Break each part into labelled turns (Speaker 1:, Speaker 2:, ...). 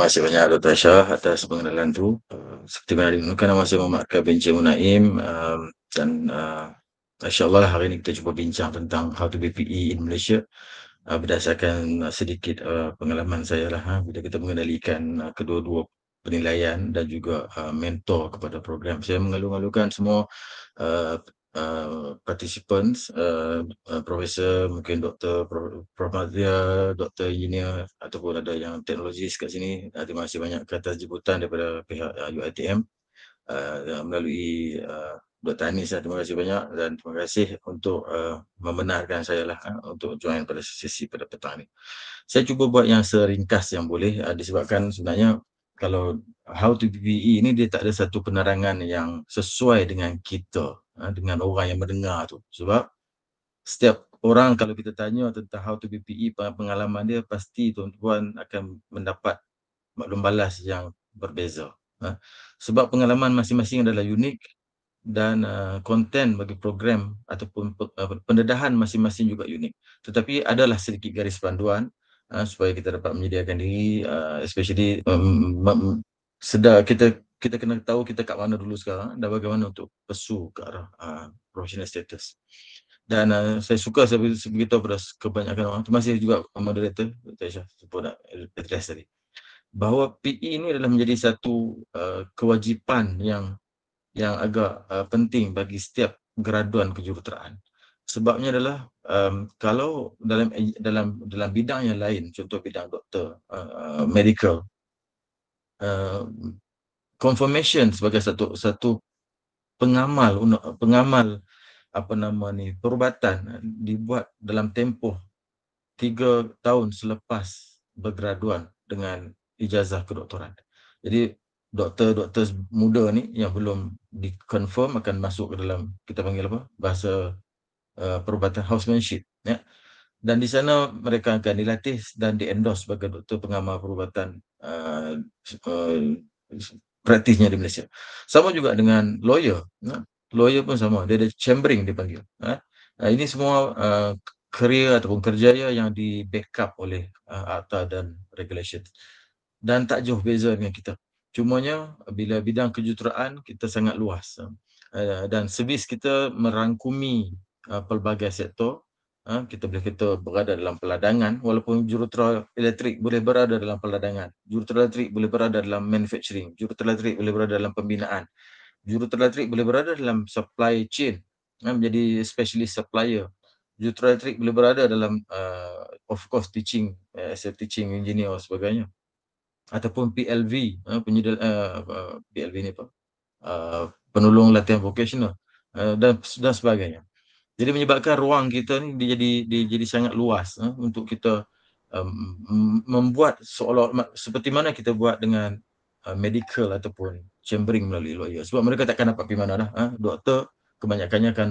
Speaker 1: Terima kasih banyak Dr. Syah atas pengenalan tu. Uh, eh, seperti mana dimulakan nama saya Muhammad Akal bin Cik Munaim dan uh, insyaAllah hari ini kita cuba bincang tentang how to BPE in Malaysia eh, berdasarkan sedikit pengalaman saya lah ha, bila kita mengendalikan kedua-dua penilaian dan juga mentor kepada program. Saya mengalu-alukan semua uh, participants, uh, uh, Profesor, mungkin Dr. Prof. Mazia, Dr. Engineer ataupun ada yang teknologis kat sini. Uh, terima kasih banyak ke atas jemputan daripada pihak uh, UITM uh, uh, melalui uh, Dr. Anis. Uh, terima kasih banyak dan terima kasih untuk uh, membenarkan saya lah, uh, untuk join pada sesi pada petang ini. Saya cuba buat yang seringkas yang boleh uh, disebabkan sebenarnya kalau how to PPE ini dia tak ada satu penerangan yang sesuai dengan kita Ha, dengan orang yang mendengar tu sebab setiap orang kalau kita tanya tentang how to be PE pengalaman dia pasti tuan-tuan akan mendapat maklum balas yang berbeza ha. sebab pengalaman masing-masing adalah unik dan konten uh, bagi program ataupun uh, pendedahan masing-masing juga unik tetapi adalah sedikit garis panduan uh, supaya kita dapat menyediakan diri especially um, sedar kita kita kena tahu kita kat mana dulu sekarang dan bagaimana untuk pesu ke arah uh, professional status. Dan uh, saya suka saya beritahu pada kebanyakan orang, terima kasih juga moderator, Tasha, sebab nak address tadi. Bahawa PE ini adalah menjadi satu uh, kewajipan yang yang agak uh, penting bagi setiap graduan kejuruteraan. Sebabnya adalah um, kalau dalam eh, dalam dalam bidang yang lain, contoh bidang doktor, uh, medical, uh, confirmation sebagai satu satu pengamal pengamal apa nama ni perubatan eh, dibuat dalam tempoh tiga tahun selepas bergraduan dengan ijazah kedoktoran. Jadi doktor-doktor muda ni yang belum dikonfirm akan masuk ke dalam kita panggil apa bahasa uh, perubatan housemanship ya. Dan di sana mereka akan dilatih dan diendos sebagai doktor pengamal perubatan uh, uh, praktisnya di Malaysia. Sama juga dengan lawyer. Ya. Lawyer pun sama. Dia ada chambering dipanggil. Ya. Ha? ini semua kerja uh, ataupun kerjaya yang di backup oleh uh, akta dan regulation. Dan tak jauh beza dengan kita. Cumanya bila bidang kejuruteraan kita sangat luas. Ha? Uh, dan servis kita merangkumi uh, pelbagai sektor ha, kita boleh kata berada dalam peladangan walaupun jurutera elektrik boleh berada dalam peladangan jurutera elektrik boleh berada dalam manufacturing jurutera elektrik boleh berada dalam pembinaan jurutera elektrik boleh berada dalam supply chain ha, menjadi specialist supplier jurutera elektrik boleh berada dalam uh, of course teaching uh, as a teaching engineer dan sebagainya ataupun PLV ha, penyedia, uh, uh PLV ni apa uh, penolong latihan vocational uh, dan dan sebagainya jadi menyebabkan ruang kita ni dia jadi dia jadi sangat luas eh, untuk kita um, membuat seolah seperti mana kita buat dengan uh, medical ataupun chambering melalui lawyer. Sebab mereka takkan dapat pergi mana dah. Eh. Doktor kebanyakannya akan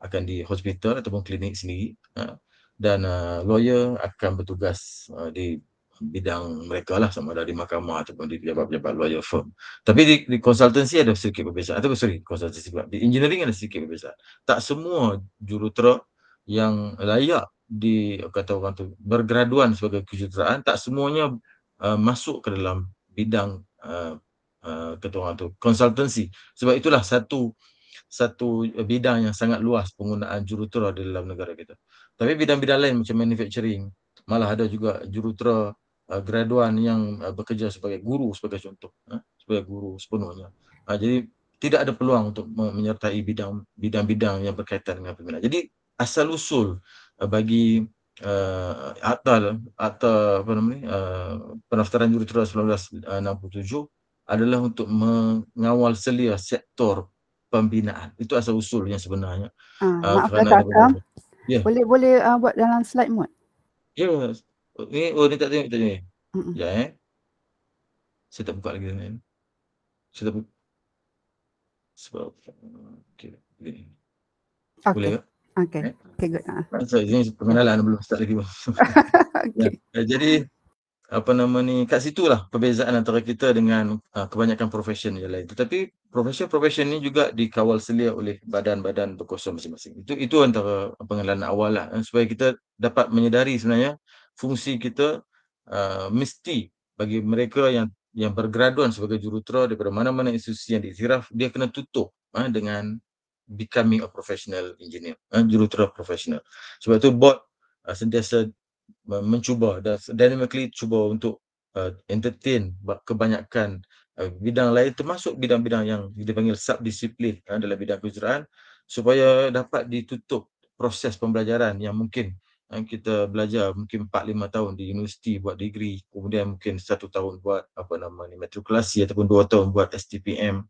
Speaker 1: akan di hospital ataupun klinik sendiri. Eh. Dan uh, lawyer akan bertugas uh, di bidang mereka lah sama ada di mahkamah ataupun di pejabat-pejabat lawyer firm. Tapi di, di consultancy ada sedikit berbeza Atau sorry, konsultansi sebab Di engineering ada sedikit berbeza. Tak semua jurutera yang layak di kata orang tu bergraduan sebagai kejuruteraan tak semuanya uh, masuk ke dalam bidang uh, uh, kata orang tu konsultansi. Sebab itulah satu satu bidang yang sangat luas penggunaan jurutera di dalam negara kita. Tapi bidang-bidang lain macam manufacturing malah ada juga jurutera Uh, graduan yang uh, bekerja sebagai guru sebagai contoh uh, sebagai guru sepenuhnya jadi tidak ada peluang untuk menyertai bidang bidang-bidang yang berkaitan dengan peminat jadi asal usul bagi uh, atal atau apa namanya uh, pendaftaran jurutera 1967 adalah untuk mengawal selia sektor pembinaan itu asal usul yang sebenarnya
Speaker 2: ah, uh, uh, maaf kata, kata. Ya. Yeah. boleh boleh uh, buat dalam slide mode
Speaker 1: ya yeah. Oh, ni, oh, ni tak tengok tadi ni. Ya eh. Saya tak buka lagi ni. Saya tak buka. Sebab okey. Ini.
Speaker 2: Okay. Boleh ke? Okey. Eh? Okey good. Ah. ah so, ini pengenalan
Speaker 1: belum start lagi. okay. ya. Jadi apa nama ni kat situ lah perbezaan antara kita dengan uh, kebanyakan profession yang lain. Tetapi profession-profession ni juga dikawal selia oleh badan-badan berkosong masing-masing. Itu itu antara pengenalan awal lah eh, supaya kita dapat menyedari sebenarnya fungsi kita uh, mesti bagi mereka yang yang bergraduan sebagai jurutera daripada mana-mana institusi yang diiktiraf dia kena tutup uh, dengan becoming a professional engineer uh, jurutera professional sebab tu board uh, sentiasa mencuba dan dynamically cuba untuk uh, entertain kebanyakan uh, bidang lain termasuk bidang-bidang yang dipanggil subdisiplin uh, dalam bidang kejuruteraan supaya dapat ditutup proses pembelajaran yang mungkin kita belajar mungkin 4 5 tahun di universiti buat degree kemudian mungkin 1 tahun buat apa nama ni matrikulasi ataupun 2 tahun buat STPM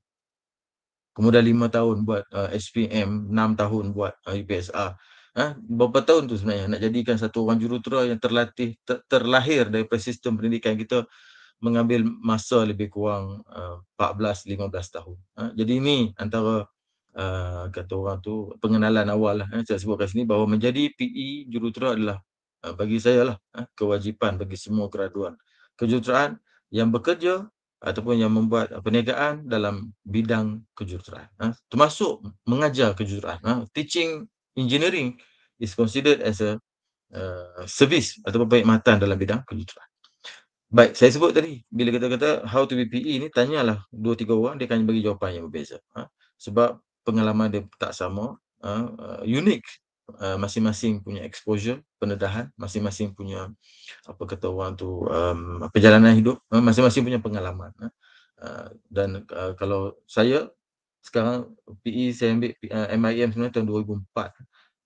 Speaker 1: kemudian 5 tahun buat uh, SPM 6 tahun buat uh, UPSR ha? berapa tahun tu sebenarnya nak jadikan satu orang jurutera yang terlatih ter- terlahir daripada sistem pendidikan kita mengambil masa lebih kurang uh, 14 15 tahun ha? jadi ini antara uh, kata orang tu pengenalan awal lah eh, saya sebut kat sini bahawa menjadi PE jurutera adalah uh, bagi saya lah eh, kewajipan bagi semua keraduan kejuruteraan yang bekerja ataupun yang membuat perniagaan dalam bidang kejuruteraan eh, termasuk mengajar kejuruteraan eh, teaching engineering is considered as a uh, service ataupun perkhidmatan dalam bidang kejuruteraan Baik, saya sebut tadi bila kita kata how to be PE ni tanyalah dua tiga orang dia akan bagi jawapan yang berbeza. Ha? Sebab pengalaman dia tak sama uh, unik uh, masing-masing punya exposure pendedahan masing-masing punya apa kata orang tu um, perjalanan hidup uh, masing-masing punya pengalaman uh, dan uh, kalau saya sekarang PE saya ambil uh, MIM sebenarnya tahun 2004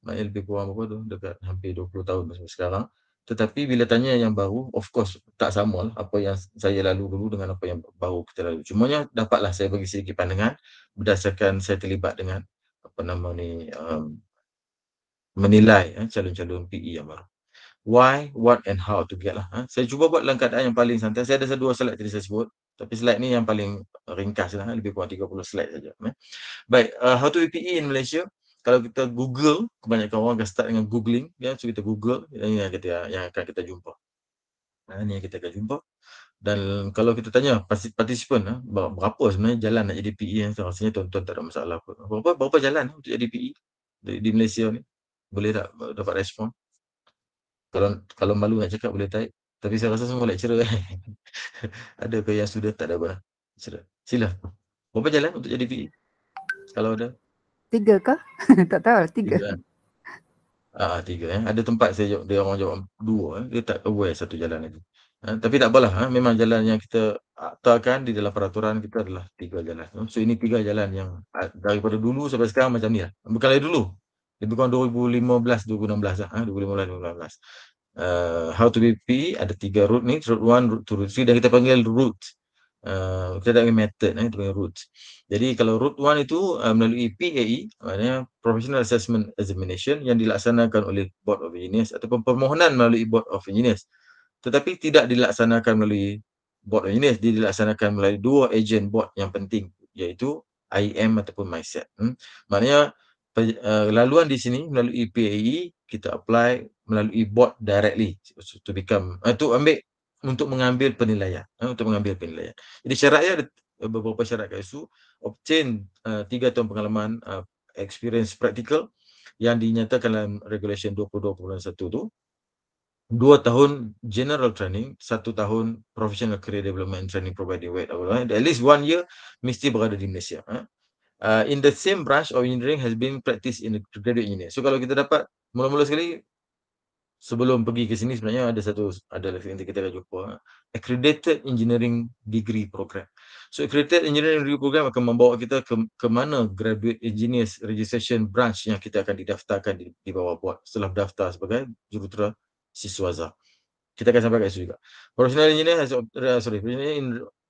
Speaker 1: maknanya lebih kurang berapa tu dekat hampir 20 tahun sekarang tetapi bila tanya yang baru, of course tak sama lah apa yang saya lalu dulu dengan apa yang baru kita lalu. Cumanya dapatlah saya bagi sedikit pandangan berdasarkan saya terlibat dengan apa nama ni um, menilai eh, calon-calon PE yang baru. Why, what and how to get lah. Eh. Saya cuba buat dalam keadaan yang paling santai. Saya ada dua slide tadi saya sebut. Tapi slide ni yang paling ringkas lah. Eh. Lebih kurang 30 slide saja. Eh. Baik, uh, how to be PE in Malaysia? kalau kita Google, kebanyakan orang akan start dengan Googling. Ya. So kita Google, ini yang, kita, yang akan kita jumpa. Nah, ha, ini yang kita akan jumpa. Dan kalau kita tanya partisipan, ha, berapa sebenarnya jalan nak jadi PE? Yang rasanya tuan-tuan tak ada masalah pun. Berapa, berapa jalan ha, untuk jadi PE di, di Malaysia ni? Boleh tak dapat respon? Kalau kalau malu nak cakap boleh tak? Tapi saya rasa semua lecturer kan. ada ke yang sudah tak ada apa? Sila. Berapa jalan untuk jadi PE? Kalau ada.
Speaker 2: Tiga ke? tak tahu lah. Tiga. Kan?
Speaker 1: Ah, tiga. Eh. Ada tempat saya dia orang jawab dua. Eh. Dia tak aware satu jalan itu. Ha, ah, tapi tak apalah. Ha. Memang jalan yang kita aktarkan di dalam peraturan kita adalah tiga jalan. Ah, so, ini tiga jalan yang daripada dulu sampai sekarang macam ni lah. Bukan dari dulu. Lebih kurang 2015-2016 lah. Ha. 2015-2016. Uh, how to be P ada tiga route ni Route one route two root three dan kita panggil route uh, kita tak panggil method eh, kita panggil root. Jadi kalau root one itu uh, melalui PAE, maknanya Professional Assessment Examination yang dilaksanakan oleh Board of Engineers ataupun permohonan melalui Board of Engineers. Tetapi tidak dilaksanakan melalui Board of Engineers, dia dilaksanakan melalui dua agen board yang penting iaitu IM ataupun MySet. Hmm. Maknanya uh, laluan di sini melalui PAE kita apply melalui board directly to become uh, to ambil untuk mengambil penilaian eh, untuk mengambil penilaian jadi syaratnya ada eh, beberapa syarat kat situ obtain uh, tiga tahun pengalaman uh, experience practical yang dinyatakan dalam regulation 22.1 tu dua tahun general training satu tahun professional career development and training provided with at least one year mesti berada di Malaysia eh. Uh, in the same branch of engineering has been practiced in the graduate engineer. So kalau kita dapat mula-mula sekali sebelum pergi ke sini sebenarnya ada satu ada lagi yang kita dah jumpa accredited engineering degree program. So accredited engineering degree program akan membawa kita ke, ke mana graduate engineers registration branch yang kita akan didaftarkan di, di bawah buat setelah berdaftar sebagai jurutera siswaza. Kita akan sampai kat situ juga. Professional engineer has, uh, sorry, engineer in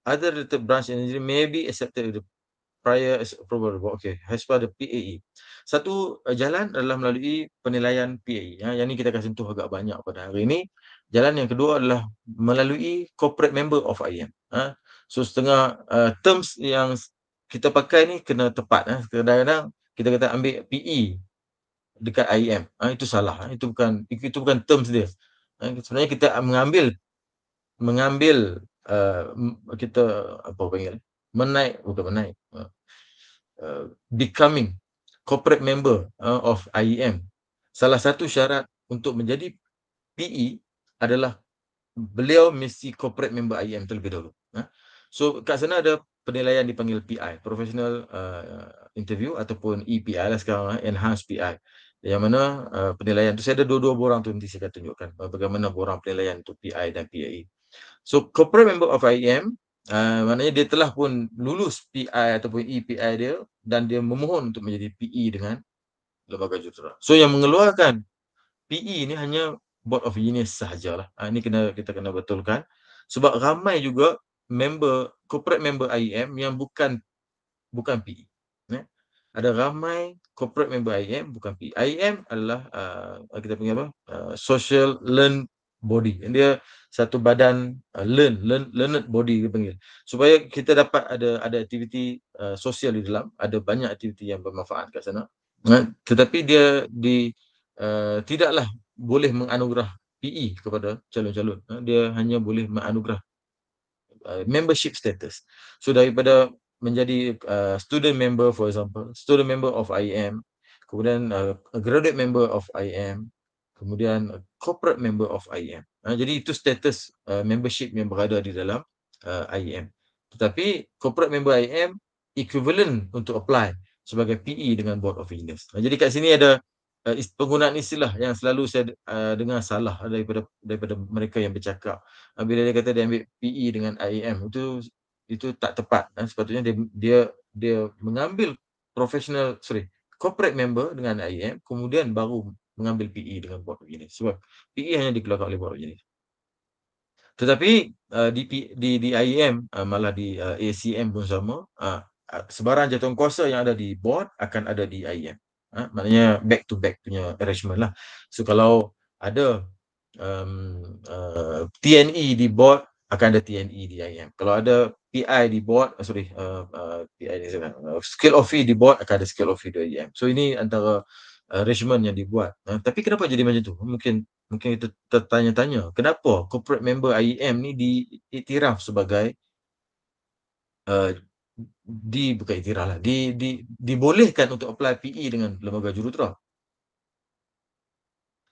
Speaker 1: other related branch engineering may be accepted with the prior approval report. Okey, as per the PAE. Satu eh, jalan adalah melalui penilaian PAE. Ya. Yang ni kita akan sentuh agak banyak pada hari ini. Jalan yang kedua adalah melalui corporate member of IAM. Ha. Ya. So setengah uh, terms yang kita pakai ni kena tepat. Ha. Kadang-kadang kita kata ambil PE dekat IAM. Ha, ya. itu salah. Itu bukan itu bukan terms dia. Ha, sebenarnya kita mengambil mengambil uh, kita apa panggil menaik bukan menaik uh, Uh, becoming corporate member uh, of IEM salah satu syarat untuk menjadi PE adalah beliau mesti corporate member IEM terlebih dahulu uh. so kat sana ada penilaian dipanggil PI professional uh, interview ataupun EPI lah sekarang uh, enhanced PI yang mana uh, penilaian tu saya ada dua-dua borang tu nanti saya akan tunjukkan uh, bagaimana borang penilaian untuk PI dan PAE so corporate member of IEM Uh, maknanya dia telah pun lulus PI ataupun EPI dia dan dia memohon untuk menjadi PE dengan lembaga jutera. So yang mengeluarkan PE ini hanya Board of Genius sahajalah. Uh, ini kena, kita kena betulkan. Sebab ramai juga member, corporate member IEM yang bukan bukan PE. Yeah? Ada ramai corporate member IEM bukan PE. IEM adalah uh, kita panggil apa? Uh, social Learn body yang dia satu badan uh, learn, learn learned body dia panggil supaya kita dapat ada ada aktiviti uh, sosial di dalam ada banyak aktiviti yang bermanfaat kat sana nah, tetapi dia di uh, tidaklah boleh menganugerah PE kepada calon-calon uh, dia hanya boleh menganugerah uh, membership status so daripada menjadi uh, student member for example student member of IM kemudian uh, a graduate member of IM kemudian uh, corporate member of IEM. Uh, ha, jadi itu status uh, membership yang berada di dalam uh, IEM. Tetapi corporate member IEM equivalent untuk apply sebagai PE dengan board of Engineers. Uh, ha, jadi kat sini ada uh, penggunaan istilah yang selalu saya uh, dengar salah daripada daripada mereka yang bercakap. Uh, bila dia kata dia ambil PE dengan IEM itu itu tak tepat. Uh, sepatutnya dia dia dia mengambil professional sorry corporate member dengan IEM kemudian baru mengambil PE dengan buat begini sebab PE hanya dikeluarkan oleh buat begini tetapi uh, di, di di IEM uh, malah di uh, ACM pun sama uh, uh, sebarang jatuh kuasa yang ada di board akan ada di IEM uh, maknanya back to back punya arrangement lah so kalau ada um, uh, TNE di board akan ada TNE di IEM kalau ada PI di board uh, sorry uh, uh, PI ni uh, skill of fee di board akan ada skill of fee di IEM so ini antara arrangement yang dibuat. Ha, tapi kenapa jadi macam tu? Mungkin mungkin kita tertanya-tanya, kenapa corporate member IEM ni diiktiraf sebagai uh, di bukan iktiraf lah, di, di, dibolehkan untuk apply PE dengan lembaga jurutera?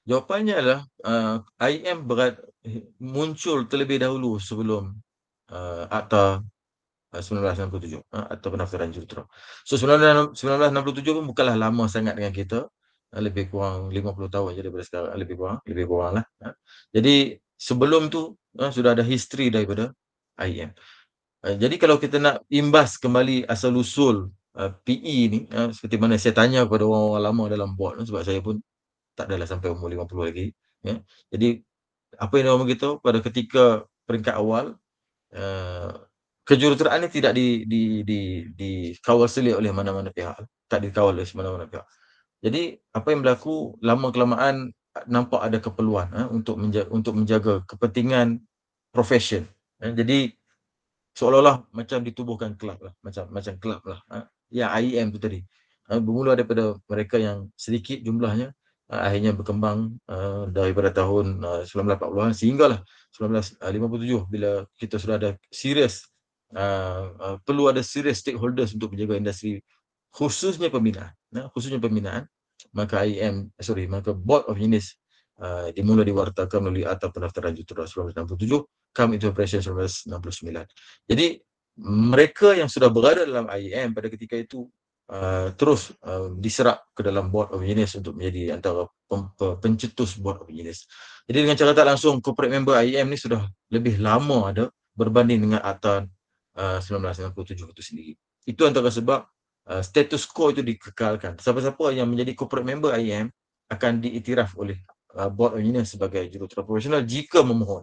Speaker 1: Jawapannya adalah uh, IEM berat, muncul terlebih dahulu sebelum uh, Akta uh, 1967 uh, atau pendaftaran jurutera. So 1967 pun bukanlah lama sangat dengan kita lebih kurang 50 tahun jadi daripada sekarang lebih kurang lebih kuranglah ya. jadi sebelum tu sudah ada history daripada IM jadi kalau kita nak imbas kembali asal usul uh, PE ni seperti mana saya tanya kepada orang-orang lama dalam board sebab saya pun tak adalah sampai umur 50 lagi jadi apa yang orang beritahu pada ketika peringkat awal kejuruteraan ini tidak di di di, di kawal oleh mana-mana pihak tak dikawal oleh mana-mana pihak jadi apa yang berlaku lama kelamaan nampak ada keperluan eh, untuk menjaga, untuk menjaga kepentingan profession. Eh, jadi seolah-olah macam ditubuhkan kelab lah, macam macam kelab lah. Eh. Ya IEM tu tadi. Eh, bermula daripada mereka yang sedikit jumlahnya eh, akhirnya berkembang eh, daripada tahun eh, 1940-an sehinggalah 1957 eh, bila kita sudah ada serius eh, eh, perlu ada serius stakeholders untuk menjaga industri khususnya pembinaan khususnya pembinaan maka IM eh, sorry maka board of Unis uh, dimula diwartakan melalui atas pendaftaran jutera 1967 come into operation 1969 jadi mereka yang sudah berada dalam IEM pada ketika itu uh, terus uh, diserap ke dalam board of engineers untuk menjadi antara pem, pem, pencetus board of engineers. Jadi dengan cara tak langsung corporate member IEM ni sudah lebih lama ada berbanding dengan ATA uh, 1997 itu sendiri. Itu antara sebab Uh, status quo itu dikekalkan. Siapa-siapa yang menjadi corporate member IAM akan diiktiraf oleh uh, board engineer sebagai jurutera profesional jika memohon.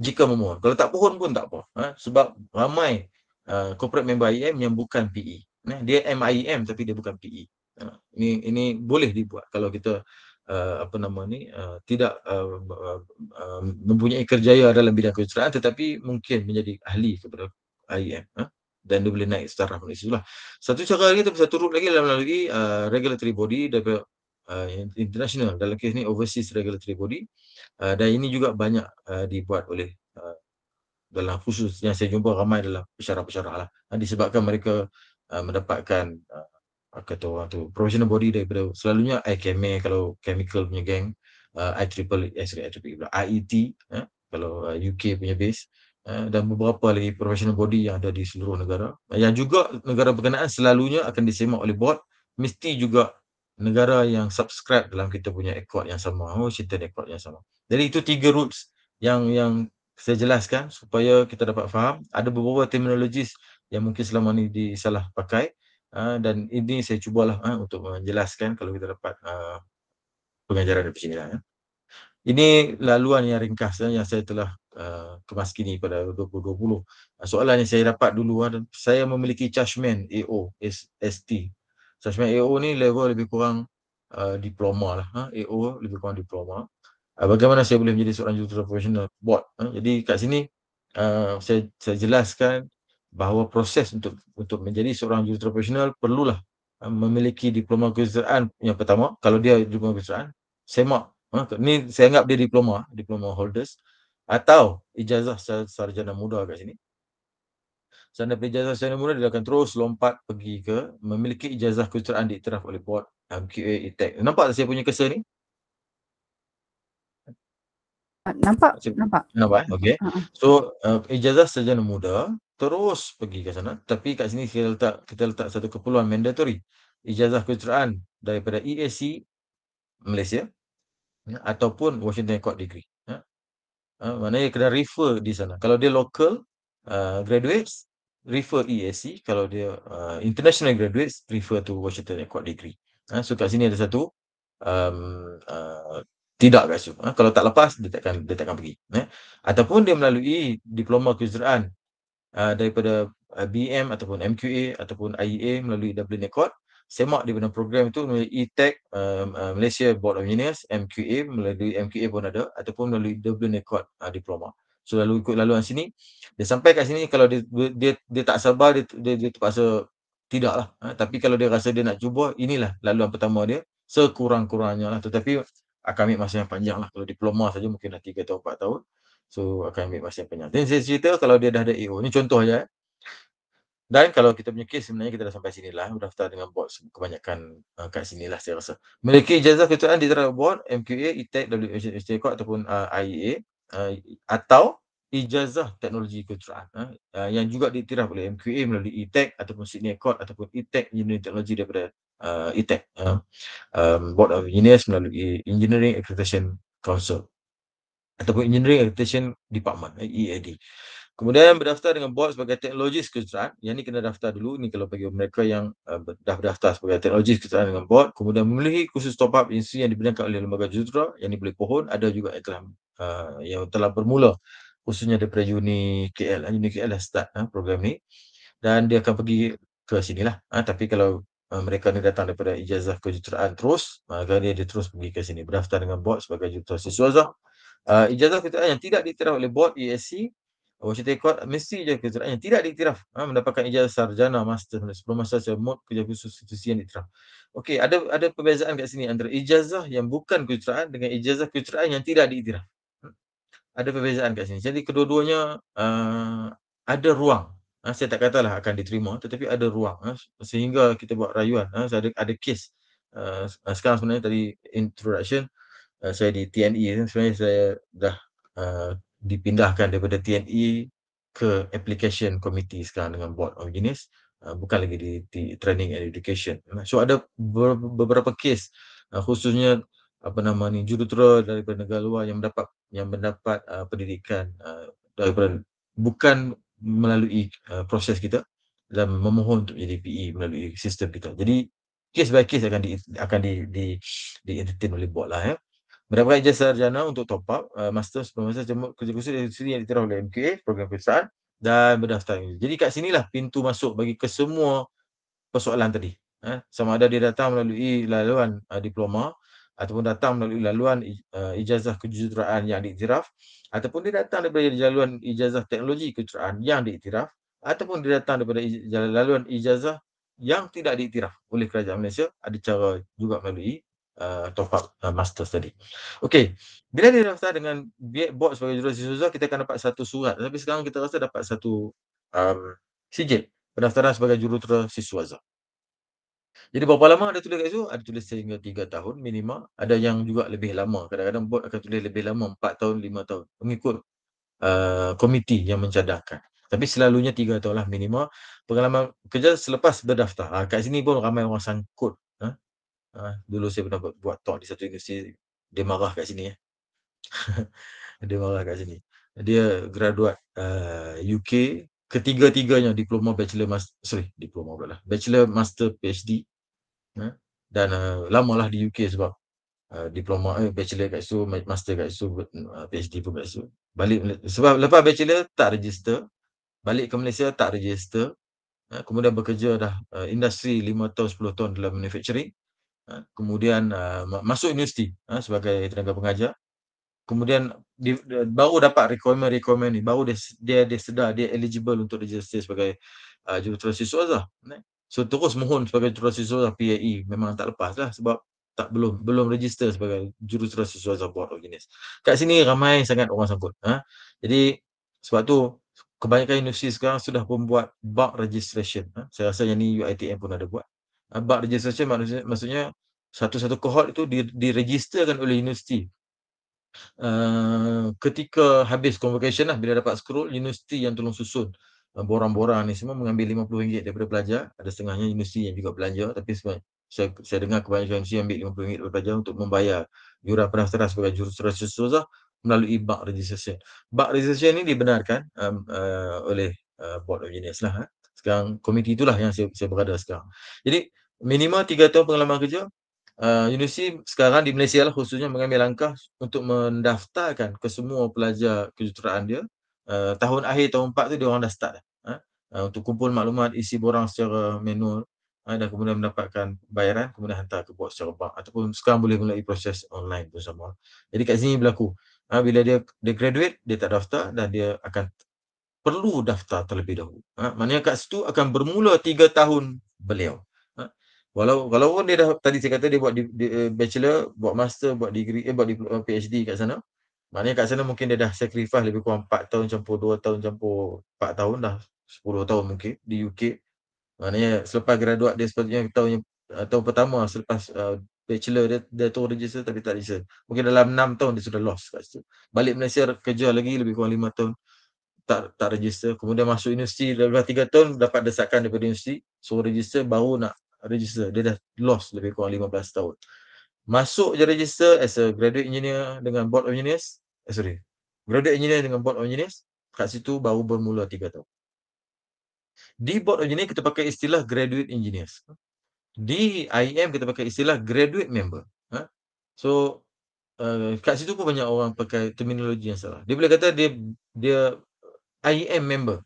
Speaker 1: Jika memohon. Kalau tak mohon pun tak apa. Ha? Sebab ramai uh, corporate member IAM yang bukan PE. Nah, dia MIM tapi dia bukan PE. Ha? Ini, ini boleh dibuat kalau kita Uh, apa nama ni uh, tidak uh, uh, uh, mempunyai kerjaya dalam bidang kejuruteraan tetapi mungkin menjadi ahli kepada IAM huh? Ha? dan dia boleh naik setara dari situ lah. Satu cara lagi tapi satu route lagi dalam lagi uh, regulatory body daripada uh, international dalam kes ni overseas regulatory body uh, dan ini juga banyak uh, dibuat oleh uh, dalam khusus yang saya jumpa ramai adalah pesara-pesara lah uh, disebabkan mereka uh, mendapatkan uh, kata orang tu professional body daripada selalunya IKMA kalau chemical punya gang uh, IEEE, IEEE, IEEE, IET, eh, kalau UK uh, punya base Eh, dan beberapa lagi professional body yang ada di seluruh negara yang juga negara berkenaan selalunya akan disemak oleh board mesti juga negara yang subscribe dalam kita punya accord yang sama Washington oh, accord yang sama jadi itu tiga roots yang yang saya jelaskan supaya kita dapat faham ada beberapa terminologi yang mungkin selama ini disalah pakai eh, dan ini saya cubalah eh, untuk menjelaskan kalau kita dapat pengajaran dari sini lah ya. ini laluan yang ringkasnya yang saya telah Uh, kemas kini pada 2020. Soalan yang saya dapat dulu uh, saya memiliki chargeman AO ST. Chargeman AO ni level lebih kurang uh, diploma lah. Ha? Uh, AO lebih kurang diploma. Uh, bagaimana saya boleh menjadi seorang jurutera profesional? Buat. Ha? Jadi kat sini uh, saya, saya jelaskan bahawa proses untuk untuk menjadi seorang jurutera profesional perlulah uh, memiliki diploma kejuruteraan yang pertama. Kalau dia diploma kejuruteraan, semak. Ha? Ni saya anggap dia diploma, diploma holders atau ijazah sarjana muda kat sini. So, anda ijazah sarjana muda, dia akan terus lompat pergi ke memiliki ijazah kejuruteraan diiktiraf oleh board MQA um, ETEC. Nampak tak saya punya kesa ni?
Speaker 2: Nampak, Cik, nampak.
Speaker 1: Nampak, eh? okay. Ha, ha. So, uh, ijazah sarjana muda terus pergi ke sana. Tapi kat sini kita letak, kita letak satu keperluan mandatory. Ijazah kejuruteraan daripada EAC Malaysia ya, ataupun Washington Court Degree. Uh, maknanya kena refer di sana. Kalau dia local uh, graduates, refer EAC. Kalau dia uh, international graduates, refer to Washington Accord Degree. Uh, so kat sini ada satu um, uh, tidak kat situ. Uh, kalau tak lepas, dia takkan, dia takkan pergi. Uh, ataupun dia melalui diploma keusahaan uh, daripada uh, BM ataupun MQA ataupun IEA melalui Dublin Accord semak di dalam program itu melalui ETEC uh, um, uh, Malaysia Board of Engineers MQA melalui MQA pun ada ataupun melalui Dublin Accord uh, Diploma. So lalu ikut laluan sini dia sampai kat sini kalau dia dia, dia tak sabar dia dia, dia terpaksa lah. uh, tapi kalau dia rasa dia nak cuba inilah laluan pertama dia sekurang-kurangnya lah tetapi akan ambil masa yang panjang lah kalau diploma saja mungkin dah 3 atau 4 tahun so akan ambil masa yang panjang dan saya cerita kalau dia dah ada AO Ini contoh je eh. Dan kalau kita punya case sebenarnya kita dah sampai sini lah. Berdaftar dengan bot kebanyakan uh, kat sini lah saya rasa. Memiliki ijazah ketuaan di terhadap bot MQA, ETEC, WHO, ataupun uh, IEA uh, atau ijazah teknologi keteraan uh, uh, yang juga diiktiraf oleh MQA melalui ETEC ataupun Sydney Accord ataupun ETEC Engineering Technology daripada uh, ETEC uh, um, Board of Engineers melalui Engineering Accreditation Council ataupun Engineering Accreditation Department uh, EAD Kemudian yang berdaftar dengan board sebagai teknologi sekejuran. Yang ni kena daftar dulu. Ni kalau bagi mereka yang uh, dah berdaftar sebagai teknologi sekejuran dengan board. Kemudian memilih khusus top up industri yang dibenarkan oleh lembaga jutera. Yang ni boleh pohon. Ada juga yang telah, uh, yang telah bermula. Khususnya daripada Uni KL. Eh, Uni KL dah start uh, program ni. Dan dia akan pergi ke sini lah. Uh, tapi kalau uh, mereka ni datang daripada ijazah kejuruteraan terus. Maka dia, dia terus pergi ke sini. Berdaftar dengan board sebagai jutera siswa. Uh, ijazah kejuruteraan yang tidak diterima oleh board ESC Universiti kuat mesti je kerjaannya tidak diiktiraf ha, mendapatkan ijazah sarjana master sebelum masa saya mod kerja khusus institusi yang diiktiraf. Okey, ada ada perbezaan kat sini antara ijazah yang bukan kerjaan dengan ijazah kerjaan yang tidak diiktiraf. Ha, ada perbezaan kat sini. Jadi kedua-duanya uh, ada ruang. Ha, saya tak katalah akan diterima tetapi ada ruang ha, sehingga kita buat rayuan. Ha, saya ada ada kes uh, sekarang sebenarnya tadi introduction uh, saya di TNE sebenarnya saya dah uh, dipindahkan daripada TNE ke application committee sekarang dengan board of genius uh, bukan lagi di, di training and education so ada beberapa kes uh, khususnya apa nama ni jurutera daripada negara luar yang mendapat yang mendapat uh, pendidikan uh, daripada bukan melalui uh, proses kita dan memohon untuk jadi PE melalui sistem kita jadi case by case akan di akan di di, di entertain oleh board lah ya Mendapatkan ijazah sarjana untuk top up uh, eh, master pembahasan kerja khusus dari sini yang diterah oleh MQA, program perusahaan dan berdaftar. Jadi kat sinilah pintu masuk bagi kesemua persoalan tadi. Eh, sama ada dia datang melalui laluan uh, diploma ataupun datang melalui laluan uh, ijazah kejuruteraan yang diiktiraf ataupun dia datang daripada laluan ijazah teknologi kejuruteraan yang diiktiraf ataupun dia datang daripada ij- laluan ijazah yang tidak diiktiraf oleh kerajaan Malaysia ada cara juga melalui uh, eh, top up uh, eh, master tadi. Okey, bila dia daftar dengan Vietbot sebagai jurus Zizuzah, kita akan dapat satu surat. Tapi sekarang kita rasa dapat satu um, sijil pendaftaran sebagai jurutera siswaza. Jadi berapa lama ada tulis kat situ? Ada tulis sehingga tiga tahun minima. Ada yang juga lebih lama. Kadang-kadang bot akan tulis lebih lama, empat tahun, lima tahun. Mengikut uh, komiti yang mencadangkan. Tapi selalunya 3 tahun lah minima. Pengalaman kerja selepas berdaftar. Ha, kat sini pun ramai orang sangkut Ah, dulu saya pernah buat talk di satu universiti dia marah kat sini ya. dia marah kat sini dia graduat uh, eh, UK ketiga-tiganya diploma bachelor master sorry diploma pula lah. bachelor master PhD eh? dan uh, lah di UK sebab uh, diploma eh, bachelor kat situ master kat situ PhD pun kat situ balik sebab lepas bachelor tak register balik ke Malaysia tak register kemudian bekerja dah uh, industri 5 tahun 10 tahun dalam manufacturing Ha, kemudian uh, masuk universiti uh, sebagai tenaga pengajar kemudian di, di, baru dapat requirement-requirement ni baru dia, dia dia sedar dia eligible untuk register sebagai uh, jurutera siswa lah. Eh. so terus mohon sebagai jurutera siswa PAE memang tak lepas lah sebab tak belum belum register sebagai jurutera siswa support jenis kat sini ramai sangat orang sangkut uh. jadi sebab tu kebanyakan universiti sekarang sudah membuat bulk registration uh. saya rasa yang ni UITM pun ada buat Bak registration maksudnya, maksudnya satu-satu kohort itu diregisterkan oleh universiti. Uh, ketika habis convocation lah, bila dapat scroll, universiti yang tolong susun uh, borang-borang ni semua mengambil RM50 daripada pelajar. Ada setengahnya universiti yang juga belanja tapi saya, saya dengar kebanyakan universiti ambil RM50 daripada pelajar untuk membayar jurah pendaftaran sebagai jurusan sesuatu lah melalui bug registration. Bak registration ni dibenarkan um, uh, oleh uh, board of engineers lah. Ha. Sekarang komiti itulah yang saya, saya berada sekarang. Jadi minima tiga tahun pengalaman kerja uh, universiti sekarang di Malaysia lah khususnya mengambil langkah untuk mendaftarkan ke semua pelajar kejuruteraan dia uh, tahun akhir tahun empat tu dia orang dah start dah ha? uh, untuk kumpul maklumat isi borang secara manual ha? dan kemudian mendapatkan bayaran kemudian hantar ke bot secara bank ataupun sekarang boleh melalui proses online pun sama. Jadi kat sini berlaku ha, bila dia dia graduate dia tak daftar dan dia akan perlu daftar terlebih dahulu. Ha, maknanya kat situ akan bermula tiga tahun beliau. Walau walaupun dia dah tadi saya kata dia buat di, di, eh, bachelor, buat master, buat degree, eh, buat di, PhD kat sana. Maknanya kat sana mungkin dia dah sacrifice lebih kurang 4 tahun campur 2 tahun campur 4 tahun dah 10 tahun mungkin di UK. Maknanya selepas graduate dia sepatutnya tahun yang eh, tahun pertama selepas uh, bachelor dia dia tu register tapi tak register. Mungkin dalam 6 tahun dia sudah lost kat situ. Balik Malaysia kerja lagi lebih kurang 5 tahun tak tak register. Kemudian masuk universiti dalam 3 tahun dapat desakan daripada universiti suruh register baru nak register. Dia dah lost lebih kurang 15 tahun. Masuk je register as a graduate engineer dengan board of engineers. Eh, sorry. Graduate engineer dengan board of engineers. Kat situ baru bermula 3 tahun. Di board of engineers, kita pakai istilah graduate engineers. Di IEM, kita pakai istilah graduate member. Ha? So, Uh, kat situ pun banyak orang pakai terminologi yang salah. Dia boleh kata dia dia IEM member.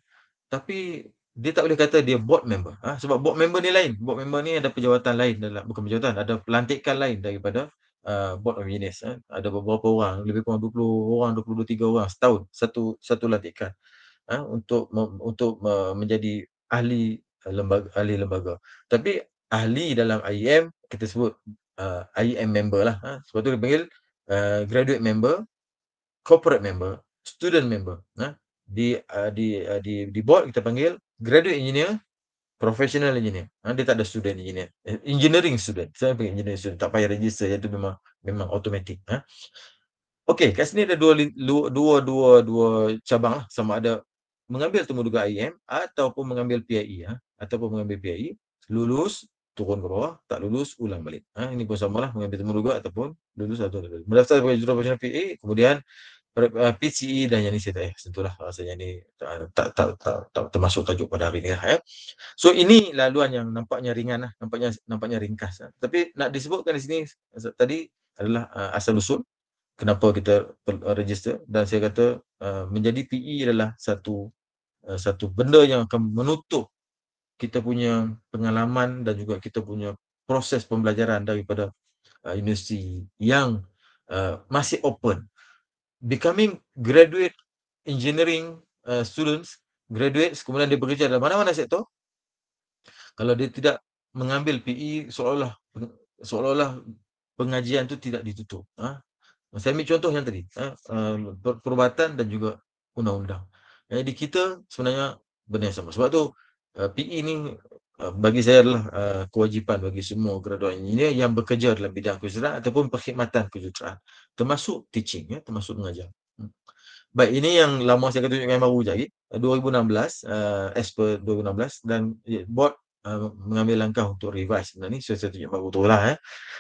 Speaker 1: Tapi dia tak boleh kata dia board member ha? sebab board member ni lain board member ni ada pejabatan lain dalam bukan pejabatan ada pelantikan lain daripada uh, board of engineers ha? ada beberapa orang lebih kurang 20 orang 23 orang setahun satu satu lantikan ha? untuk untuk uh, menjadi ahli uh, lembaga ahli lembaga tapi ahli dalam IEM kita sebut uh, IEM member lah ha? sebab tu dipanggil uh, graduate member corporate member student member ha? di uh, di uh, di di board kita panggil graduate engineer, professional engineer. Ha, dia tak ada student engineer. Eh, engineering student. Saya pergi engineering student. Tak payah register. Itu memang memang automatic. Ha. Okay, kat sini ada dua, dua, dua, dua, dua cabang. Lah. Sama ada mengambil temu duga IM ataupun mengambil PIE. Ha. Ah. Ataupun mengambil PIE. Lulus, turun ke bawah. Tak lulus, ulang balik. Ha. Ini pun samalah. Mengambil temu duga ataupun lulus atau tak lulus. Mendaftar sebagai jurulatih profesional PIE. Kemudian, uh, eh, PCE dan yang ni saya tak sentuhlah rasa yang ni tak, tak tak tak tak termasuk tajuk pada hari ni lah, ya. So ini laluan yang nampaknya ringan lah, nampaknya nampaknya ringkas. Lah. Tapi nak disebutkan di sini tadi adalah uh, asal usul kenapa kita register dan saya kata uh, menjadi PE adalah satu uh, satu benda yang akan menutup kita punya pengalaman dan juga kita punya proses pembelajaran daripada uh, universiti yang uh, masih open becoming graduate engineering uh, students graduates kemudian dia bekerja dalam mana-mana sektor kalau dia tidak mengambil PE seolah-olah seolah pengajian itu tidak ditutup ha? saya ambil contoh yang tadi ha? Um, perubatan dan juga undang-undang jadi kita sebenarnya benar sama sebab tu uh, PE ni uh, bagi saya adalah uh, kewajipan bagi semua graduan engineer yang bekerja dalam bidang kejuruteraan ataupun perkhidmatan kejuruteraan termasuk teaching ya termasuk mengajar hmm. baik ini yang lama saya akan tunjukkan baru je 2016 uh, as per 2016 dan ya, board uh, mengambil langkah untuk revise sebenarnya ni so, saya tunjuk baru tu lah eh.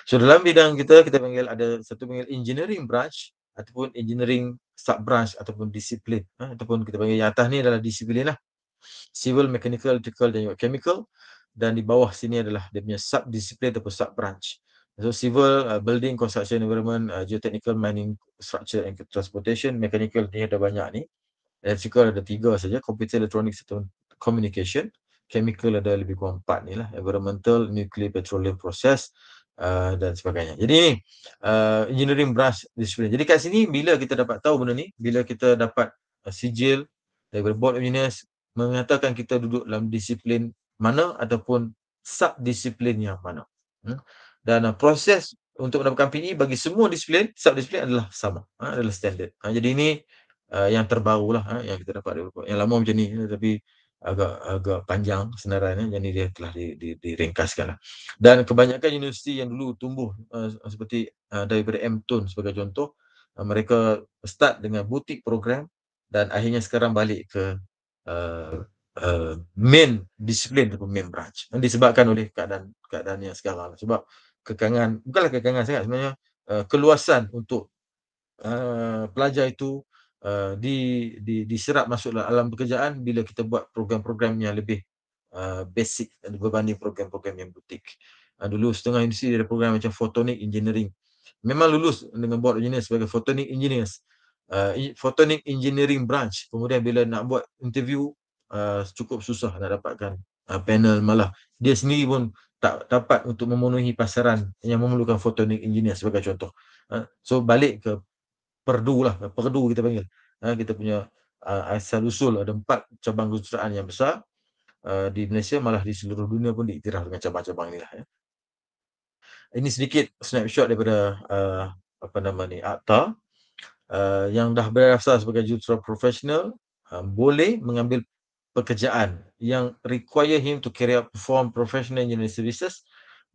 Speaker 1: so dalam bidang kita kita panggil ada satu panggil engineering branch ataupun engineering sub branch ataupun disiplin eh, ataupun kita panggil yang atas ni adalah disiplin lah civil, mechanical, electrical dan juga chemical dan di bawah sini adalah dia punya sub disiplin ataupun sub branch So civil uh, building construction environment uh, geotechnical mining structure and transportation mechanical ni ada banyak ni electrical ada tiga saja computer electronic system communication chemical ada lebih kurang empat ni lah environmental nuclear petroleum process uh, dan sebagainya jadi uh, engineering branch disiplin jadi kat sini bila kita dapat tahu benda ni bila kita dapat uh, sijil dari board engineers mengatakan kita duduk dalam disiplin mana ataupun sub disiplin yang mana hmm? dan uh, proses untuk mendapatkan PE bagi semua disiplin, setiap disiplin adalah sama, ha, adalah standard. Ha, jadi ini uh, yang terbaru lah ha, yang kita dapat. Yang lama macam ni ha, tapi agak agak panjang senarainya ha, jadi dia telah di, di, diringkaskan lah. Dan kebanyakan universiti yang dulu tumbuh uh, seperti uh, daripada MTUN sebagai contoh, uh, mereka start dengan butik program dan akhirnya sekarang balik ke uh, uh, main disiplin ataupun main branch disebabkan oleh keadaan keadaan yang sekarang lah. sebab uh, kekangan bukanlah kekangan sangat sebenarnya uh, keluasan untuk uh, pelajar itu uh, di, di diserap masuk alam pekerjaan bila kita buat program-program yang lebih uh, basic berbanding program-program yang butik uh, dulu setengah industri ada program macam photonic engineering memang lulus dengan board engineer sebagai photonic engineers uh, photonic engineering branch kemudian bila nak buat interview uh, cukup susah nak dapatkan uh, panel malah dia sendiri pun tak dapat untuk memenuhi pasaran yang memerlukan photonic engineer sebagai contoh. Ha, so balik ke perdu lah, perdu kita panggil. Ha, kita punya asal usul ada empat cabang kejuruteraan yang besar ha, di Malaysia malah di seluruh dunia pun diiktiraf dengan cabang-cabang inilah. Ya. Ini sedikit snapshot daripada apa nama ni akta yang dah berdaftar sebagai jurutera profesional boleh mengambil pekerjaan yang require him to carry out perform professional engineering services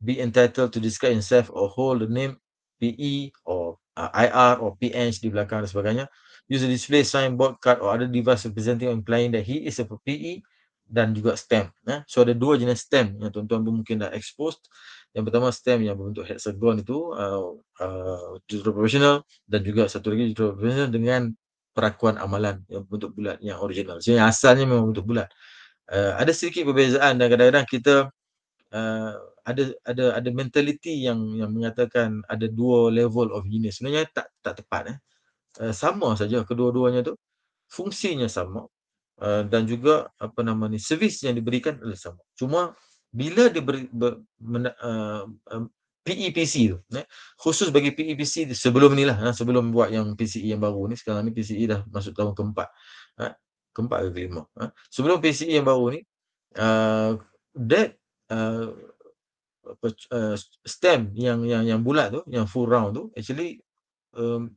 Speaker 1: be entitled to describe himself or hold the name PE or uh, IR or PH di belakang dan sebagainya use a display board card or other device representing or implying that he is a PE dan juga stamp eh? so ada dua jenis stamp yang tuan-tuan pun mungkin dah exposed yang pertama stamp yang berbentuk hexagon itu uh, uh, judul profesional dan juga satu lagi judul profesional dengan perakuan amalan yang bentuk bulat yang original. So yang asalnya memang bentuk bulat. Uh, ada sedikit perbezaan dan kadang-kadang kita uh, ada ada ada mentaliti yang yang mengatakan ada dua level of genius. Sebenarnya tak tak tepat eh. Uh, sama saja kedua-duanya tu. Fungsinya sama uh, dan juga apa nama ni servis yang diberikan adalah sama. Cuma bila dia ber, ber, men, uh, PEPC tu. Eh? Khusus bagi PEPC sebelum ni lah. Eh? Sebelum buat yang PCE yang baru ni. Sekarang ni PCE dah masuk tahun keempat. Ha? Eh? Keempat ke kelima. Eh? Sebelum PCE yang baru ni, uh, that uh, uh, stem yang yang yang bulat tu, yang full round tu, actually um,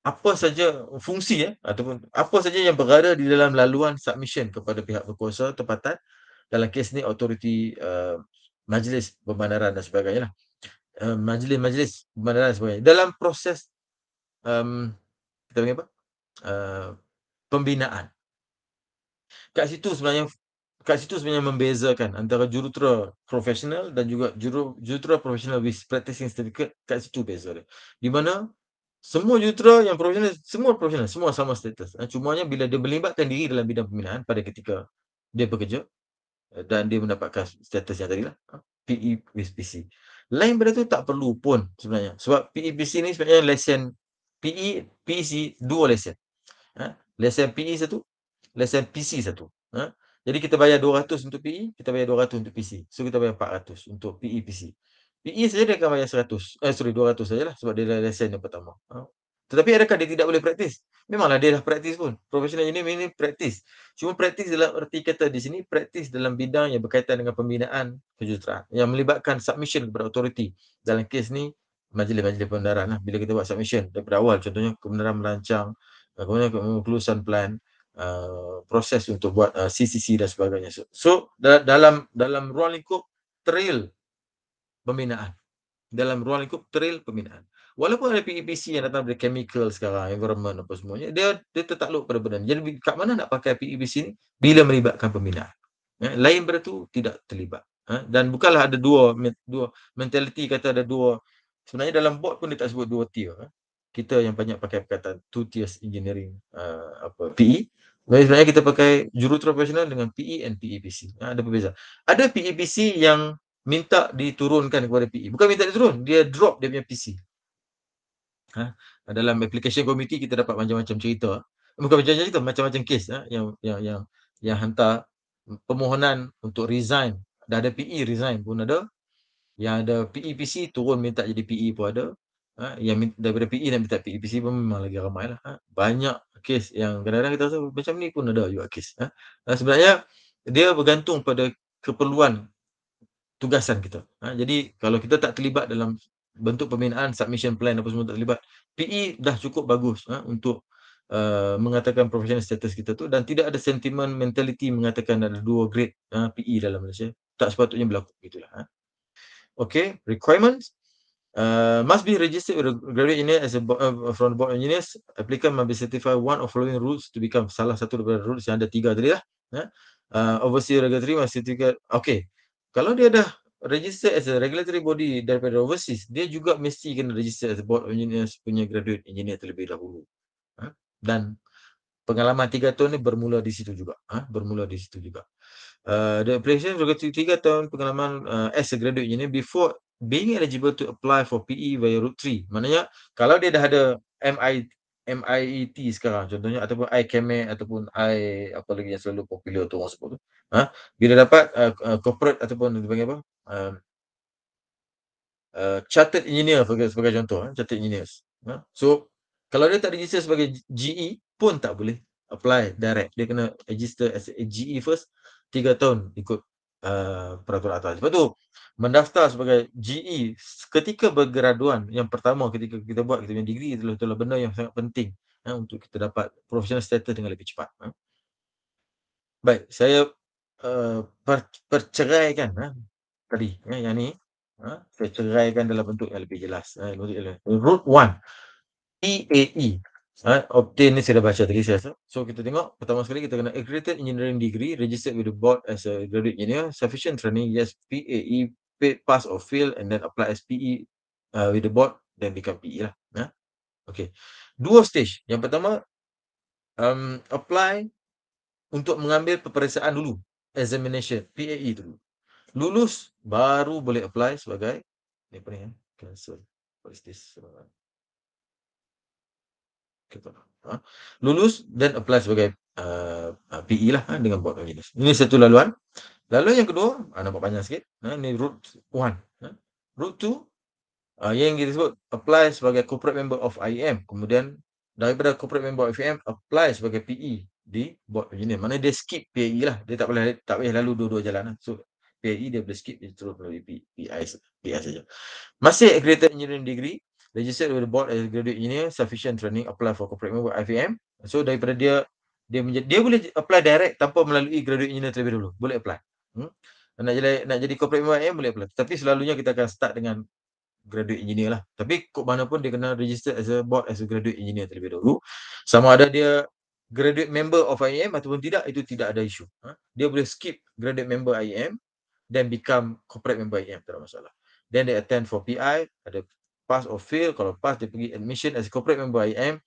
Speaker 1: apa saja fungsi ya eh? ataupun apa saja yang berada di dalam laluan submission kepada pihak berkuasa tempatan dalam kes ni authority uh, majlis pembandaran dan sebagainya lah majlis-majlis eh, uh, pemandangan sebagainya dalam proses um, kita panggil apa? Uh, pembinaan. Kat situ sebenarnya kat situ sebenarnya membezakan antara jurutera profesional dan juga juru, jurutera profesional with practicing certificate kat situ beza dia. Di mana semua jurutera yang profesional, semua profesional, semua sama status. Eh, cumanya bila dia berlibatkan diri dalam bidang pembinaan pada ketika dia bekerja dan dia mendapatkan status yang tadi lah. PE with PC. Lain benda tu tak perlu pun sebenarnya. Sebab PEBC ni sebenarnya lesen PE, PEC dua lesen. Ha? Lesen PE satu, lesen PC satu. Ha? Jadi kita bayar 200 untuk PE, kita bayar 200 untuk PC. So kita bayar 400 untuk PE, PC. PE saja dia akan bayar 100. Eh sorry, 200 sajalah sebab dia lesen yang pertama. Ha? Tetapi adakah dia tidak boleh praktis? Memanglah dia dah praktis pun. Professional ini ini praktis. Cuma praktis dalam erti kata di sini, praktis dalam bidang yang berkaitan dengan pembinaan kejuruteraan yang melibatkan submission kepada authority. Dalam kes ni, majlis-majlis pembenaran lah. Bila kita buat submission daripada awal, contohnya kebenaran melancang, eh, kemudian kelulusan plan, Uh, proses untuk buat uh, eh, CCC dan sebagainya. So, so da- dalam dalam ruang lingkup trail pembinaan. Dalam ruang lingkup trail pembinaan walaupun ada PEPC yang datang dari chemical sekarang, environment apa semuanya, dia dia tertakluk pada benda ni. Jadi kat mana nak pakai PEPC ni? Bila melibatkan pembina. Ya, lain pada tu tidak terlibat. Ha? Dan bukanlah ada dua dua mentality kata ada dua. Sebenarnya dalam bot pun dia tak sebut dua tier. Ha? Kita yang banyak pakai perkataan two tiers engineering uh, apa PE. Jadi sebenarnya kita pakai jurutera profesional dengan PE and PEPC. Ha? ada perbezaan. Ada PEPC yang minta diturunkan kepada PE. Bukan minta diturun, dia drop dia punya PC. Ha? Ah, dalam application committee kita dapat macam-macam cerita. Bukan macam cerita, macam-macam kes ha? Ah, yang, yang yang yang hantar permohonan untuk resign. Dah ada PE resign pun ada. Yang ada PEPC turun minta jadi PE pun ada. Ha? Yang daripada PE dan minta PEPC pun memang lagi ramai lah. Ha? Banyak kes yang kadang-kadang kita rasa macam ni pun ada juga kes. Ha? Ha? Sebenarnya dia bergantung pada keperluan tugasan kita. Ha? Jadi kalau kita tak terlibat dalam bentuk pembinaan, submission plan apa semua terlibat. PE dah cukup bagus ha, untuk uh, mengatakan professional status kita tu dan tidak ada sentiment mentality mengatakan ada dua grade ha, PE dalam Malaysia. Tak sepatutnya berlaku gitulah. Ha. Okay, requirements. Uh, must be registered with a graduate engineer as a bo- uh, from the board of engineers. Applicant must be certified one of following rules to become salah satu daripada rules yang ada tiga tadi lah. Yeah. Ha. Uh, overseas regulatory must certificate. Okay. Kalau dia dah register as a regulatory body daripada overseas, dia juga mesti kena register as a board of engineers punya graduate engineer terlebih dahulu. Ha? Dan pengalaman tiga tahun ni bermula di situ juga. Ha? Bermula di situ juga. Uh, the application regulatory tiga tahun pengalaman uh, as a graduate engineer before being eligible to apply for PE via route 3. Maknanya kalau dia dah ada MI MIET sekarang contohnya ataupun ICAME ataupun I apa lagi yang selalu popular tu orang sebut tu. Ha? Bila dapat uh, uh, corporate ataupun dia panggil apa? Um, uh, chartered engineer sebagai, sebagai contoh, eh, chartered engineers. Uh, so, kalau dia tak register sebagai GE pun tak boleh apply direct. Dia kena register as a GE first, tiga tahun ikut uh, peraturan atas. Lepas tu, mendaftar sebagai GE ketika bergraduan, yang pertama ketika kita buat kita punya degree itu adalah benda yang sangat penting eh, untuk kita dapat professional status dengan lebih cepat. Eh. Baik, saya uh, per- perceraikan, eh, tadi ya, eh, yang ni ha, saya ceraikan dalam bentuk yang lebih jelas ha, root, root one EAE e. ha, obtain ni saya dah baca tadi saya rasa so kita tengok pertama sekali kita kena accredited engineering degree registered with the board as a graduate engineer sufficient training yes e, PAE pass or fail and then apply SPE uh, with the board then become PE lah ya. okay dua stage yang pertama um, apply untuk mengambil peperiksaan dulu examination PAE dulu lulus baru boleh apply sebagai apa ni kan cancel what is this kita ha? lulus dan apply sebagai uh, uh, PE lah ha? dengan buat kalinas ini satu laluan laluan yang kedua ha, nampak panjang sikit ha? ni root one ha? route two uh, yang kita sebut apply sebagai corporate member of IEM kemudian daripada corporate member of IEM apply sebagai PE di board engineer. Mana dia skip PAE lah. Dia tak boleh tak boleh lalu dua-dua jalan lah. So PI e, dia boleh skip dia terus melalui PI, e, PI, e saja. Masih accredited engineering degree, registered with the board as graduate engineer, sufficient training, apply for corporate member IVM. So daripada dia, dia menjadi, dia boleh apply direct tanpa melalui graduate engineer terlebih dulu. Boleh apply. Hmm? Nak, jadi, nak jadi corporate member eh, IVM boleh apply. Tapi selalunya kita akan start dengan graduate engineer lah. Tapi kok mana pun dia kena register as a board as a graduate engineer terlebih dahulu. Sama ada dia graduate member of IAM ataupun tidak, itu tidak ada isu. Ha? Dia boleh skip graduate member IAM then become corporate member IM tak ada masalah. Then they attend for PI, ada pass or fail. Kalau pass, dia pergi admission as corporate member IM.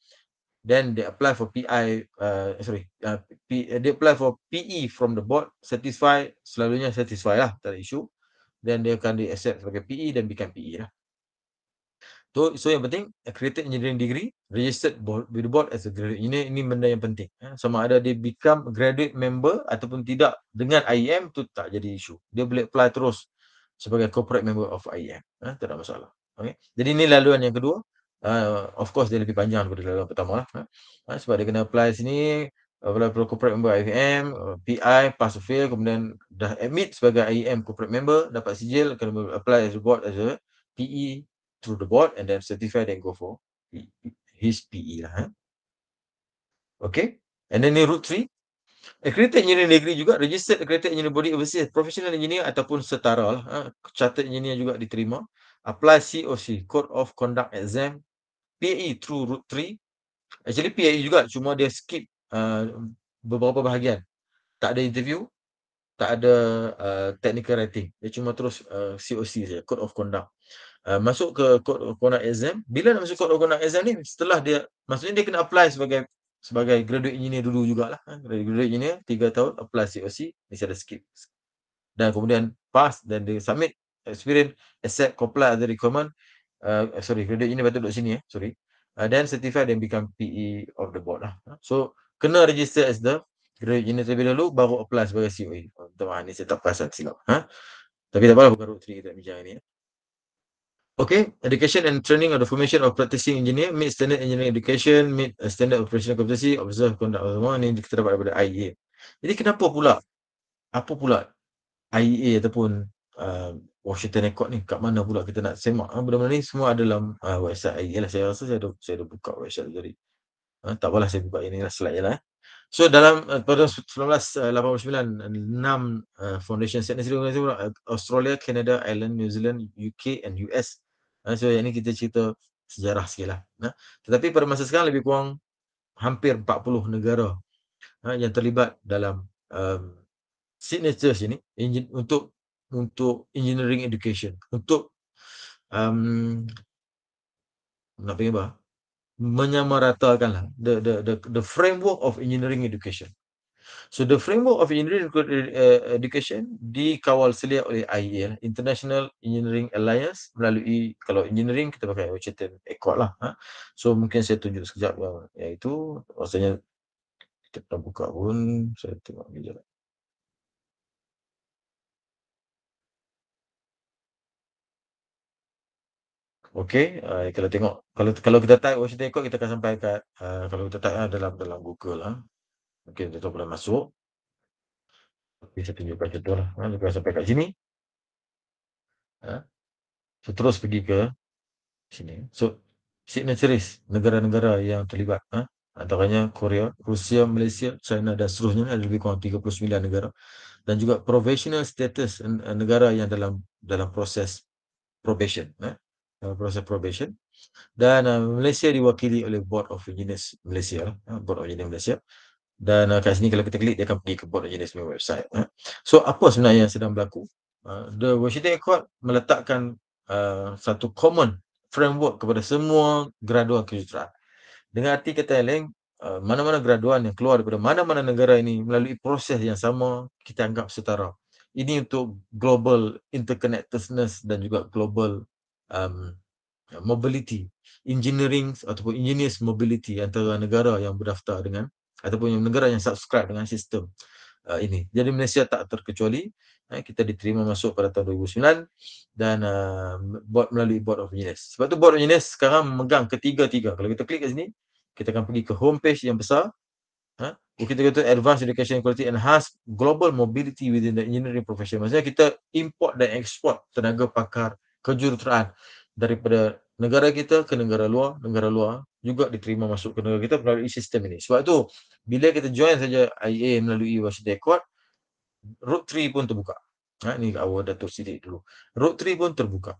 Speaker 1: Then they apply for PI, uh, sorry, uh, P, uh, they apply for PE from the board, satisfy, selalunya satisfy lah, tak ada isu. Then dia akan di accept sebagai PE dan become PE lah. So, so yang penting, accredited engineering degree, registered board, with board as a graduate. Ini, ini benda yang penting. Eh. Sama ada dia become graduate member ataupun tidak dengan IEM, tu tak jadi isu. Dia boleh apply terus sebagai corporate member of IEM. Eh. Ya. Tak ada masalah. Okay. Jadi ini laluan yang kedua. Uh, of course, dia lebih panjang daripada laluan pertama. Eh. Uh, sebab dia kena apply sini, apply for corporate member IEM, uh, PI, pass fail, kemudian dah admit sebagai IEM corporate member, dapat sijil, kena apply as a board as a PE through the board and then certify then go for HPE lah. Eh? Okay. And then ni route three, Accredited engineer negeri juga registered accredited engineer body overseas professional engineer ataupun setara lah. Eh? Chartered engineer juga diterima. Apply COC, Code of Conduct Exam. PAE through route three. Actually PAE juga cuma dia skip uh, beberapa bahagian. Tak ada interview, tak ada uh, technical writing. Dia cuma terus uh, COC saja, Code of Conduct. Ah, masuk ke code of exam bila nak masuk code of conduct exam ni setelah dia maksudnya dia kena apply sebagai sebagai graduate engineer dulu jugalah ha? graduate engineer 3 tahun apply COC ni saya ada skip dan kemudian pass dan dia submit experience accept comply the requirement uh, sorry graduate engineer patut duduk sini eh sorry dan ah, uh, certify dan become PE of the board lah so kena register as the graduate engineer terlebih dahulu baru apply sebagai COE oh, teman ni saya tak perasan silap ha? tapi tak apa lah, bukan root 3 kita bincang ni eh? Okay, education and training of the formation of practicing engineer meet standard engineering education, meet a uh, standard operational competency, observe conduct of the one ni kita dapat daripada IEA. Jadi kenapa pula? Apa pula IEA ataupun uh, Washington Accord ni? Kat mana pula kita nak semak? Ha, benda-benda ni semua ada dalam uh, website IEA lah. Saya rasa saya ada, saya ada buka website tadi. Ha, tak apalah saya buka ini lah slide je lah. Eh. So dalam uh, pada 1989, uh, 6 uh, foundation set ni Australia, Canada, Ireland, New Zealand, UK and US So yang ni kita cerita sejarah sikit lah. Tetapi pada masa sekarang lebih kurang hampir 40 negara yang terlibat dalam um, signatures ini untuk untuk engineering education untuk um, nak pergi apa menyamaratakanlah the, the the the framework of engineering education So the framework of engineering uh, education dikawal selia oleh IEA, International Engineering Alliance melalui kalau engineering kita pakai OCTN ekor lah. Ha? So mungkin saya tunjuk sekejap yang iaitu maksudnya kita pernah buka pun saya tengok lagi jalan. Okay, uh, eh, kalau tengok kalau kalau kita type Washington Ekor kita akan sampai kat uh, kalau kita type uh, dalam dalam Google lah. Uh. Mungkin okay, tu boleh masuk. Okay, saya tunjukkan contoh. Lah. Ha, lepas sampai kat sini. Ha, so, terus pergi ke sini. So, signatories negara-negara yang terlibat. Ha, antaranya Korea, Rusia, Malaysia, China dan seterusnya. Ada lebih kurang 39 negara. Dan juga provisional status eh, negara yang dalam dalam proses probation. Ha, dalam proses probation. Dan uh, Malaysia diwakili oleh Board of Engineers Malaysia. Lah, ha, Board of Engineers Malaysia dan uh, kat sini kalau kita klik dia akan pergi ke board jenis punya website eh. so apa sebenarnya yang sedang berlaku uh, the washington accord meletakkan uh, satu common framework kepada semua graduan kejuruteraan dengan arti kata lain uh, mana-mana graduan yang keluar daripada mana-mana negara ini melalui proses yang sama kita anggap setara ini untuk global interconnectedness dan juga global um, mobility engineering ataupun engineers mobility antara negara yang berdaftar dengan ataupun negara yang subscribe dengan sistem uh, ini. Jadi Malaysia tak terkecuali eh, kita diterima masuk pada tahun 2009 dan uh, buat melalui Board of Engineers. Sebab tu Board of Engineers sekarang memegang ketiga-tiga. Kalau kita klik kat sini, kita akan pergi ke homepage yang besar. Ha? Kita kata Advanced Education Quality Enhanced Global Mobility within the Engineering Profession. Maksudnya kita import dan export tenaga pakar kejuruteraan daripada negara kita ke negara luar, negara luar juga diterima masuk ke negara kita melalui sistem ini. Sebab tu bila kita join saja IA melalui Washington Accord, Route 3 pun terbuka. Ha, ini awal Dato' Sidik dulu. Route 3 pun terbuka.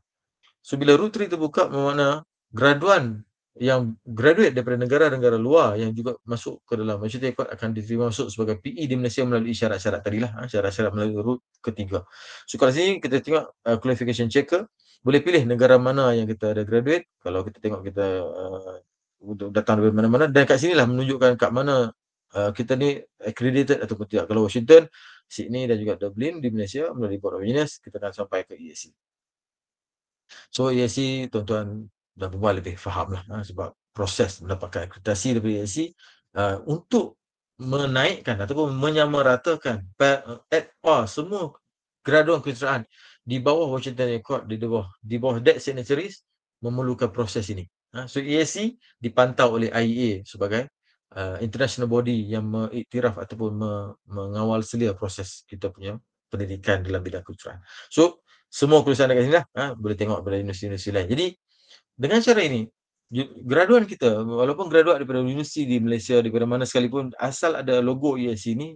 Speaker 1: So bila Route 3 terbuka, bermakna graduan yang graduate daripada negara-negara luar yang juga masuk ke dalam Universiti Ekuat akan diterima masuk sebagai PE di Malaysia melalui syarat-syarat tadi lah ha, syarat-syarat melalui root ketiga so kalau sini kita tengok uh, qualification checker boleh pilih negara mana yang kita ada graduate kalau kita tengok kita uh, untuk uh, datang dari mana-mana dan kat sini lah menunjukkan kat mana uh, kita ni accredited ataupun tidak kalau Washington Sydney dan juga Dublin di Malaysia melalui Board of Engineers kita akan sampai ke ESC So ESC tuan-tuan dan berbual lebih faham lah ha, sebab proses mendapatkan akreditasi daripada ASC uh, eh, untuk menaikkan ataupun menyamaratakan per, eh, at par semua graduan kejuruteraan di bawah Washington Accord di bawah di bawah that signatories memerlukan proses ini. so e ASC dipantau oleh IEA sebagai uh, international body yang mengiktiraf ataupun me, mengawal selia proses kita punya pendidikan dalam bidang kejuruteraan. So semua kelulusan dekat sini lah. boleh tengok pada universiti-universiti lain. Jadi dengan cara ini, graduan kita, walaupun graduan daripada universiti di Malaysia, daripada mana sekalipun, asal ada logo UIC e ini,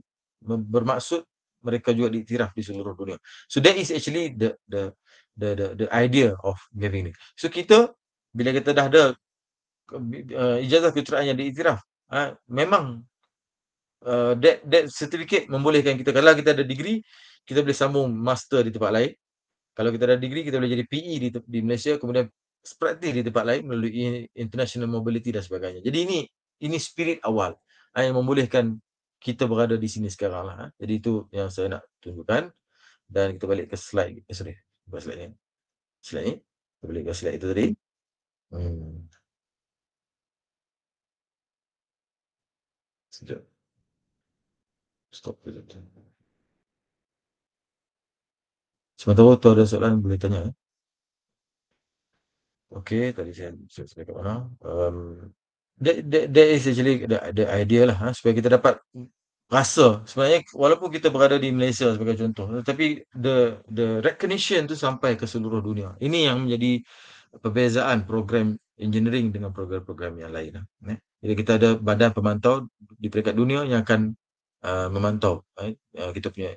Speaker 1: bermaksud mereka juga diiktiraf di seluruh dunia. So that is actually the the the the, the idea of giving ini. So kita, bila kita dah ada uh, ijazah kecerahan yang diiktiraf, ha, memang uh, that, that certificate membolehkan kita. Kalau kita ada degree, kita boleh sambung master di tempat lain. Kalau kita ada degree, kita boleh jadi PE di, di Malaysia, kemudian praktis di tempat lain melalui international mobility dan sebagainya. Jadi ini ini spirit awal ah, yang membolehkan kita berada di sini sekarang lah. Ah. Jadi itu yang saya nak tunjukkan dan kita balik ke slide. Eh, sorry, ke slide ni. Slide ni. Kita balik ke slide itu tadi. Hmm. Sekejap. Stop sekejap. Sementara tu ada soalan boleh tanya. Eh? Okay, tadi saya cakap kat mana. Um, that, that, that is actually the, the idea lah. Ha, supaya kita dapat rasa. Sebenarnya, walaupun kita berada di Malaysia sebagai contoh. Tapi, the the recognition tu sampai ke seluruh dunia. Ini yang menjadi perbezaan program engineering dengan program-program yang lain. Lah. Eh? Jadi, kita ada badan pemantau di peringkat dunia yang akan uh, memantau eh? uh, kita punya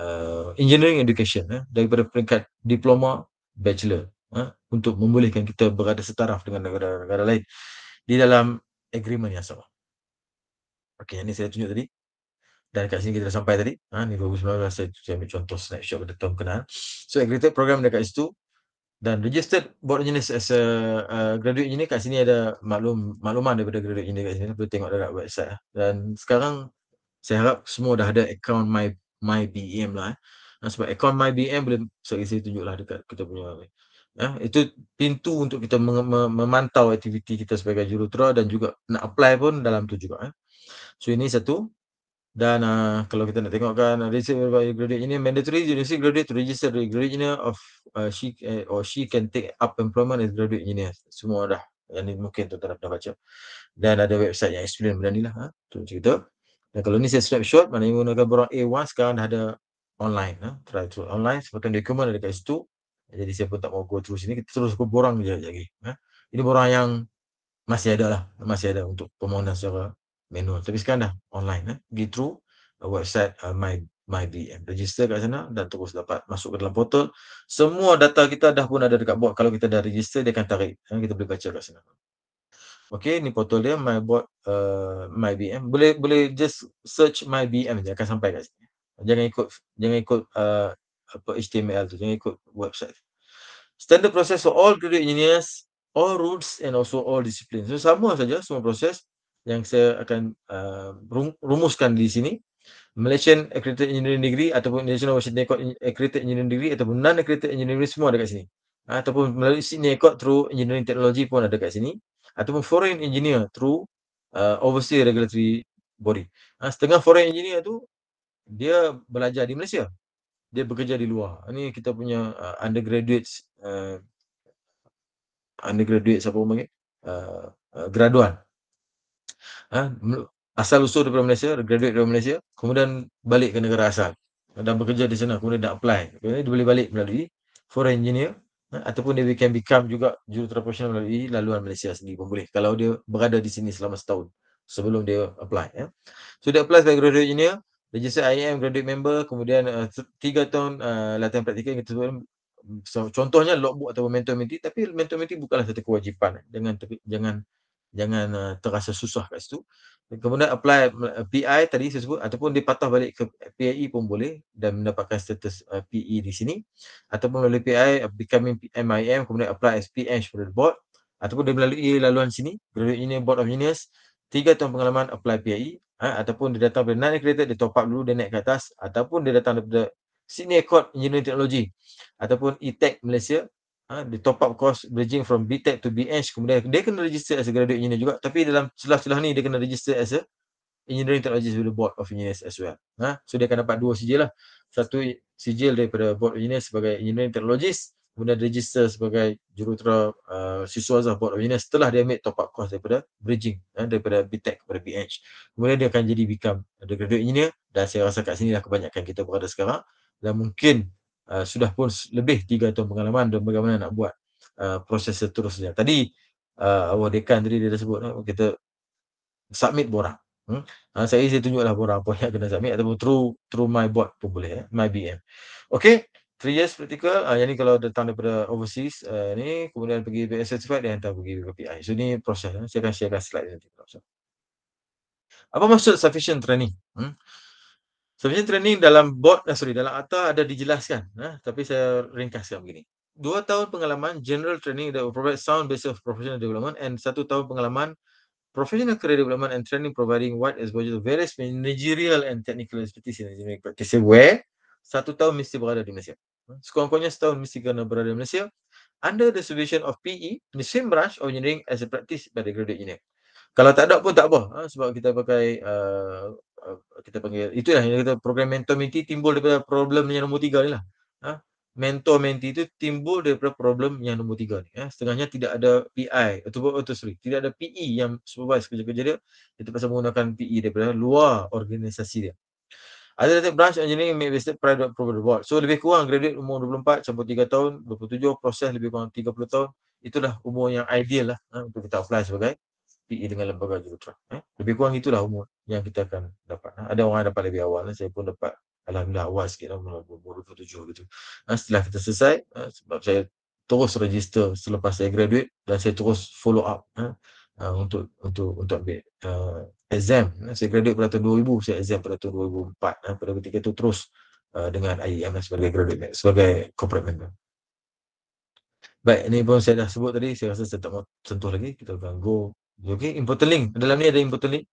Speaker 1: uh, engineering education. Eh? Daripada peringkat diploma, bachelor ha, untuk membolehkan kita berada setaraf dengan negara-negara lain di dalam agreement yang sama. Okey, ini saya tunjuk tadi. Dan kat sini kita dah sampai tadi. Ha, ini 2019 saya, saya ambil contoh snapshot pada tahun kenal. So, accredited program dekat situ dan registered board engineer as a uh, graduate engineer kat sini ada maklum makluman daripada graduate engineer kat sini boleh tengok dekat website dan sekarang saya harap semua dah ada account my my BM e lah eh. Ha, sebab account my BM e boleh so saya tunjuklah dekat kita punya website. Ya, itu pintu untuk kita memantau aktiviti kita sebagai jurutera dan juga nak apply pun dalam tu juga. Ya. So ini satu. Dan uh, kalau kita nak tengokkan register by graduate ini mandatory university graduate to register the graduate engineer of uh, she uh, or she can take up employment as graduate engineer. Semua dah. Yang ni mungkin tuan-tuan dah pernah baca. Dan ada website yang explain benda ni lah. Ha? Tu cerita. Dan kalau ni saya snapshot, mana maknanya menggunakan borang A1 sekarang dah ada online. Ha? Try through online. Sebutkan dokumen ada kat situ. Jadi siapa tak mau go through sini, kita terus ke borang je lagi. Ha? Ini borang yang masih ada lah. Masih ada untuk permohonan secara manual. Tapi sekarang dah online. Ha? Pergi through uh, website uh, my MyVM. Register kat sana dan terus dapat masuk ke dalam portal. Semua data kita dah pun ada dekat bot. Kalau kita dah register, dia akan tarik. Ha? Kita boleh baca kat sana. Okay, ni portal dia. My bot, uh, my VM. Boleh boleh just search my VM je. Akan sampai kat sini. Jangan ikut, jangan ikut uh, apa HTML tu jangan ikut website standard process for all graduate engineers all routes and also all disciplines so sama saja semua proses yang saya akan uh, rumuskan di sini Malaysian accredited engineering degree ataupun National Washington Accord accredited engineering degree ataupun non accredited engineering degree semua ada kat sini ha, ataupun melalui Sydney Accord through engineering technology pun ada kat sini ataupun foreign engineer through uh, overseas regulatory body ha, setengah foreign engineer tu dia belajar di Malaysia dia bekerja di luar. Ini kita punya uh, undergraduates uh, undergraduate siapa panggil? Uh, uh, graduan. Uh, asal usul daripada Malaysia, graduate daripada Malaysia, kemudian balik ke negara asal dan bekerja di sana kemudian dah apply. Kemudian dia boleh balik melalui foreign engineer uh, ataupun dia can become juga jurutera profesional melalui laluan Malaysia sendiri pun boleh kalau dia berada di sini selama setahun sebelum dia apply ya. So dia apply sebagai graduate engineer Register IAM graduate member, kemudian eh, tiga tahun uh, latihan praktikal kita sebut so, contohnya logbook atau mentor mentee tapi mentor mentee bukanlah satu kewajipan eh, dengan ter, jangan jangan uh, terasa susah kat situ kemudian apply PI tadi saya sebut ataupun dipatah balik ke PAE pun boleh dan mendapatkan status uh, PE di sini ataupun melalui PI becoming MIM kemudian apply as PH for the board ataupun dia melalui laluan sini graduate ini board of engineers Tiga tahun pengalaman apply PAE ha, ataupun dia datang dari non accredited dia top up dulu dia naik ke atas ataupun dia datang daripada Sydney Accord Engineering Technology ataupun ETEC Malaysia ha, dia top up course bridging from BTEC to BH kemudian dia kena register as a graduate engineer juga tapi dalam celah-celah ni dia kena register as a Engineering Technology with the Board of Engineers as well. Ha? So dia akan dapat dua sijil lah. Satu sijil daripada Board of Engineers sebagai Engineering Technologist kemudian register sebagai jurutera uh, siswa Azhar Board of Engineer setelah dia ambil top up course daripada bridging eh, daripada BTEC kepada PH. Kemudian dia akan jadi become uh, the graduate engineer dan saya rasa kat sini lah kebanyakan kita berada sekarang dan mungkin uh, sudah pun lebih 3 tahun pengalaman dan bagaimana nak buat uh, proses seterusnya. Tadi uh, our dekan tadi dia dah sebut eh, kita submit borang. Hmm? Uh, saya, saya tunjuklah borang apa yang kena submit ataupun through, through my board pun boleh. Eh, my BM. Okay. 3 years practical uh, yang ni kalau datang daripada overseas uh, ni kemudian pergi PS certified dia hantar pergi PPI so ni proses eh. saya akan sharekan slide nanti proses. apa maksud sufficient training hmm? sufficient training dalam board eh, sorry dalam ATA ada dijelaskan eh, tapi saya ringkaskan begini dua tahun pengalaman general training that will provide sound basis of professional development and satu tahun pengalaman professional career development and training providing wide exposure to various managerial and technical expertise in engineering practice where satu tahun mesti berada di Malaysia. Hmm, sekurang-kurangnya setahun mesti kena berada di Malaysia under the supervision of PE the same branch of engineering as a practice by the graduate engineer. Kalau tak ada pun tak apa ha, sebab kita pakai uh, kita panggil itulah yang kita program mentor mentee timbul daripada problem yang nombor tiga ni lah. Ha, mentor mentee itu timbul daripada problem yang nombor tiga ni. Ha, setengahnya tidak ada PI ataupun atau sorry, tidak ada PE yang supervise kerja-kerja dia. Dia terpaksa menggunakan PE daripada luar organisasi dia. Ada Adalah branch engineering make visit prior to approval board. So lebih kurang graduate umur 24, sampai 3 tahun, 27, proses lebih kurang 30 tahun. Itulah umur yang ideal lah eh, untuk kita apply sebagai PE dengan lembaga jurutera. Eh. Ha. Lebih kurang itulah umur yang kita akan dapat. Eh. Ada orang yang dapat lebih awal. Eh. Saya pun dapat Alhamdulillah awal sikit lah umur, umur 27 gitu. Eh, setelah kita selesai, eh, sebab saya terus register selepas saya graduate dan saya terus follow up eh, untuk untuk untuk ambil uh, exam saya graduate pada tahun 2000 saya exam pada tahun 2004 ha, pada ketika itu terus uh, dengan IEM lah sebagai graduate sebagai corporate member baik ini pun saya dah sebut tadi saya rasa saya tak mahu sentuh lagi kita akan go okay important link dalam ni ada important link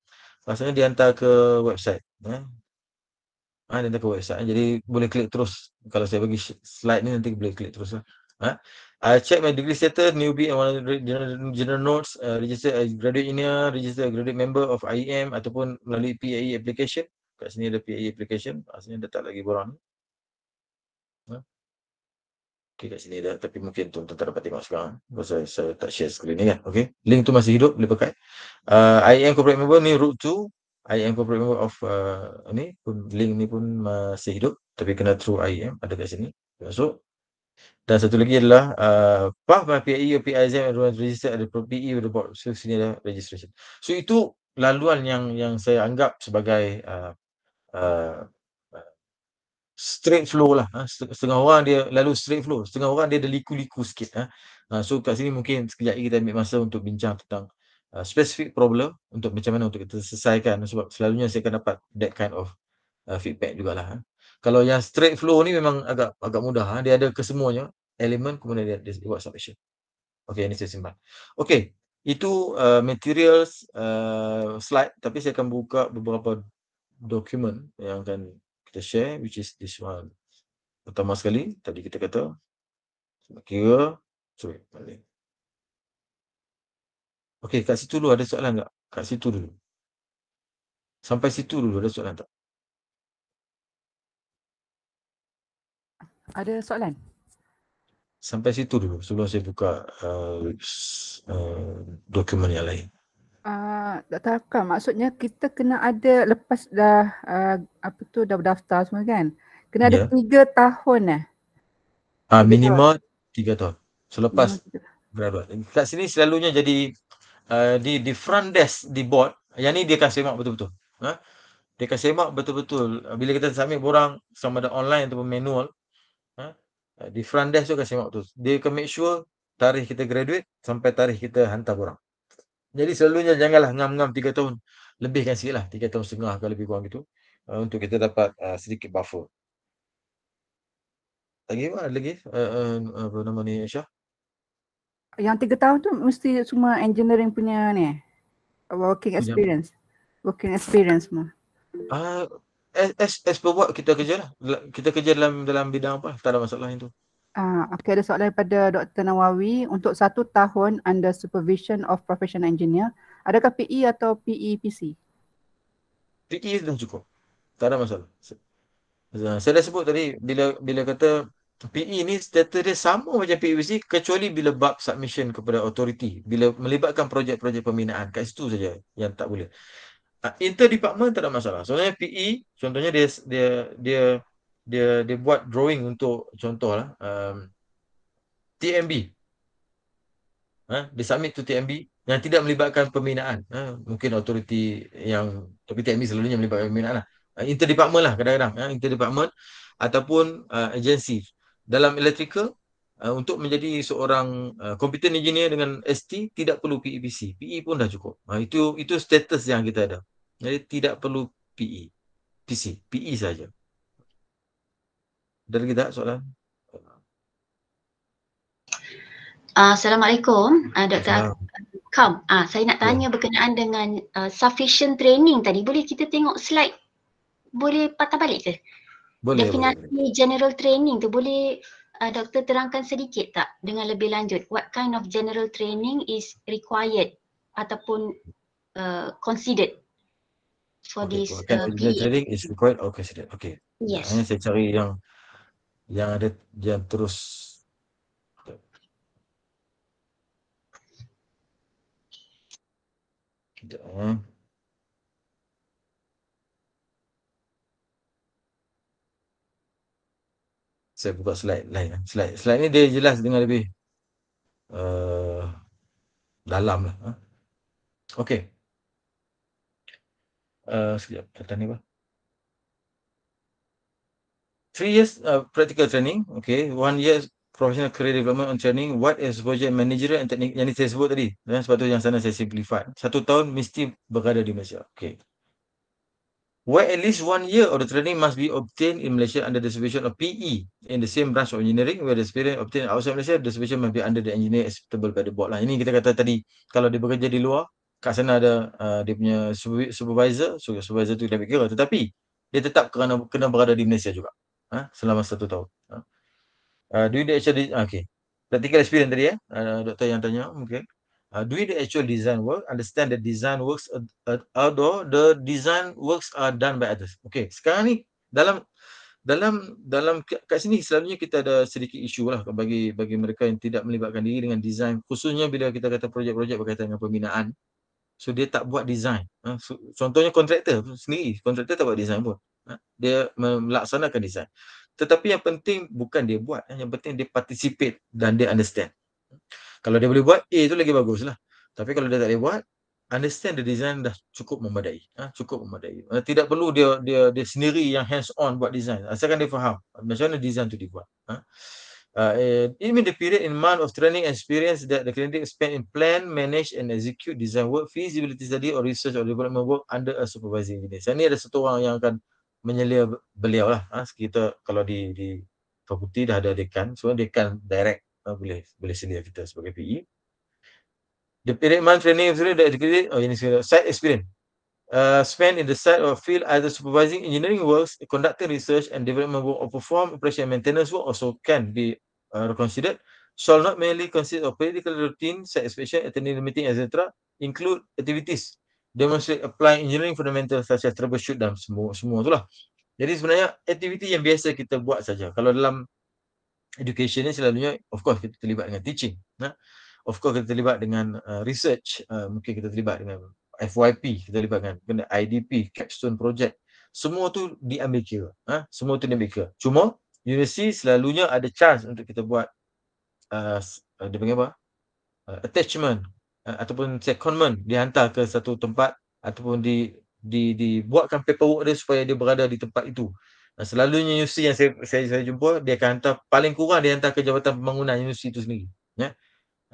Speaker 1: rasanya dihantar ke website ha. Ya. Ha, ah, dihantar ke website jadi boleh klik terus kalau saya bagi slide ni nanti boleh klik terus lah. ha. I check my degree status, newbie and general general notes, uh, register as graduate engineer, register as graduate member of IEM ataupun melalui PAE application. Kat sini ada PAE application, maksudnya dah tak lagi borang. Ha? Okay, kat sini dah, tapi mungkin tu tak dapat tengok sekarang. Sebab saya, saya tak share screen ni kan, okay. Link tu masih hidup, boleh pakai. Uh, IEM corporate member ni route 2. IEM corporate member of uh, ni, pun, link ni pun masih hidup. Tapi kena through IEM, ada kat sini. Masuk, so, dan satu lagi adalah uh, PAH PAI or PIZ advance register ada PE ada bot so sini adalah registration. So itu laluan yang yang saya anggap sebagai uh, uh, straight flow lah. Ha, setengah orang dia lalu straight flow, setengah orang dia ada liku-liku sikit. Ha. Ha, so kat sini mungkin sekejap lagi kita ambil masa untuk bincang tentang uh, specific problem untuk macam mana untuk kita selesaikan sebab selalunya saya akan dapat that kind of uh, feedback jugalah kalau yang straight flow ni memang agak agak mudah ha? dia ada kesemuanya elemen kemudian dia, dia, buat submission Okay, ini saya simpan Okay, itu uh, materials uh, slide tapi saya akan buka beberapa dokumen yang akan kita share which is this one pertama sekali tadi kita kata kira sorry balik Okay, kat situ dulu ada soalan tak kat situ dulu sampai situ dulu ada soalan tak Ada soalan? Sampai situ dulu sebelum saya buka uh, uh, dokumen yang lain.
Speaker 2: Uh, Dr. Akram, maksudnya kita kena ada lepas dah uh, apa tu dah berdaftar semua kan? Kena ada yeah. tiga tahun eh?
Speaker 1: Ah uh, minima tiga tahun. Selepas graduate. Kat sini selalunya jadi uh, di di front desk di board. Yang ni dia akan semak betul-betul. Ha? Dia akan semak betul-betul. Bila kita submit borang sama ada online ataupun manual, Ha? ha? di front desk tu akan semak tu. Dia akan make sure tarikh kita graduate sampai tarikh kita hantar orang. Jadi selalunya janganlah ngam-ngam 3 tahun. Lebihkan sikit lah 3 tahun setengah kalau lebih kurang gitu. Uh, untuk kita dapat uh, sedikit buffer. Lagi apa? Lagi? Uh, uh, apa nama ni Aisyah?
Speaker 2: Yang 3 tahun tu mesti semua engineering punya ni. Eh? Working experience. Working experience semua.
Speaker 1: Uh, as, as, as per what kita kerja lah. Kita kerja dalam dalam bidang apa? Lah. Tak ada masalah itu.
Speaker 2: Ah, uh, okay, ada soalan daripada Dr. Nawawi. Untuk satu tahun under supervision of professional engineer, adakah PE atau PEPC?
Speaker 1: PE sudah cukup. Tak ada masalah. Saya, saya dah sebut tadi, bila bila kata PE ni status dia sama macam PEPC kecuali bila bab submission kepada authority. Bila melibatkan projek-projek pembinaan. Kat situ saja yang tak boleh. Ah, inter department tak ada masalah. Soalnya PE contohnya dia dia dia dia, dia buat drawing untuk contohlah um, TMB. Ha, dia submit to TMB yang tidak melibatkan pembinaan. Ha, mungkin autoriti yang tapi TMB selalunya melibatkan pembinaan lah. Uh, inter lah kadang-kadang. Ha, inter department ataupun uh, ah, agensi. Dalam electrical, Uh, untuk menjadi seorang uh, computer engineer dengan ST tidak perlu PEBC. PE pun dah cukup. Ha, itu itu status yang kita ada. Jadi tidak perlu PE. PC, PE saja. Ada kita tak soalan?
Speaker 2: Uh, Assalamualaikum uh, Dr. Kam. Ah uh, saya nak ya. tanya yeah. berkenaan dengan uh, sufficient training tadi. Boleh kita tengok slide? Boleh patah balik ke? Boleh. Definasi boleh. general training tu boleh uh, doktor terangkan sedikit tak dengan lebih lanjut what kind of general training is required ataupun uh, considered for okay, this okay. Uh, eh, general e? training
Speaker 1: is required or considered okay yes hanya saya cari yang yang ada yang terus Kejap, eh. saya buka slide lain. Eh. Slide slide ni dia jelas dengan lebih uh, dalam lah. Huh? Eh. Okay. Uh, sekejap, kata ni apa? Three years of practical training. Okay. One year professional career development and training. What is project manager and technique? Yang ni saya sebut tadi. Dan sebab tu yang sana saya simplify. Satu tahun mesti berada di Malaysia. Okay where at least one year of the training must be obtained in Malaysia under the supervision of PE in the same branch of engineering where the experience obtained outside Malaysia, the supervision must be under the engineer acceptable by the board lah. Ini kita kata tadi, kalau dia bekerja di luar, kat sana ada uh, dia punya supervisor, so supervisor tu dia ambil kira. Tetapi, dia tetap kena, kena berada di Malaysia juga ha? selama satu tahun. Ha? Uh, during the HRD, okay. Practical experience tadi ya, eh? uh, doktor yang tanya, mungkin. Okay. Uh, do the actual design work, understand the design works uh, uh, although the design works are done by others. Okay, sekarang ni dalam dalam dalam kat sini selalunya kita ada sedikit isu lah bagi bagi mereka yang tidak melibatkan diri dengan design khususnya bila kita kata projek-projek berkaitan dengan pembinaan so dia tak buat design contohnya kontraktor sendiri kontraktor tak buat design pun dia melaksanakan design tetapi yang penting bukan dia buat yang penting dia participate dan dia understand kalau dia boleh buat A tu lagi bagus lah Tapi kalau dia tak boleh buat Understand the design dah cukup memadai ha? Cukup memadai eh, Tidak perlu dia dia dia sendiri yang hands on buat design Asalkan dia faham Macam mana design tu dibuat ha? Uh, it, eh, means the period in month of training experience that the candidate spend in plan, manage and execute design work, feasibility study or research or development work under a supervising engineer. Saya ni ada satu orang yang akan menyelia beliau lah. Ha? Kita kalau di di fakulti dah ada dekan, so dekan direct uh, boleh boleh sendiri kita sebagai PE. The period month training experience that degree Oh ini site experience. Uh, spend in the site or field either supervising engineering works, conducting research and development work or perform operation and maintenance work also can be uh, considered. Shall not merely consist of practical routine, site inspection, attending the meeting, etc. Include activities demonstrate apply engineering fundamental such as troubleshoot dan semua semua tu lah. Jadi sebenarnya aktiviti yang biasa kita buat saja. Kalau dalam education ni selalunya of course kita terlibat dengan teaching nah, ha? of course kita terlibat dengan uh, research uh, mungkin kita terlibat dengan FYP kita terlibat dengan, dengan IDP capstone project semua tu diambil kira ha? semua tu diambil kira cuma universiti selalunya ada chance untuk kita buat uh, uh, dia panggil apa uh, attachment uh, ataupun secondment dihantar ke satu tempat ataupun di di dibuatkan paperwork dia supaya dia berada di tempat itu Eh, selalunya universiti yang saya, saya saya jumpa dia akan hantar paling kurang dia hantar ke jabatan pembangunan universiti itu sendiri ya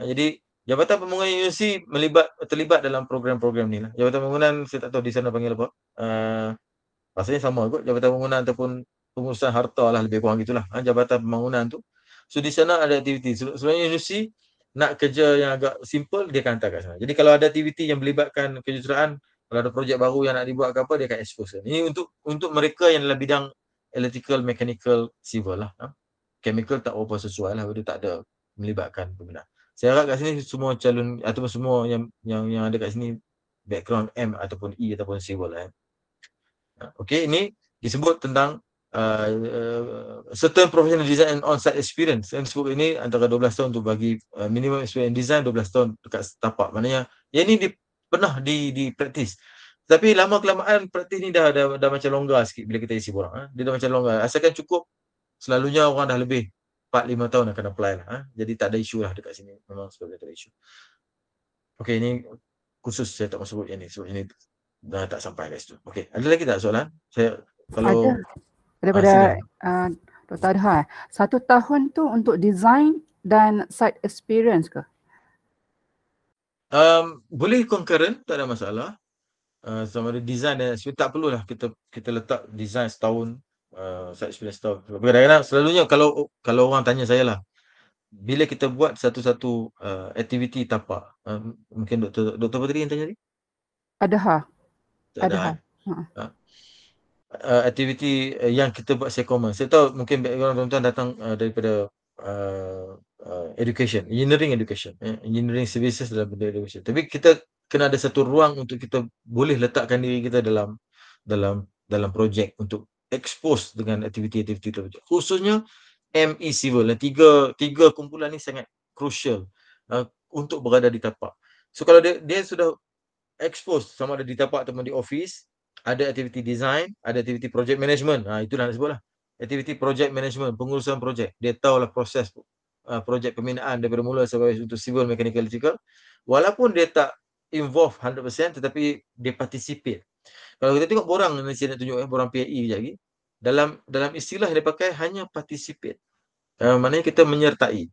Speaker 1: eh, jadi jabatan pembangunan universiti melibat terlibat dalam program-program ni lah jabatan pembangunan saya tak tahu di sana panggil apa uh, rasanya sama kot jabatan pembangunan ataupun pengurusan harta lah lebih kurang gitulah ha, jabatan pembangunan tu so di sana ada aktiviti sebenarnya universiti nak kerja yang agak simple dia akan hantar kat sana jadi kalau ada aktiviti yang melibatkan kejuruteraan kalau ada projek baru yang nak dibuat ke apa dia akan expose ini untuk untuk mereka yang dalam bidang electrical, mechanical, civil lah. Eh? Chemical tak berapa sesuai lah, dia tak ada melibatkan peminat. Saya harap kat sini semua calon ataupun semua yang yang yang ada kat sini background M ataupun E ataupun civil lah. Eh? Ha, okay, ini disebut tentang uh, uh, certain professional design and on-site experience. Yang disebut ini antara 12 tahun untuk bagi uh, minimum experience design, 12 tahun dekat tapak. Maknanya, yang ini di, pernah di, di practice. Tapi lama kelamaan praktis ni dah, dah dah macam longgar sikit bila kita isi borang. Ah. Ha? Dia dah macam longgar. Asalkan cukup selalunya orang dah lebih 4-5 tahun akan apply lah. Ha? Jadi tak ada isu lah dekat sini. Memang sebabnya tak ada isu. Okay ini khusus saya tak sebut yang ni. Sebab ini dah tak sampai guys tu. Okay ada lagi tak soalan? Saya kalau ada. Daripada
Speaker 2: ah, uh, ah, Dr. Adha, eh. satu tahun tu untuk design dan site experience ke?
Speaker 1: Um, boleh concurrent, tak ada masalah. Eh, sama ada design dan eh, sebab tak perlulah kita kita letak design setahun uh, site experience setahun. Sebab kadang-kadang selalunya kalau kalau orang tanya saya lah bila kita buat satu-satu uh, aktiviti tapak uh, mungkin doktor doktor Putri yang tanya tadi? Ada ha. Ada
Speaker 2: ha.
Speaker 1: Uh, aktiviti yang kita buat saya komen. Saya tahu mungkin orang tuan datang uh, daripada uh, uh, education, engineering education, eh? engineering services dalam bidang education. Tapi kita kena ada satu ruang untuk kita boleh letakkan diri kita dalam dalam dalam projek untuk expose dengan aktiviti-aktiviti tersebut. Khususnya ME Civil. Nah, tiga tiga kumpulan ni sangat crucial uh, untuk berada di tapak. So kalau dia, dia sudah expose sama ada di tapak atau di office, ada aktiviti design, ada aktiviti project management. Ha, itu dah sebutlah. Aktiviti project management, pengurusan projek. Dia tahulah proses uh, projek pembinaan daripada mula sampai untuk civil, mechanical, electrical. Walaupun dia tak involved 100% tetapi dia participate. Kalau kita tengok borang ni saya nak tunjuk eh borang PAE je lagi. Dalam dalam istilah yang dia pakai hanya participate. Uh, maknanya kita menyertai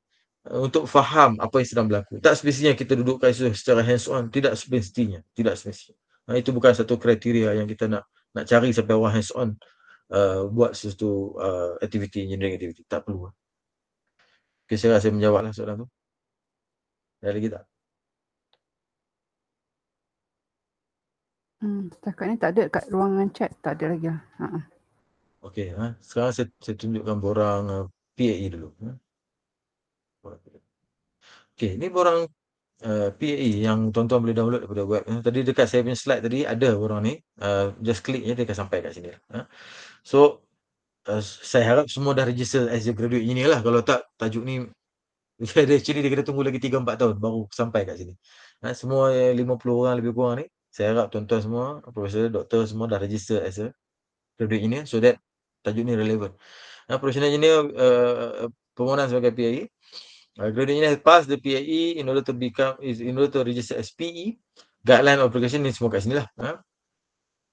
Speaker 1: uh, untuk faham apa yang sedang berlaku. Tak semestinya kita duduk kat secara hands on, tidak semestinya, tidak semestinya. Uh, itu bukan satu kriteria yang kita nak nak cari sampai orang hands on uh, buat sesuatu uh, aktiviti engineering aktiviti. Tak perlu. Okay, saya rasa menjawablah soalan tu. Ada lagi tak?
Speaker 2: Hmm, setakat ni tak ada kat ruangan chat, tak ada lagi lah. Ha.
Speaker 1: Okey, ha? sekarang saya, saya tunjukkan borang uh, PAE dulu. Ha? Okey, ni borang uh, PAE yang tuan-tuan boleh download daripada web. Ha? Tadi dekat saya punya slide tadi ada borang ni. Uh, just click je, dia akan sampai kat sini. Ha? So, uh, saya harap semua dah register as a graduate engineer lah. Kalau tak, tajuk ni dia actually dia kena tunggu lagi 3-4 tahun baru sampai kat sini. Ha? Semua 50 orang lebih kurang ni saya harap tuan-tuan semua, profesor, doktor semua dah register as a graduate engineer so that tajuk ni relevant. Nah, professional engineer uh, permohonan sebagai PAE. Uh, eh, graduate engineer pass the PAE in order to become is in order to register as PE. Guideline application ni semua kat sini lah. Huh? Ha.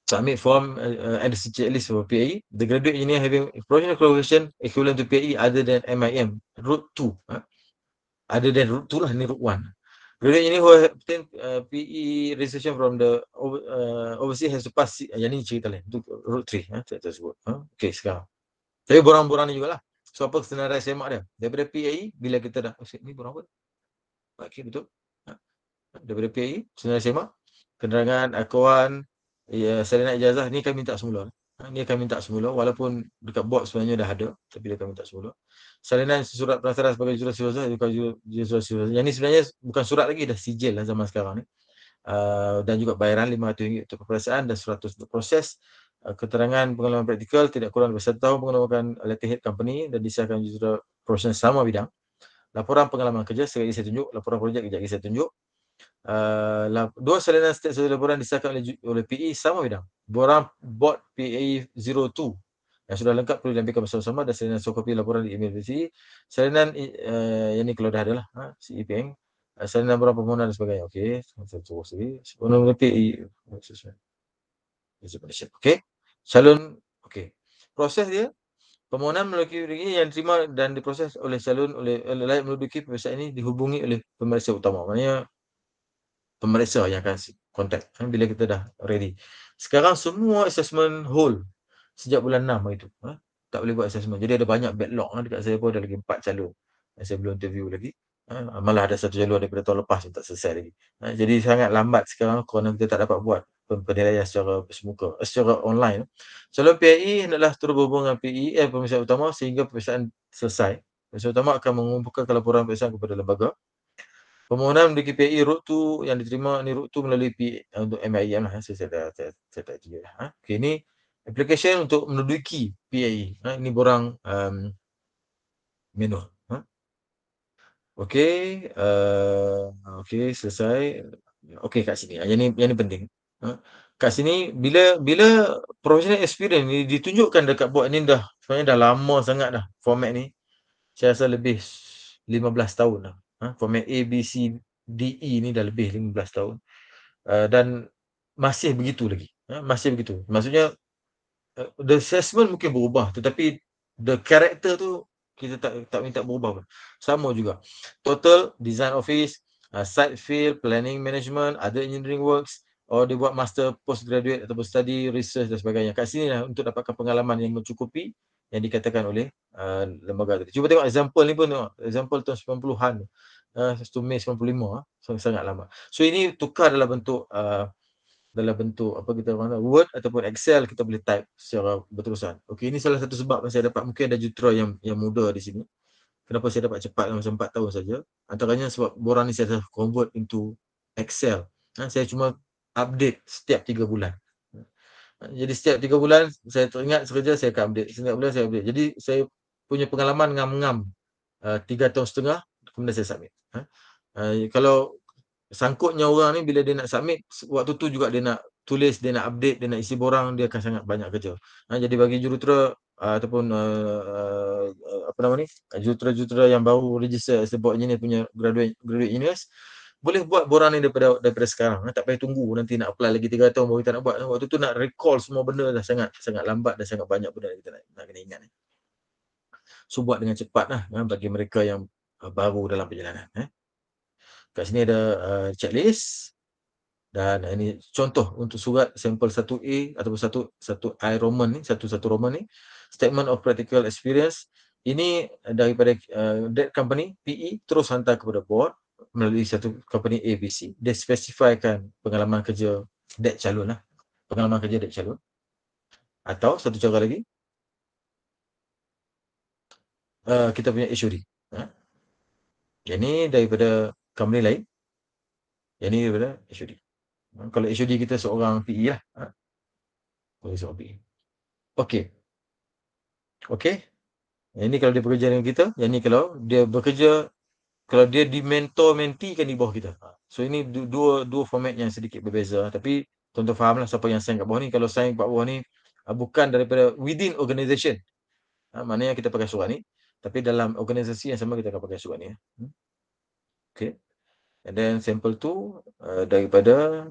Speaker 1: Submit form uh, eh, and the checklist for PAE. The graduate engineer having professional qualification equivalent to PAE other than MIM. Route 2. Huh? Ha. Other than route 2 lah, ni route 1. Graduate ini who obtain uh, PE registration from the uh, overseas has to pass uh, yang ni cerita lain untuk route 3 eh, ha tak tersebut ha eh. okey sekarang tapi borang-borang ni jugalah so apa senarai semak dia daripada PAE bila kita dah oh, ni borang apa okey betul ha? daripada PAE senarai semak kenderangan akuan ya salinan ijazah ni kami minta semula ha? Ini akan minta semula walaupun dekat bot sebenarnya dah ada tapi dia akan minta semula. Salinan surat perantara sebagai jurat sirosah bukan jurat jura Yang ini sebenarnya bukan surat lagi dah sijil lah zaman sekarang ni. Uh, dan juga bayaran RM500 untuk peperiksaan dan RM100 untuk proses. Uh, keterangan pengalaman praktikal tidak kurang daripada satu tahun menggunakan letterhead company dan disiarkan jurat proses sama bidang. Laporan pengalaman kerja sekali saya tunjuk, laporan projek kerja saya tunjuk, uh, dua selenium setiap satu laporan disahkan oleh, oleh PE sama bidang. Borang bot PE02 yang sudah lengkap perlu diambilkan bersama-sama dan selenium sokopi laporan di email PCE. Selenium uh, yang ini kalau dah ada lah, ha, CEPM. Uh, selenium borang permohonan dan sebagainya. Okey, saya tunggu sendiri. Sebelum ada PE, Okey, calon, okey. Proses dia, Permohonan melalui yang diterima dan diproses oleh calon oleh layak melalui pemeriksaan ini dihubungi oleh pemeriksa utama. Maksudnya pemeriksa yang akan contact kan, bila kita dah ready. Sekarang semua assessment hold sejak bulan 6 itu Ha? Tak boleh buat assessment. Jadi ada banyak backlog ha? dekat saya pun ada lagi empat calon yang saya belum interview lagi. Ha? Malah ada satu jalur daripada tahun lepas yang tak selesai lagi. Ha? Jadi sangat lambat sekarang kerana kita tak dapat buat penilaian secara semuka, eh, secara online. Calon PII hendaklah terus berhubung dengan PII eh, pemeriksaan utama sehingga pemeriksaan selesai. Pemeriksaan utama akan mengumpulkan laporan pemeriksaan kepada lembaga permohonan di PI rut tu yang diterima ni rut tu melalui PI eh, untuk MIM lah saya saya saya, saya ha? okey ni application untuk menduduki PI, e. ha? ini borang um, manual ha? okey uh, okey selesai Okay, kat sini yang ni yang ni penting ha? kat sini bila bila professional experience ni ditunjukkan dekat board ni dah sebenarnya dah lama sangat dah format ni saya rasa lebih 15 tahun lah Ha, format A, B, C, D, E ni dah lebih 15 tahun uh, dan masih begitu lagi uh, masih begitu maksudnya uh, the assessment mungkin berubah tetapi the character tu kita tak tak minta berubah pun sama juga total design office uh, site field planning management other engineering works or dia buat master postgraduate ataupun study research dan sebagainya kat sini lah untuk dapatkan pengalaman yang mencukupi yang dikatakan oleh uh, lembaga tadi. Cuba tengok example ni pun tengok. Example tahun 90-an. Uh, 1 Mei 95. Uh, sangat, sangat lama. So ini tukar dalam bentuk uh, dalam bentuk apa kita mana Word ataupun Excel kita boleh type secara berterusan. Okey ini salah satu sebab saya dapat mungkin ada jutera yang yang muda di sini. Kenapa saya dapat cepat dalam masa 4 tahun saja? Antaranya sebab borang ni saya dah convert into Excel. Ha, saya cuma update setiap 3 bulan. Jadi setiap tiga bulan saya teringat sekerja saya akan update. Setiap bulan saya update. Jadi saya punya pengalaman ngam-ngam uh, tiga tahun setengah kemudian saya submit. Huh? Ha. Eh, uh, kalau sangkutnya orang ni bila dia nak submit waktu tu juga dia nak tulis, dia nak update, dia nak isi borang dia akan sangat banyak kerja. Uh, jadi bagi jurutera uh, ataupun uh, uh, apa nama ni? Uh, jurutera-jurutera yang baru register sebab ini punya graduate graduate universiti boleh buat borang ni daripada daripada sekarang eh, tak payah tunggu nanti nak apply lagi 3 tahun baru kita nak buat waktu tu nak recall semua benda dah sangat sangat lambat dan sangat banyak benda kita nak, nak kena ingat so buat dengan cepat lah eh, bagi mereka yang eh, baru dalam perjalanan eh. kat sini ada checklist dan ini contoh untuk surat sampel 1A ataupun satu satu I Roman ni satu satu Roman ni statement of practical experience ini daripada uh, debt company PE terus hantar kepada board melalui satu company ABC dia specifykan pengalaman kerja dead calon lah pengalaman kerja dead calon atau satu cara lagi uh, kita punya HOD ha? yang ni daripada company lain yang ni daripada HOD ha? kalau HOD kita seorang PE lah ha? kalau seorang PE Okey. Okey. Yang ini kalau dia bekerja dengan kita, yang ini kalau dia bekerja kalau dia di mentor menti kan di bawah kita. So ini dua dua format yang sedikit berbeza tapi tuan-tuan fahamlah siapa yang sign kat bawah ni kalau sign kat bawah ni ah, bukan daripada within organisation. Ha, ah, maknanya kita pakai surat ni tapi dalam organisasi yang sama kita akan pakai surat ni. Ya. Hmm. Okay. And then sample tu uh, ah, daripada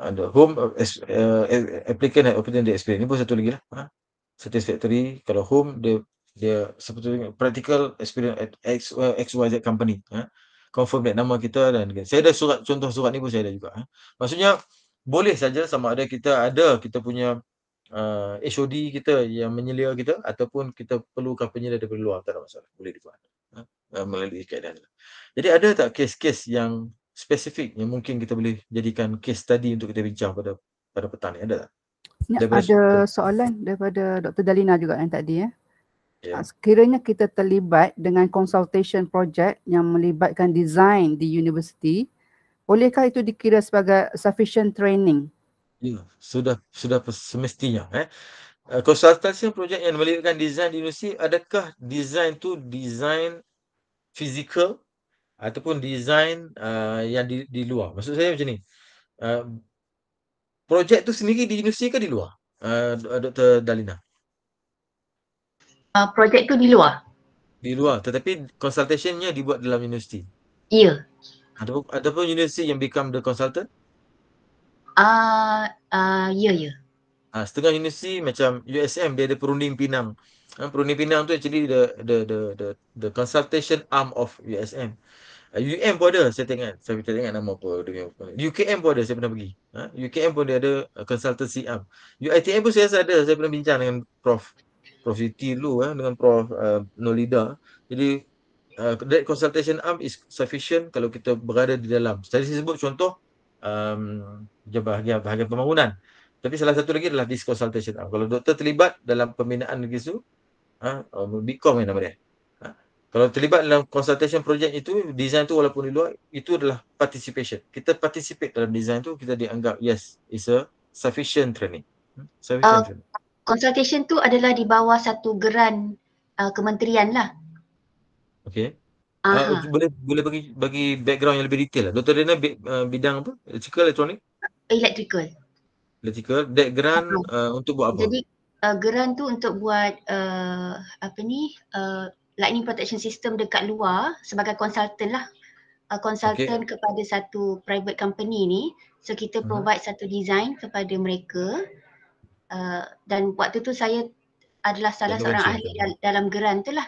Speaker 1: under uh, home uh, uh, applicant uh, applicant the experience ni pun satu lagi lah. Ha? Satisfactory kalau home dia dia sebetulnya practical experience at XYZ company ya. confirm that nama kita dan saya ada surat contoh surat ni pun saya ada juga ya. maksudnya boleh saja sama ada kita ada kita punya uh, HOD kita yang menyelia kita ataupun kita perlukan penyelia daripada luar tak ada masalah boleh dibuat ya. melalui keadaan jadi ada tak kes-kes yang spesifik yang mungkin kita boleh jadikan kes tadi untuk kita bincang pada pada petang ni ada tak?
Speaker 2: Ya, ada soalan daripada Dr. Dalina juga yang tadi eh. Ya. Yeah. Ya. Sekiranya kita terlibat dengan consultation project yang melibatkan design di universiti, bolehkah itu dikira sebagai sufficient training?
Speaker 1: Ya, yeah. sudah sudah semestinya. Eh. Ah, consultation project yang melibatkan design di universiti, adakah design tu design physical ataupun design uh, yang di, di luar? Maksud saya macam ni, uh, ah, project tu sendiri di universiti ke di luar, uh, Dr. Dalina?
Speaker 2: uh, projek tu di
Speaker 1: luar. Di luar tetapi consultationnya dibuat dalam universiti? Ya. Yeah. Ada, ada pun universiti yang become the consultant?
Speaker 2: Ah, uh, ya, ya. Yeah,
Speaker 1: yeah. setengah universiti macam USM, dia ada perunding pinang. Ha, perunding pinang tu actually the, the the the the consultation arm of USM. Uh, UM pun ada, saya tengok. Saya tak ingat nama apa. UKM pun ada, saya pernah pergi. UKM pun dia ada consultancy arm. UITM pun saya rasa ada, saya pernah bincang dengan Prof. Prof Siti Lu eh, dengan Prof uh, Nolida. Jadi uh, that consultation arm is sufficient kalau kita berada di dalam. Tadi saya sebut contoh um, bahagian, bahagian pembangunan. Tapi salah satu lagi adalah this consultation arm. Kalau doktor terlibat dalam pembinaan negeri itu, ha, oh, BCOM yang nama dia. Ha, kalau terlibat dalam consultation project itu, design itu walaupun di luar, itu adalah participation. Kita participate dalam design itu, kita dianggap yes, it's a sufficient training. Hmm, sufficient uh, training
Speaker 2: consultation tu adalah di bawah satu geran uh, kementerian lah. Okay. Uh,
Speaker 1: boleh boleh bagi bagi background yang lebih detail lah. Dr. Dana uh, bidang apa? Electrical, Electronic. Electrical. Electrical. That geran uh, untuk buat apa? Jadi
Speaker 2: uh, geran tu untuk buat uh, apa ni? Uh, lightning protection system dekat luar sebagai konsultan lah. Uh, konsultan okay. kepada satu private company ni. So kita mhm. provide uh-huh. satu design kepada mereka. Eh, dan waktu tu saya adalah salah Tentu seorang ahli dal- dalam geran tu lah.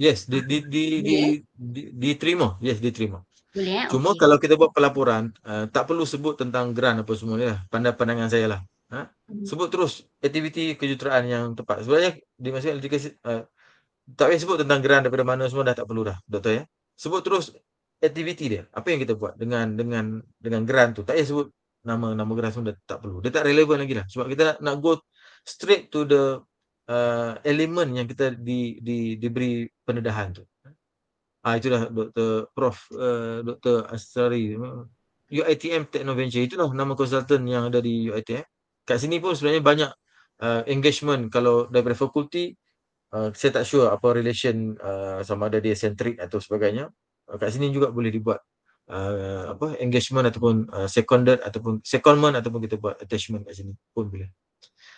Speaker 1: Yes, di di di yeah. Eh? di diterima. Di yes, diterima. Boleh. Eh? Cuma okay. kalau kita buat pelaporan, uh, tak perlu sebut tentang geran apa semua ya. Lah. Pandai pandangan saya lah. Ha? Hmm. Sebut terus aktiviti kejuruteraan yang tepat. Sebenarnya di masa uh, tak payah sebut tentang geran daripada mana semua dah tak perlu dah, doktor ya. Sebut terus aktiviti dia. Apa yang kita buat dengan dengan dengan geran tu. Tak payah sebut nama nama gerai semua dah tak perlu. Dia tak relevan lagi lah. Sebab kita nak, nak go straight to the uh, element yang kita di, di, diberi pendedahan tu. Ah itulah Dr. Prof. Uh, Dr. Asari. UITM Technoventure. Itulah nama konsultan yang ada di UITM. Kat sini pun sebenarnya banyak uh, engagement kalau daripada fakulti uh, saya tak sure apa relation uh, sama ada dia centric atau sebagainya. Uh, kat sini juga boleh dibuat uh, apa engagement ataupun uh, seconded ataupun secondment ataupun kita buat attachment kat sini pun boleh.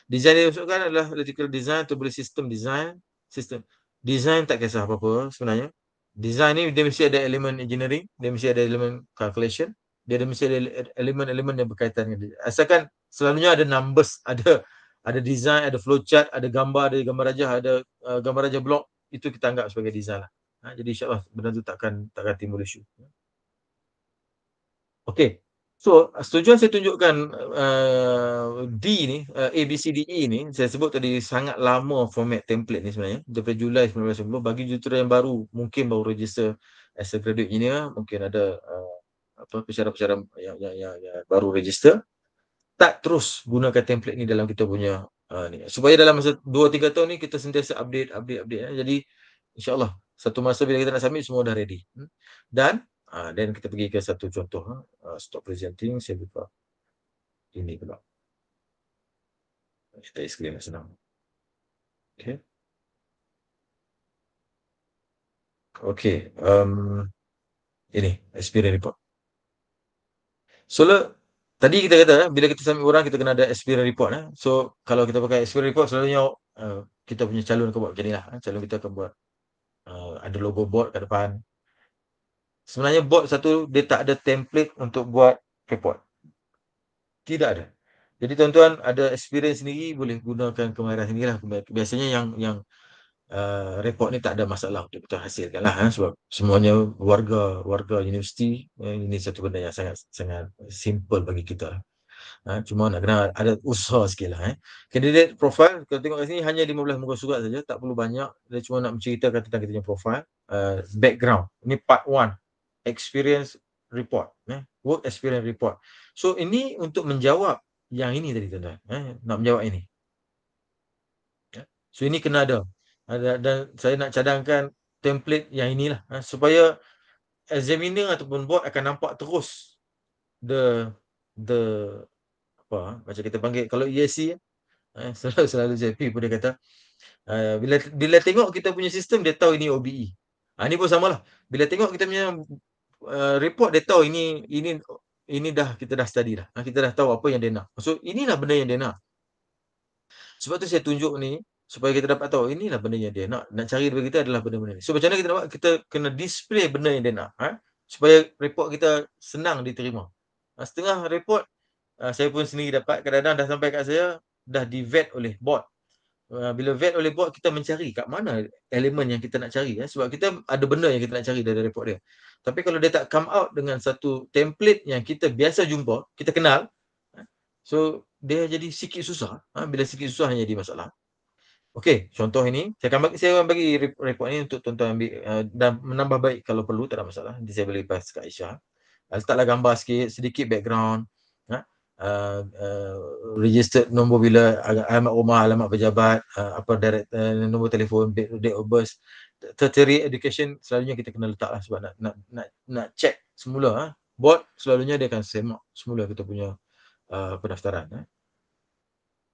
Speaker 1: Design yang dimaksudkan adalah electrical design atau boleh sistem design. Sistem design tak kisah apa-apa sebenarnya. Design ni dia mesti ada elemen engineering, dia mesti ada elemen calculation, dia ada mesti ada elemen-elemen yang berkaitan dengan design. Asalkan selalunya ada numbers, ada ada design, ada flowchart, ada gambar, ada gambar rajah, ada uh, gambar rajah blok, itu kita anggap sebagai design lah. Ha, jadi insyaAllah benda tu takkan, takkan timbul isu. Ya. Okay. So, setuju saya tunjukkan uh, D ni, uh, A, B, C, D, E ni, saya sebut tadi sangat lama format template ni sebenarnya, dari Julai 1990, bagi jutera yang baru, mungkin baru register as a graduate engineer, mungkin ada uh, apa pesara-pesara yang, yang, yang, yang, baru register, tak terus gunakan template ni dalam kita punya uh, ni. Supaya dalam masa 2-3 tahun ni, kita sentiasa update, update, update. Ya. Jadi, insyaAllah, satu masa bila kita nak submit, semua dah ready. Hmm. Dan, dan ah, kita pergi ke satu contoh. Ha? Ah, ah, Stop presenting, saya buka. Ini pula. Kita iskrim yang senang. Okay. Okay. Um, ini, experience report. So, le, tadi kita kata, eh, bila kita sambil orang, kita kena ada experience report. Eh? So, kalau kita pakai experience report, selalunya uh, kita punya calon akan buat macam inilah. Eh. Calon kita akan buat uh, ada logo board kat depan sebenarnya bot satu dia tak ada template untuk buat report. Tidak ada. Jadi tuan-tuan ada experience sendiri boleh gunakan kemahiran sendiri lah. Biasanya yang yang uh, report ni tak ada masalah untuk kita hasilkan lah. Eh? Sebab semuanya warga warga universiti eh, ini satu benda yang sangat sangat simple bagi kita. Ha, cuma nak kena ada usaha sikit lah eh. Candidate profile, kalau tengok kat sini hanya 15 muka surat saja, tak perlu banyak. Dia cuma nak menceritakan tentang kita punya profile. Uh, background, Ini part one experience report eh? work experience report so ini untuk menjawab yang ini tadi tuan-tuan eh? nak menjawab ini ya. so ini kena ada dan saya nak cadangkan template yang inilah eh? supaya examiner ataupun board akan nampak terus the the apa eh? macam kita panggil kalau ESC eh? eh selalu selalu JP pun dia kata uh, bila bila tengok kita punya sistem dia tahu ini OBE ha, ah, ini pun samalah bila tengok kita punya Uh, report dia tahu ini ini ini dah kita dah study dah. Ah, kita dah tahu apa yang dia nak. So inilah benda yang dia nak. Sebab tu saya tunjuk ni supaya kita dapat tahu inilah benda yang dia nak. Nak cari daripada kita adalah benda-benda ni. So macam mana kita nak kita kena display benda yang dia nak. Ha? Supaya report kita senang diterima. Ha? Setengah report uh, saya pun sendiri dapat kadang-kadang dah sampai kat saya dah di vet oleh bot. bila vet oleh bot kita mencari kat mana elemen yang kita nak cari. Ha? Sebab kita ada benda yang kita nak cari dari report dia tapi kalau dia tak come out dengan satu template yang kita biasa jumpa, kita kenal, eh, so dia jadi sikit susah. Ha? Bila sikit susah hanya jadi masalah. Okey, contoh ini saya akan bagi, saya akan bagi report ini untuk tuan-tuan ambil uh, dan menambah baik kalau perlu tak ada masalah. Nanti saya boleh pass ke Aisyah. Saya letaklah gambar sikit, sedikit background. Ha? Uh, uh, registered nombor bila, alamat rumah, alamat pejabat, uh, apa direct, uh, nombor telefon, date of birth tertiary education selalunya kita kena letak lah sebab nak nak nak, nak check semula ha. board selalunya dia akan semak semula kita punya uh, pendaftaran ha.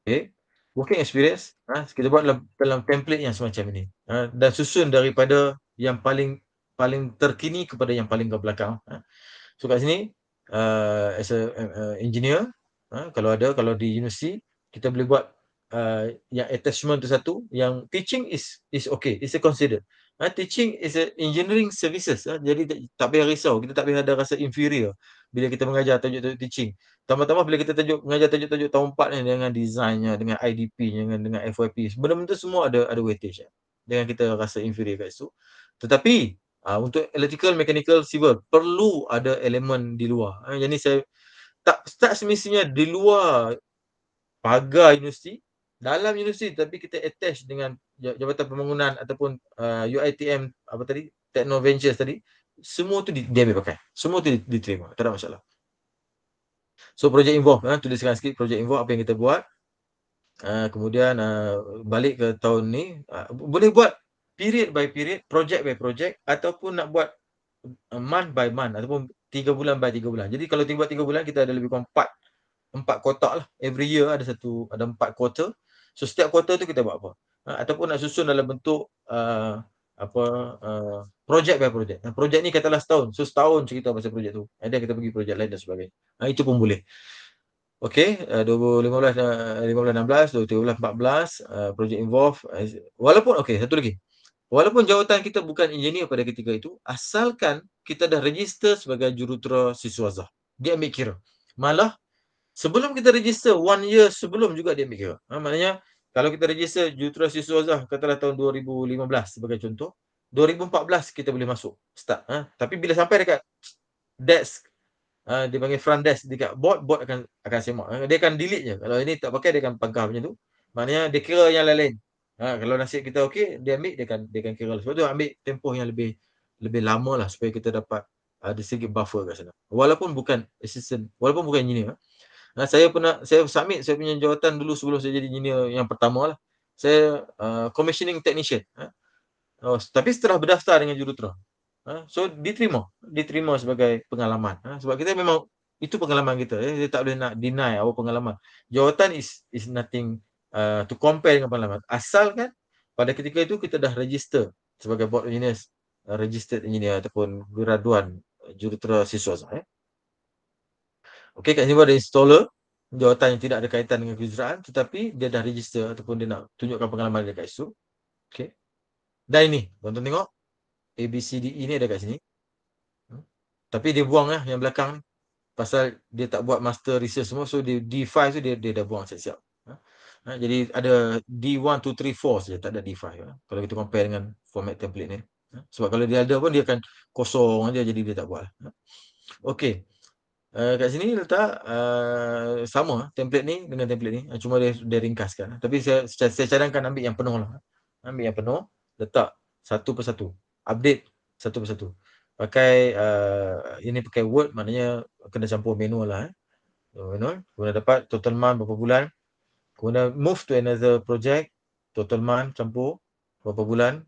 Speaker 1: okay. working experience ha. kita buat dalam, dalam template yang semacam ini ha. dan susun daripada yang paling paling terkini kepada yang paling ke belakang ha. so kat sini uh, as a uh, engineer ha, kalau ada kalau di universiti kita boleh buat Uh, yang attachment tu satu yang teaching is is okay is a consider uh, teaching is a engineering services uh, jadi tak, tak payah risau kita tak payah ada rasa inferior bila kita mengajar tajuk-tajuk teaching tambah-tambah bila kita tajuk mengajar tajuk-tajuk tahun empat ni dengan designnya dengan IDP dengan dengan FYP sebenarnya semua ada ada weightage ya. dengan kita rasa inferior kat situ tetapi uh, untuk electrical mechanical civil perlu ada elemen di luar uh, jadi saya tak tak semestinya di luar pagar universiti dalam universiti tapi kita attach dengan jabatan pembangunan ataupun uh, UiTM apa tadi Techno Ventures tadi semua tu di, dia ambil pakai semua tu diterima tak ada masalah so projek involve eh, tuliskan sikit project involve apa yang kita buat uh, kemudian uh, balik ke tahun ni uh, boleh buat period by period project by project ataupun nak buat uh, month by month ataupun 3 bulan by 3 bulan jadi kalau tiba 3 bulan kita ada lebih kurang 4 empat kotak lah. Every year ada satu, ada empat quarter. So setiap quarter tu kita buat apa? Ha, ataupun nak susun dalam bentuk uh, apa uh, project by Projek Dan project ni katalah setahun. So setahun cerita pasal projek tu. Ada kita pergi projek lain dan sebagainya. Ha, itu pun boleh. Okay, uh, 2015, 2016, 2013, 2014, uh, uh Projek involved. Walaupun, okay, satu lagi. Walaupun jawatan kita bukan engineer pada ketika itu, asalkan kita dah register sebagai jurutera siswazah. Dia ambil kira. Malah, sebelum kita register one year sebelum juga dia mikir. Ha, maknanya kalau kita register Jutra Siswazah katalah tahun 2015 sebagai contoh, 2014 kita boleh masuk start. Ha. Tapi bila sampai dekat desk, ha, dia panggil front desk dekat board, board akan akan semak. Ha. Dia akan delete je. Kalau ini tak pakai dia akan pangkah macam tu. Maknanya dia kira yang lain-lain. Ha, kalau nasib kita okey, dia ambil, dia akan, dia akan kira. Sebab tu ambil tempoh yang lebih lebih lama lah supaya kita dapat ada segi buffer kat sana. Walaupun bukan assistant, walaupun bukan engineer. Ha. Nah, saya pernah saya submit saya punya jawatan dulu sebelum saya jadi engineer yang pertama lah. Saya uh, commissioning technician. Ha? Oh, tapi setelah berdaftar dengan jurutera. Ha? So diterima, diterima sebagai pengalaman. Ha? Sebab kita memang itu pengalaman kita. Eh? Kita tak boleh nak deny awal pengalaman. Jawatan is is nothing uh, to compare dengan pengalaman. Asal kan pada ketika itu kita dah register sebagai board engineer, uh, registered engineer ataupun graduan jurutera siswa. Eh? Okey kat sini pun ada installer jawatan yang tidak ada kaitan dengan kejuruteraan tetapi dia dah register ataupun dia nak tunjukkan pengalaman dia kat situ. Okey. Dan ini, tuan-tuan tengok A B C D E ni ada kat sini. Hmm. Tapi dia buanglah yang belakang ni. Pasal dia tak buat master research semua so dia D5 tu dia dia dah buang siap-siap. Ha? Ha? jadi ada D1 2 3 4 saja tak ada D5 ha? Lah. Kalau kita compare dengan format template ni. Ha? Sebab kalau dia ada pun dia akan kosong aja jadi dia tak buat. Lah. Ha? Okey. Uh, kat sini letak uh, sama template ni dengan template ni. Uh, cuma dia, dia ringkaskan. Tapi saya, saya, saya cadangkan ambil yang penuh lah. Ambil yang penuh, letak satu persatu. Update satu persatu. Pakai, uh, ini pakai Word maknanya kena campur manual lah. Eh. Oh, manual. Kemudian dapat total month berapa bulan. Kemudian move to another project. Total month campur berapa bulan.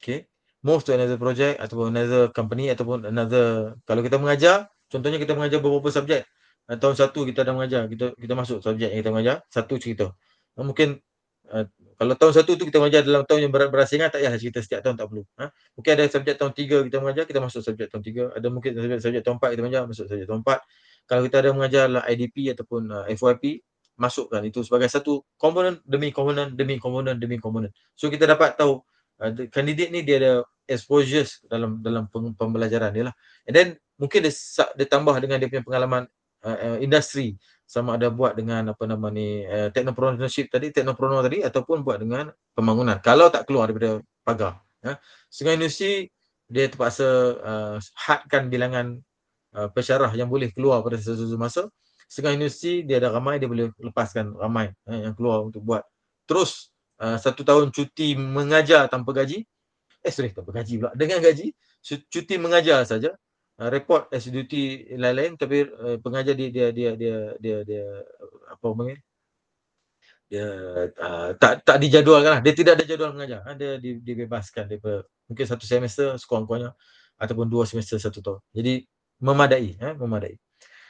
Speaker 1: Okay. Move to another project ataupun another company ataupun another. Kalau kita mengajar, contohnya kita mengajar beberapa subjek uh, tahun satu kita dah mengajar kita kita masuk subjek yang kita mengajar satu cerita uh, mungkin uh, kalau tahun satu tu kita mengajar dalam tahun yang berasingan tak payah cerita setiap tahun tak perlu ha? mungkin ada subjek tahun tiga kita mengajar kita masuk subjek tahun tiga ada mungkin subjek, subjek tahun empat kita mengajar masuk subjek tahun empat kalau kita ada mengajar lah IDP ataupun uh, FYP masukkan itu sebagai satu komponen demi komponen demi komponen demi komponen so kita dapat tahu kandidat ni dia ada exposures dalam dalam pembelajaran dia lah. And then mungkin dia, dia tambah dengan dia punya pengalaman uh, uh, industri sama ada buat dengan apa nama ni uh, technopreneurship tadi, technopreneur tadi ataupun buat dengan pembangunan. Kalau tak keluar daripada pagar. Ya. Sungai industri dia terpaksa uh, hadkan bilangan uh, pesyarah yang boleh keluar pada sesuatu masa. Sungai industri dia ada ramai, dia boleh lepaskan ramai eh, yang keluar untuk buat. Terus uh, satu tahun cuti mengajar tanpa gaji eh sorry bergaji pula dengan gaji cuti mengajar saja uh, report as duty lain-lain tapi uh, pengajar dia dia dia dia dia, dia apa panggil dia uh, tak tak dijadualkan lah. dia tidak ada jadual mengajar ha, dia dibebaskan dia mungkin satu semester sekurang-kurangnya ataupun dua semester satu tahun jadi memadai ha, memadai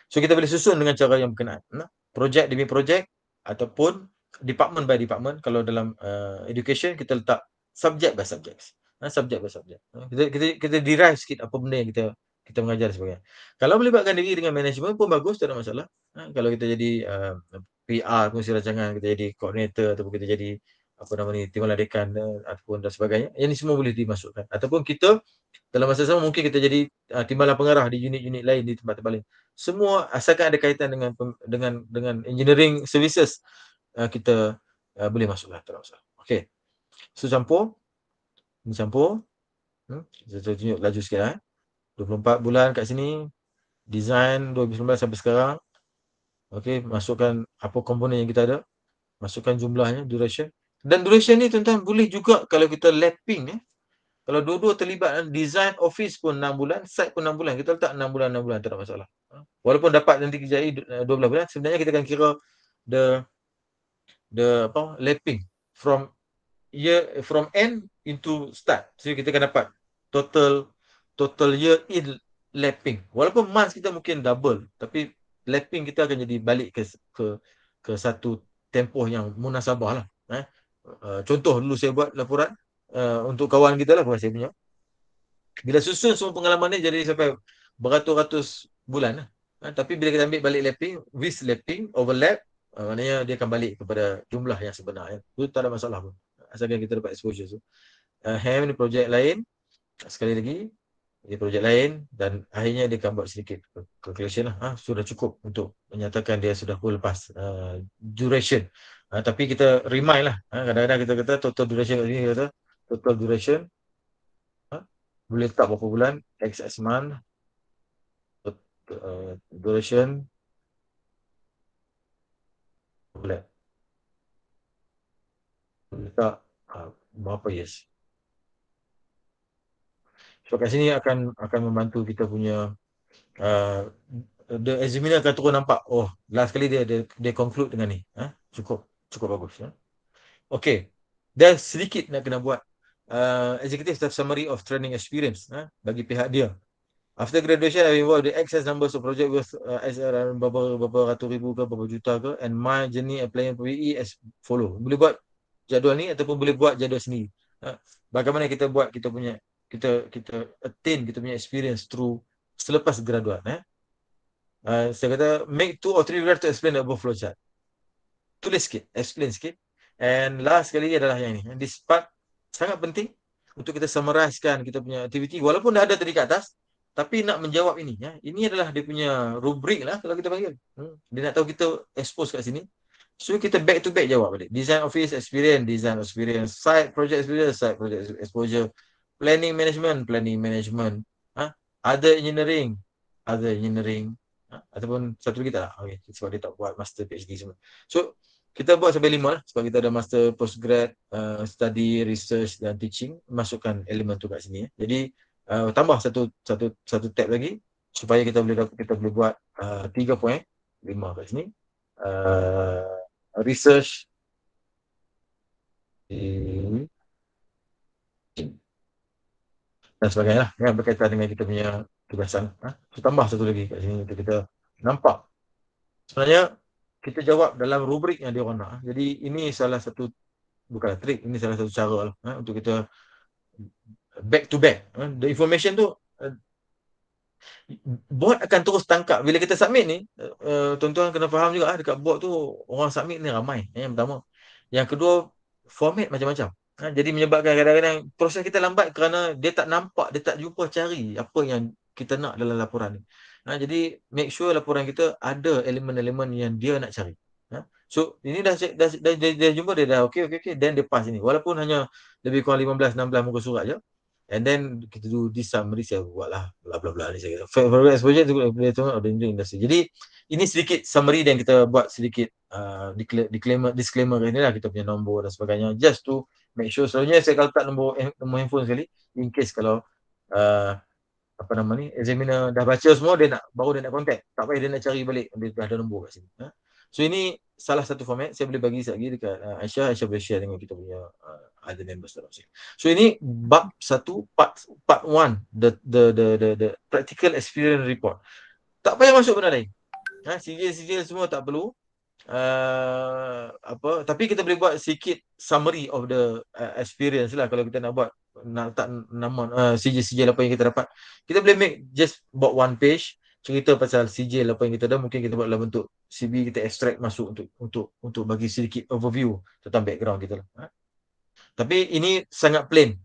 Speaker 1: so kita boleh susun dengan cara yang berkenaan nah, projek demi projek ataupun department by department kalau dalam uh, education kita letak subject by subject Ha, subjek by subjek. Ha, kita kita kita derive sikit apa benda yang kita kita mengajar sebagainya. Kalau melibatkan diri dengan management pun bagus tak ada masalah. Ha, kalau kita jadi uh, PR kongsi rancangan, kita jadi koordinator ataupun kita jadi apa nama ni timbalan dekan eh, ataupun dan sebagainya. Yang ini semua boleh dimasukkan ataupun kita dalam masa sama mungkin kita jadi uh, timbalan pengarah di unit-unit lain di tempat-tempat lain. Semua asalkan ada kaitan dengan dengan dengan engineering services uh, kita uh, boleh masuklah tak ada masalah. Okey. So campur ni campur saya tunjuk laju sikit eh. 24 bulan kat sini design 2019 sampai sekarang okay, masukkan apa komponen yang kita ada masukkan jumlahnya duration dan duration ni tuan-tuan boleh juga kalau kita lapping eh. kalau dua-dua terlibat design office pun 6 bulan site pun 6 bulan kita letak 6 bulan 6 bulan tak ada masalah walaupun dapat nanti kejayaan eh, 12 bulan sebenarnya kita akan kira the the apa lapping from year from end into start. So kita akan dapat total total year in lapping. Walaupun months kita mungkin double tapi lapping kita akan jadi balik ke ke ke satu tempoh yang munasabah lah. Eh? Uh, contoh dulu saya buat laporan uh, untuk kawan kita lah kawan saya punya. Bila susun semua pengalaman ni jadi sampai beratus-ratus bulan lah. Eh? tapi bila kita ambil balik lapping, with lapping, overlap, uh, maknanya dia akan balik kepada jumlah yang sebenar. Ya? Eh. Itu tak ada masalah pun. Asalkan kita dapat exposure tu. So uh, Ham ni projek lain Sekali lagi ini projek lain Dan akhirnya dia akan buat sedikit Calculation lah ha, Sudah cukup untuk Menyatakan dia sudah full lepas uh, eh, Duration uh, Tapi kita remind lah ha, Kadang-kadang kita kata Total duration kat sini Kita kata Total duration ha, Boleh letak berapa bulan X, X month eh, duration boleh boleh tak uh, berapa years So kat sini akan akan membantu kita punya uh, the examiner akan terus nampak oh last kali dia dia, dia conclude dengan ni ha? cukup cukup bagus ya? okay dan sedikit nak kena buat uh, executive staff summary of training experience ha? bagi pihak dia after graduation I involved the excess number of project with uh, as around uh, beberapa, beberapa ratus ribu ke beberapa juta ke and my journey applying for PE e as follow boleh buat jadual ni ataupun boleh buat jadual sendiri ha? bagaimana kita buat kita punya kita kita attain kita punya experience through selepas graduan eh uh, saya kata make two or three graph to explain the above flowchart tulis sikit explain sikit and last sekali adalah yang ini this part sangat penting untuk kita summarizekan kita punya aktiviti walaupun dah ada tadi kat atas tapi nak menjawab ini ya ini adalah dia punya rubrik lah kalau kita panggil hmm. dia nak tahu kita expose kat sini So kita back to back jawab balik. Design office experience, design experience, side project experience, side project exposure planning management planning management ha? other engineering other engineering ha? ataupun satu lagi tak lah okay. sebab dia tak buat master PhD semua so kita buat sampai lima lah sebab kita ada master postgrad uh, study research dan teaching masukkan elemen tu kat sini ya. jadi uh, tambah satu satu satu tab lagi supaya kita boleh kita boleh buat uh, tiga uh, poin eh. lima kat sini uh, research mm dan sebagainya lah yang berkaitan dengan kita punya tugasan. Ha? tambah satu lagi kat sini untuk kita nampak. Sebenarnya kita jawab dalam rubrik yang dia orang nak. Jadi ini salah satu bukanlah trik, ini salah satu cara lah, ha? untuk kita back to back. Ha? The information tu eh, bot akan terus tangkap bila kita submit ni uh, tuan-tuan kena faham juga ah dekat bot tu orang submit ni ramai yang pertama yang kedua format macam-macam Ha, jadi menyebabkan kadang-kadang proses kita lambat kerana dia tak nampak, dia tak jumpa cari apa yang kita nak dalam laporan ni. Ha, jadi make sure laporan kita ada elemen-elemen yang dia nak cari. Ha? So ini dah dah, dah, dah, dah, dah, jumpa dia dah okey okey okey then dia pass ini. Walaupun hanya lebih kurang 15 16 muka surat je. And then kita do this summary saya buat lah bla bla bla ni saya kata. Favorite project tu boleh tengok ada industri. Jadi ini sedikit summary dan kita buat sedikit uh, disclaimer disclaimer ni lah kita punya nombor dan sebagainya just to make sure selalunya saya kalau tak nombor nombor handphone sekali in case kalau uh, apa nama ni examiner dah baca semua dia nak baru dia nak contact tak payah dia nak cari balik dia dah ada nombor kat sini ha? so ini salah satu format saya boleh bagi lagi dekat uh, Aisyah Aisyah boleh share dengan kita punya uh, other members sini. so ini bab satu part part one the the the the, the practical experience report tak payah masuk benda lain ha sijil-sijil semua tak perlu uh, apa tapi kita boleh buat sikit summary of the uh, experience lah kalau kita nak buat nak letak nama uh, eh, CJ CJ apa yang kita dapat kita boleh make just buat one page cerita pasal CJ apa yang kita ada mungkin kita buat dalam bentuk CV kita extract masuk untuk untuk untuk bagi sedikit overview tentang background kita lah. Ha? Tapi ini sangat plain.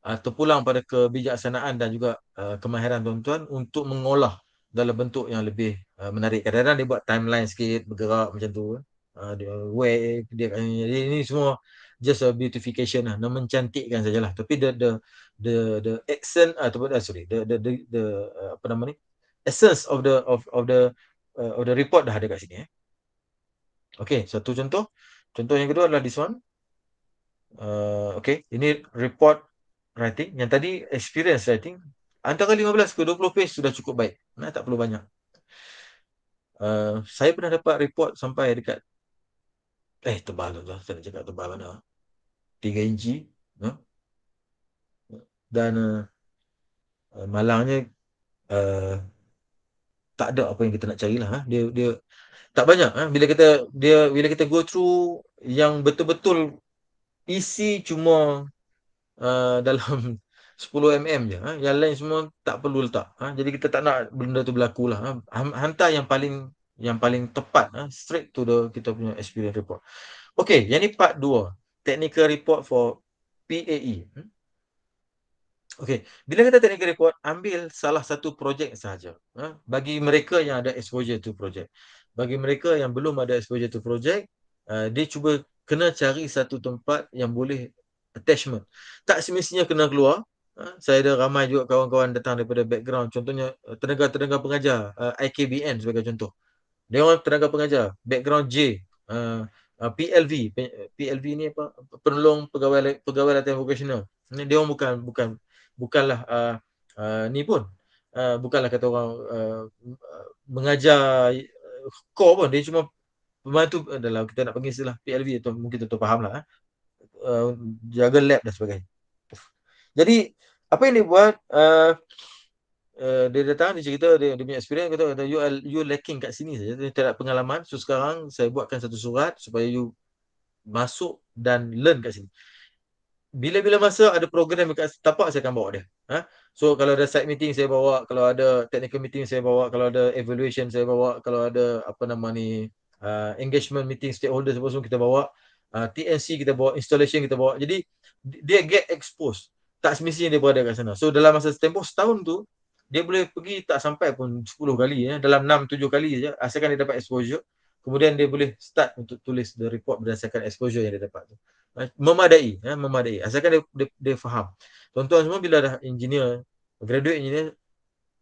Speaker 1: Uh, pulang pada kebijaksanaan dan juga uh, kemahiran tuan-tuan untuk mengolah dalam bentuk yang lebih uh, menarik. Kadang-kadang dia buat timeline sikit, bergerak macam tu. Uh, dia wear, dia ini semua just a beautification lah, nak mencantikkan sajalah. Tapi the the the the accent uh, ataupun uh, sorry, the the the, the uh, apa nama ni? Essence of the of of the uh, of the report dah ada kat sini eh. Okay, satu contoh. Contoh yang kedua adalah this one. Uh, okay, ini report writing. Yang tadi experience writing. Antara 15 ke 20 page sudah cukup baik. Nah, tak perlu banyak. Uh, saya pernah dapat report sampai dekat eh tebal lah saya nak cakap tebal lah, 3 inci huh? dan uh, uh, malangnya uh, tak ada apa yang kita nak carilah huh? Ha? dia dia tak banyak huh? Ha? bila kita dia bila kita go through yang betul-betul isi cuma uh, dalam 10mm je. Ha? Yang lain semua tak perlu letak. Ha? Jadi kita tak nak benda tu berlaku lah. Ha? Hantar yang paling yang paling tepat. Ha? Straight to the kita punya experience report. Okay, yang ni part 2. Technical report for PAE. Hmm? Okay, bila kita technical report, ambil salah satu projek sahaja. Ha? Bagi mereka yang ada exposure to project. Bagi mereka yang belum ada exposure to project, uh, ha, dia cuba kena cari satu tempat yang boleh attachment. Tak semestinya kena keluar, Ha? saya ada ramai juga kawan-kawan datang daripada background contohnya eh, tenaga-tenaga pengajar eh, IKBN sebagai contoh dia orang tenaga pengajar background J eh, PLV PLV ni apa penolong pegawai pegawai latihan vocational ni dia orang bukan bukan bukanlah ni pun bukanlah kata orang mengajar core pun dia cuma pembantu adalah kita nak panggil istilah PLV atau mungkin tu, tu fahamlah eh. jaga lab dan sebagainya jadi apa yang dia buat uh, uh, dia datang dia cerita dia, dia punya experience kata you are, you lacking kat sini saja dia tak ada pengalaman so sekarang saya buatkan satu surat supaya you masuk dan learn kat sini. Bila-bila masa ada program dekat tapak saya akan bawa dia. Ha? So kalau ada site meeting saya bawa, kalau ada technical meeting saya bawa, kalau ada evaluation saya bawa, kalau ada apa nama ni uh, engagement meeting stakeholder semua kita bawa, uh, TNC kita bawa, installation kita bawa. Jadi dia get exposed tak semestinya dia berada kat sana. So dalam masa tempoh setahun tu dia boleh pergi tak sampai pun 10 kali ya, dalam 6 7 kali saja asalkan dia dapat exposure. Kemudian dia boleh start untuk tulis the report berdasarkan exposure yang dia dapat tu. Memadai, ya, memadai. Asalkan dia, dia, dia faham. Tuan-tuan semua bila dah engineer, graduate engineer,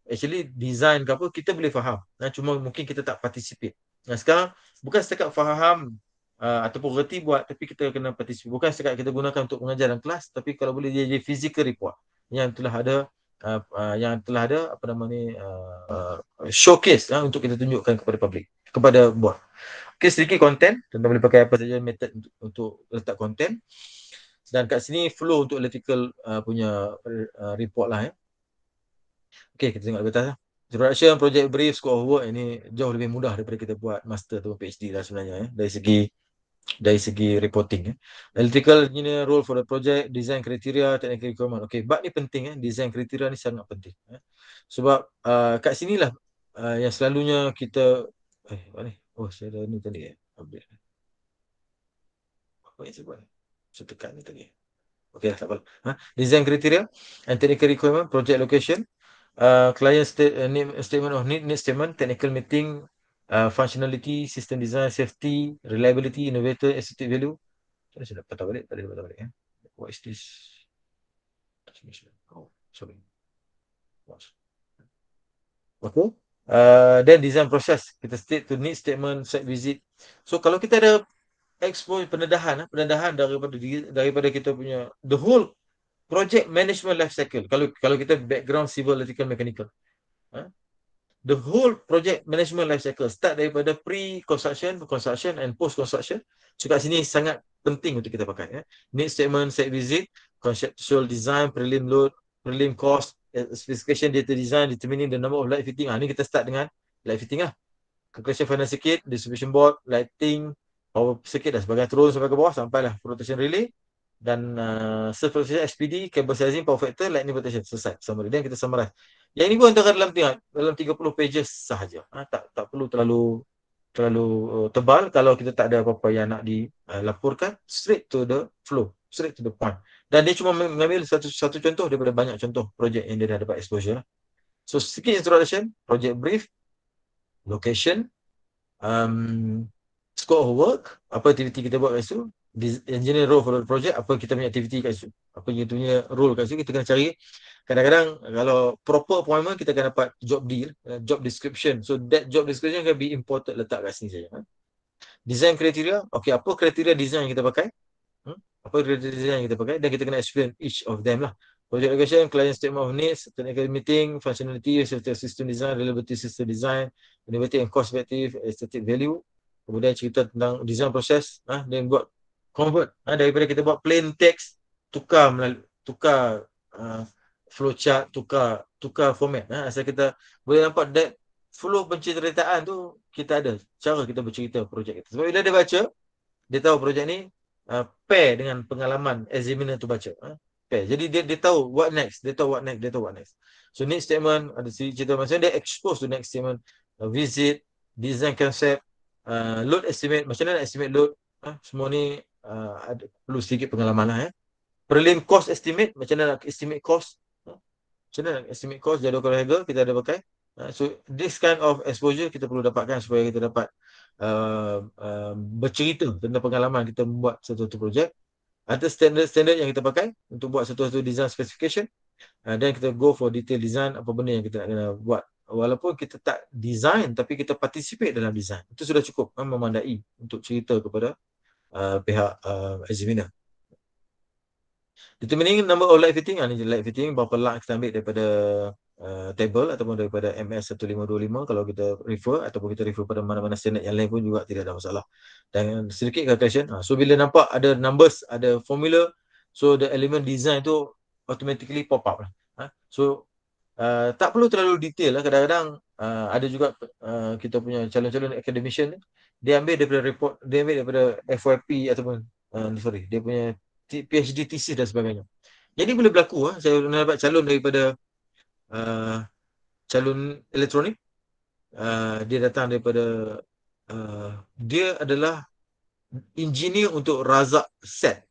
Speaker 1: actually design ke apa, kita boleh faham. Nah, cuma mungkin kita tak participate. Nah, sekarang, bukan setakat faham uh, ataupun reti buat tapi kita kena participate. Bukan sekadar kita gunakan untuk mengajar dalam kelas tapi kalau boleh dia jadi physical report yang telah ada uh, uh, yang telah ada apa nama ni uh, uh, showcase uh, untuk kita tunjukkan kepada publik, kepada buah. Okey sedikit konten tentang boleh pakai apa saja method untuk, untuk letak konten. Dan kat sini flow untuk electrical uh, punya uh, report lah ya. Eh. Okey kita tengok lebih atas lah. Introduction, project brief, scope of work ini jauh lebih mudah daripada kita buat master atau PhD lah sebenarnya Eh. Dari segi dari segi reporting eh. electrical engineer role for the project design criteria technical requirement okey bab ni penting eh design criteria ni sangat penting eh. sebab uh, kat sinilah uh, ah, yang selalunya kita eh ni? oh saya dah ni tadi eh apa yang sebut saya tekan ni tadi okey tak apa ha? design criteria and technical requirement project location uh, client sta- uh, eh, statement of need, need statement technical meeting uh, functionality, system design, safety, reliability, innovator, aesthetic value. Tadi saya dapat balik. Tadi dapat balik. Eh. What is this? Oh, sorry. What's... Okay. Uh, then design process. Kita state to need statement, site visit. So kalau kita ada expo pendedahan, eh, pendedahan daripada daripada kita punya the whole project management life cycle. Kalau kalau kita background civil, electrical, mechanical. Huh? Eh the whole project management life cycle start daripada pre-construction, construction and post-construction. So kat sini sangat penting untuk kita pakai. Eh. Need statement, site visit, conceptual design, prelim load, prelim cost, eh, specification, data design, determining the number of light fitting. Ha, ni kita start dengan light fitting lah. Calculation final circuit, distribution board, lighting, power circuit dan sebagainya. Terus sampai ke bawah sampailah production relay dan uh, superficial SPD capsizing power factor lightning protection selesai summary dan kita summarize yang ini pun antara dalam dalam 30 pages sahaja ha, tak tak perlu terlalu terlalu uh, tebal kalau kita tak ada apa-apa yang nak dilaporkan straight to the flow straight to the point dan dia cuma mengambil satu satu contoh daripada banyak contoh projek yang dia dah dapat exposure lah. so sikit introduction project brief location um, scope of work apa aktiviti kita buat kat situ engineer role for the project apa kita punya aktiviti kat situ apa kita punya role kat situ kita kena cari kadang-kadang kalau proper appointment kita akan dapat job deal eh, job description so that job description can be imported letak kat sini saja design criteria okay apa kriteria design yang kita pakai hmm? apa kriteria design yang kita pakai dan kita kena explain each of them lah project location client statement of needs technical meeting functionality system design reliability system design innovative and cost effective aesthetic value kemudian cerita tentang design proses ha? Ah, then buat convert ha, daripada kita buat plain text tukar melalui tukar uh, flow chart tukar tukar format ha, asal kita boleh nampak that flow penceritaan tu kita ada cara kita bercerita projek kita sebab bila dia baca dia tahu projek ni uh, pair dengan pengalaman examiner tu baca ha, pair jadi dia dia tahu what next dia tahu what next dia tahu what next so next statement ada cerita macam dia expose to next statement uh, visit design concept uh, load estimate macam mana nak estimate load Ha, semua ni uh, ada perlu sedikit pengalaman lah ya. Eh. Prelim cost estimate, macam mana nak estimate cost? Macam mana nak estimate cost jadual harga kita ada pakai? Ah, so this kind of exposure kita perlu dapatkan supaya kita dapat uh, uh, bercerita tentang pengalaman kita membuat satu-satu projek. Ada standard-standard yang kita pakai untuk buat satu-satu design specification. Uh, then kita go for detail design apa benda yang kita nak kena buat. Walaupun kita tak design tapi kita participate dalam design. Itu sudah cukup kan, memandai untuk cerita kepada uh, pihak uh, examiner. Determining number of light fitting, ini light fitting, berapa lah kita ambil daripada uh, table ataupun daripada MS1525 kalau kita refer ataupun kita refer pada mana-mana standard yang lain pun juga tidak ada masalah. Dan sedikit calculation, uh, so bila nampak ada numbers, ada formula, so the element design itu automatically pop up. Uh, so Eh, tak perlu terlalu detail lah kadang-kadang uh, ada juga uh, kita punya calon-calon academician dia ambil daripada report dia ambil daripada FYP ataupun uh, sorry dia punya PhD thesis dan sebagainya jadi boleh berlaku lah saya pernah dapat calon daripada uh, calon elektronik uh, dia datang daripada uh, dia adalah engineer untuk razak set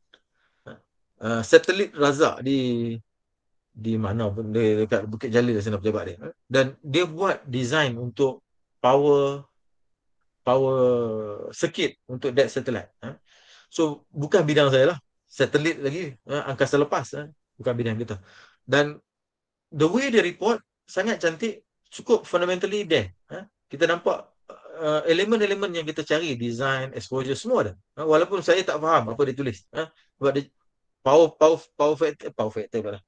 Speaker 1: uh, satelit razak di di mana dia dekat Bukit Jalil lah sana pejabat dia dan dia buat design untuk power power circuit untuk that satellite ha. so bukan bidang saya lah satelit lagi ha, angkasa lepas ha. bukan bidang kita dan the way dia report sangat cantik cukup fundamentally there kita nampak Uh, elemen-elemen yang kita cari design exposure semua ada uh, walaupun saya tak faham apa dia tulis uh, sebab dia power power power factor power factor lah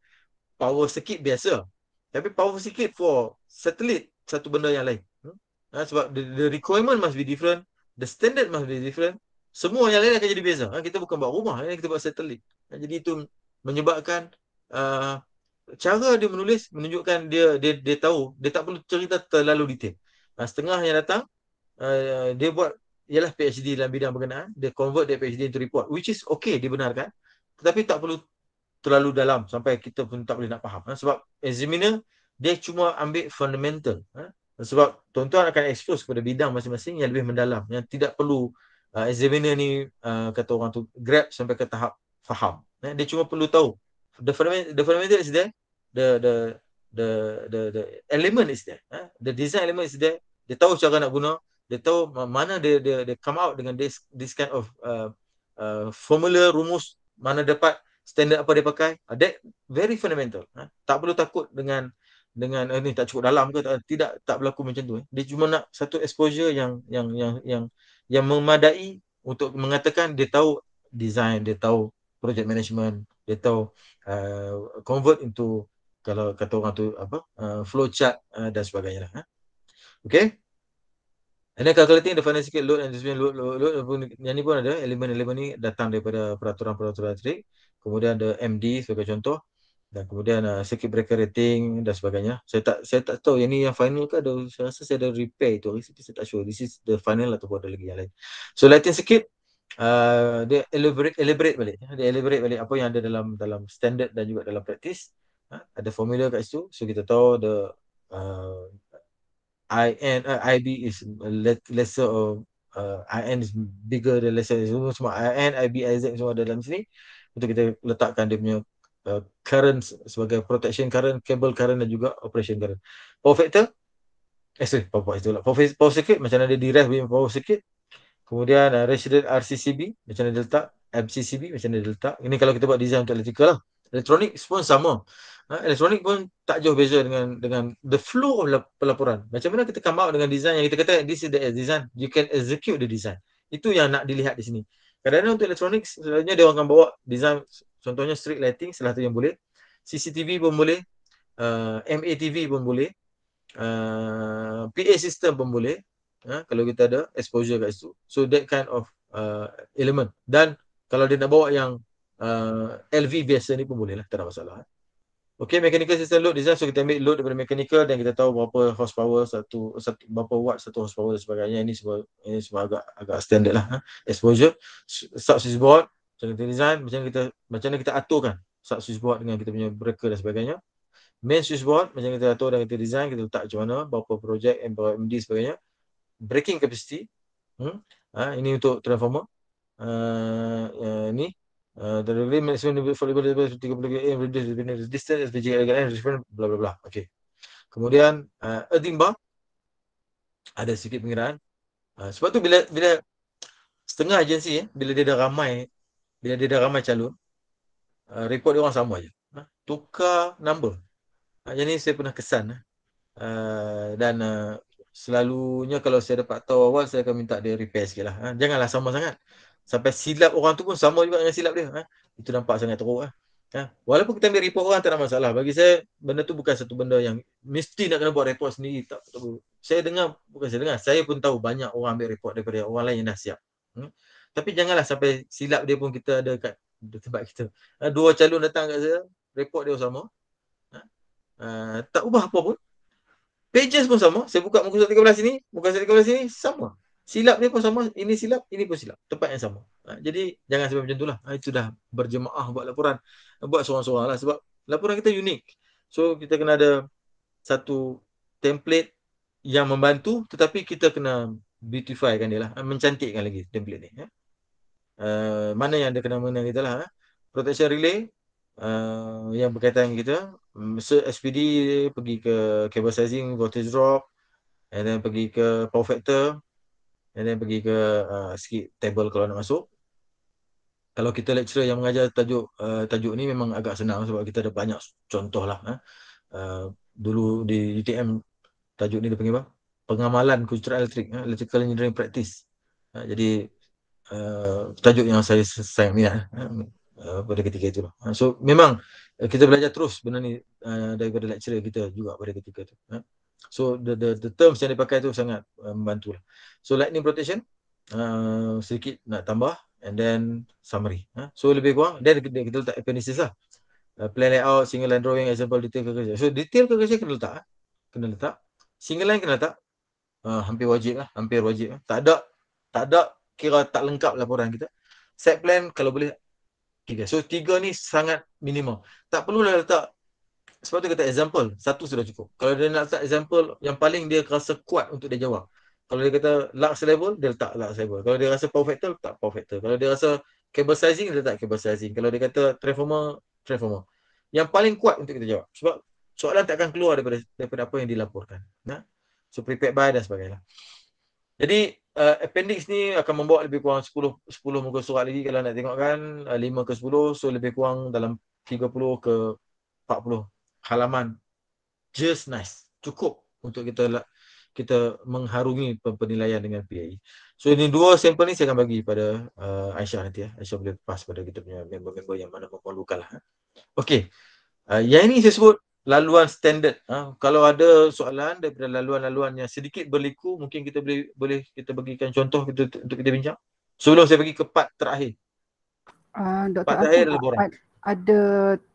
Speaker 1: power sikit biasa tapi power sikit for satelit satu benda yang lain hmm? ha, sebab the, the requirement must be different the standard must be different semua yang lain akan jadi biasa. ha, kita bukan buat rumah eh, kita buat satelit ha, jadi itu menyebabkan uh, cara dia menulis menunjukkan dia dia dia tahu dia tak perlu cerita terlalu detail ha, setengah yang datang uh, dia buat ialah PhD dalam bidang berkenaan dia convert dia PhD into report which is okay dibenarkan tetapi tak perlu terlalu dalam sampai kita pun tak boleh nak faham. Eh? Sebab examiner dia cuma ambil fundamental. Eh? Sebab tuan-tuan akan expose kepada bidang masing-masing yang lebih mendalam. Yang tidak perlu uh, examiner ni uh, kata orang tu grab sampai ke tahap faham. Eh? Dia cuma perlu tahu. The fundamental, the fundamental is there. The, the the the the element is there. Eh? The design element is there. Dia tahu cara nak guna. Dia tahu mana dia dia, dia come out dengan this, this kind of uh, uh, formula rumus mana dapat standard apa dia pakai uh, that very fundamental uh, tak perlu takut dengan dengan uh, ni tak cukup dalam ke tak, tidak tak berlaku macam tu eh. dia cuma nak satu exposure yang yang yang yang yang memadai untuk mengatakan dia tahu design dia tahu project management dia tahu uh, convert into kalau kata orang tu apa uh, flow chart uh, dan sebagainya lah, eh. okay And then calculating the final circuit load and displacement load, load, load, load, yang ni pun ada, elemen-elemen ni datang daripada peraturan-peraturan trik kemudian ada MD sebagai contoh dan kemudian uh, circuit breaker rating dan sebagainya saya tak saya tak tahu yang ni yang final ke ada saya rasa saya ada repair itu recipe saya tak sure this is the final atau ada lagi yang lain so lighting circuit uh, dia elaborate elaborate balik dia elaborate balik apa yang ada dalam dalam standard dan juga dalam practice ha? ada formula kat situ so kita tahu the uh, I and uh, IB is lesser of uh, IN is bigger than lesser than semua IN, IB, Isaac semua ada dalam sini untuk kita letakkan dia punya uh, current sebagai protection current, cable current dan juga operation current. Power factor, eh sorry, power, power, power, power circuit macam mana dia direct punya power circuit. Kemudian uh, resident RCCB macam mana dia letak, MCCB macam mana dia letak. Ini kalau kita buat design untuk electrical lah. Elektronik pun sama. Ha, elektronik pun tak jauh beza dengan dengan the flow of pelaporan. Macam mana kita come out dengan design yang kita kata this is the design. You can execute the design. Itu yang nak dilihat di sini. Kadang-kadang untuk elektronik selalunya dia akan bawa design contohnya street lighting salah satu yang boleh. CCTV pun boleh. Uh, eh, MATV pun boleh. Uh, eh, PA system pun boleh. Uh, kalau kita ada exposure kat situ. So that kind of uh, element. Dan kalau dia nak bawa yang uh, LV biasa ni pun boleh lah. Tak ada masalah. Eh. Okay, mechanical system load design. So kita ambil load daripada mechanical dan kita tahu berapa horsepower satu, satu berapa watt satu horsepower dan sebagainya. Ini semua ini semua agak agak standard lah. Ha? Exposure, sub switchboard, macam kita design, macam kita macam mana kita aturkan sub switchboard dengan kita punya breaker dan sebagainya. Main switchboard, macam kita atur dan kita design, kita letak macam mana, berapa projek, MD sebagainya. breaking capacity, hmm? ha, ini untuk transformer. Uh, uh, ini Uh, the rate maximum for the goal is 30 kilogram reduce the distance as the GLGN different bla bla bla Okay. kemudian uh, earthing bar ada sedikit pengiraan uh, sebab tu bila bila setengah agensi eh, bila dia dah ramai bila dia dah ramai calon uh, report dia orang sama aja. ha? tukar number ha, yang saya pernah kesan eh. uh, dan uh, selalunya kalau saya dapat tahu awal saya akan minta dia repair sikit lah. ha? janganlah sama sangat sampai silap orang tu pun sama juga dengan silap dia ha? itu nampak sangat teruk lah. ha? walaupun kita ambil report orang tak ada masalah bagi saya benda tu bukan satu benda yang mesti nak kena buat report sendiri tak tahu saya dengar bukan saya dengar saya pun tahu banyak orang ambil report daripada orang lain yang dah siap ha? tapi janganlah sampai silap dia pun kita ada kat tempat kita ha? dua calon datang kat saya report dia sama ha? Uh, tak ubah apa pun pages pun sama saya buka muka surat 13 sini muka surat 13 sini sama silap ni pun sama ini silap ini pun silap tempat yang sama ha, jadi jangan sampai macam itulah ha, itu dah berjemaah buat laporan buat seorang-seorang lah sebab laporan kita unik so kita kena ada satu template yang membantu tetapi kita kena beautify kan dia lah ha, mencantikkan lagi template ni ya. Uh, mana yang ada kena mengenai kita lah ha. protection relay uh, yang berkaitan dengan kita so, hmm, SPD pergi ke cable sizing voltage drop and then pergi ke power factor and then pergi ke uh, sikit table kalau nak masuk kalau kita lecturer yang mengajar tajuk uh, tajuk ni memang agak senang sebab kita ada banyak contoh lah eh. uh, dulu di UTM tajuk ni dia panggil apa? pengamalan kucera elektrik eh, electrical engineering practice uh, jadi uh, tajuk yang saya sayang minat lah, eh, uh, pada ketika itu lah. Uh, so memang uh, kita belajar terus benda ni uh, daripada lecturer kita juga pada ketika itu eh. So the the, the terms yang dipakai tu sangat uh, membantu lah. So lightning protection uh, sedikit nak tambah and then summary. Uh. So lebih kurang then kita letak appendices lah. Uh, plan layout, single line drawing, example detail ke kerja. So detail ke kerja kena letak. Uh. Kena letak. Single line kena letak. Uh, hampir wajib lah. Hampir wajib lah. Tak ada. Tak ada. Kira tak lengkap laporan kita. Set plan kalau boleh tiga. So tiga ni sangat minimal. Tak perlu lah letak sebab tu kata example satu sudah cukup kalau dia nak letak example yang paling dia rasa kuat untuk dia jawab kalau dia kata lux level dia letak lux level kalau dia rasa power factor letak power factor kalau dia rasa cable sizing dia letak cable sizing kalau dia kata transformer transformer yang paling kuat untuk kita jawab sebab soalan tak akan keluar daripada daripada apa yang dilaporkan nah so prepare by dan sebagainya jadi uh, appendix ni akan membawa lebih kurang 10 10 muka surat lagi kalau nak tengok kan uh, 5 ke 10 so lebih kurang dalam 30 ke 40 halaman just nice cukup untuk kita kita mengharungi penilaian dengan PAE. So ini dua sampel ni saya akan bagi pada uh, Aisyah nanti ya. Aisyah boleh pass pada kita punya member-member yang mana memerlukan lah. Ha. Okey. Uh, yang ini saya sebut laluan standard. Ha? Kalau ada soalan daripada laluan-laluan yang sedikit berliku, mungkin kita boleh boleh kita bagikan contoh kita, untuk kita bincang. Sebelum saya bagi ke part terakhir.
Speaker 2: Uh, part terakhir ada, ada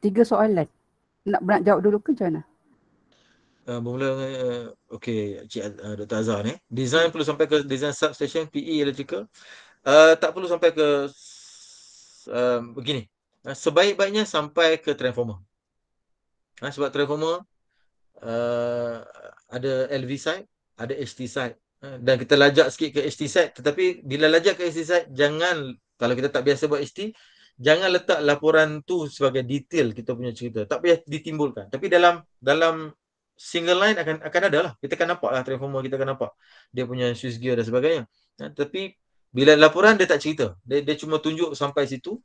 Speaker 2: tiga soalan nak nak jawab dulu ke macam mana?
Speaker 1: Uh, bermula dengan, uh, okay, Cik uh, Dr. Azhar ni. Design perlu sampai ke design substation PE electrical. Uh, tak perlu sampai ke uh, begini. Uh, sebaik-baiknya sampai ke transformer. Uh, sebab transformer uh, ada LV side, ada HT side. Uh, dan kita lajak sikit ke HT side. Tetapi bila lajak ke HT side, jangan kalau kita tak biasa buat HT, jangan letak laporan tu sebagai detail kita punya cerita tak payah ditimbulkan tapi dalam dalam single line akan akan ada lah kita akan nampak lah transformer kita akan nampak dia punya switch gear dan sebagainya ya, tapi bila laporan dia tak cerita dia, dia cuma tunjuk sampai situ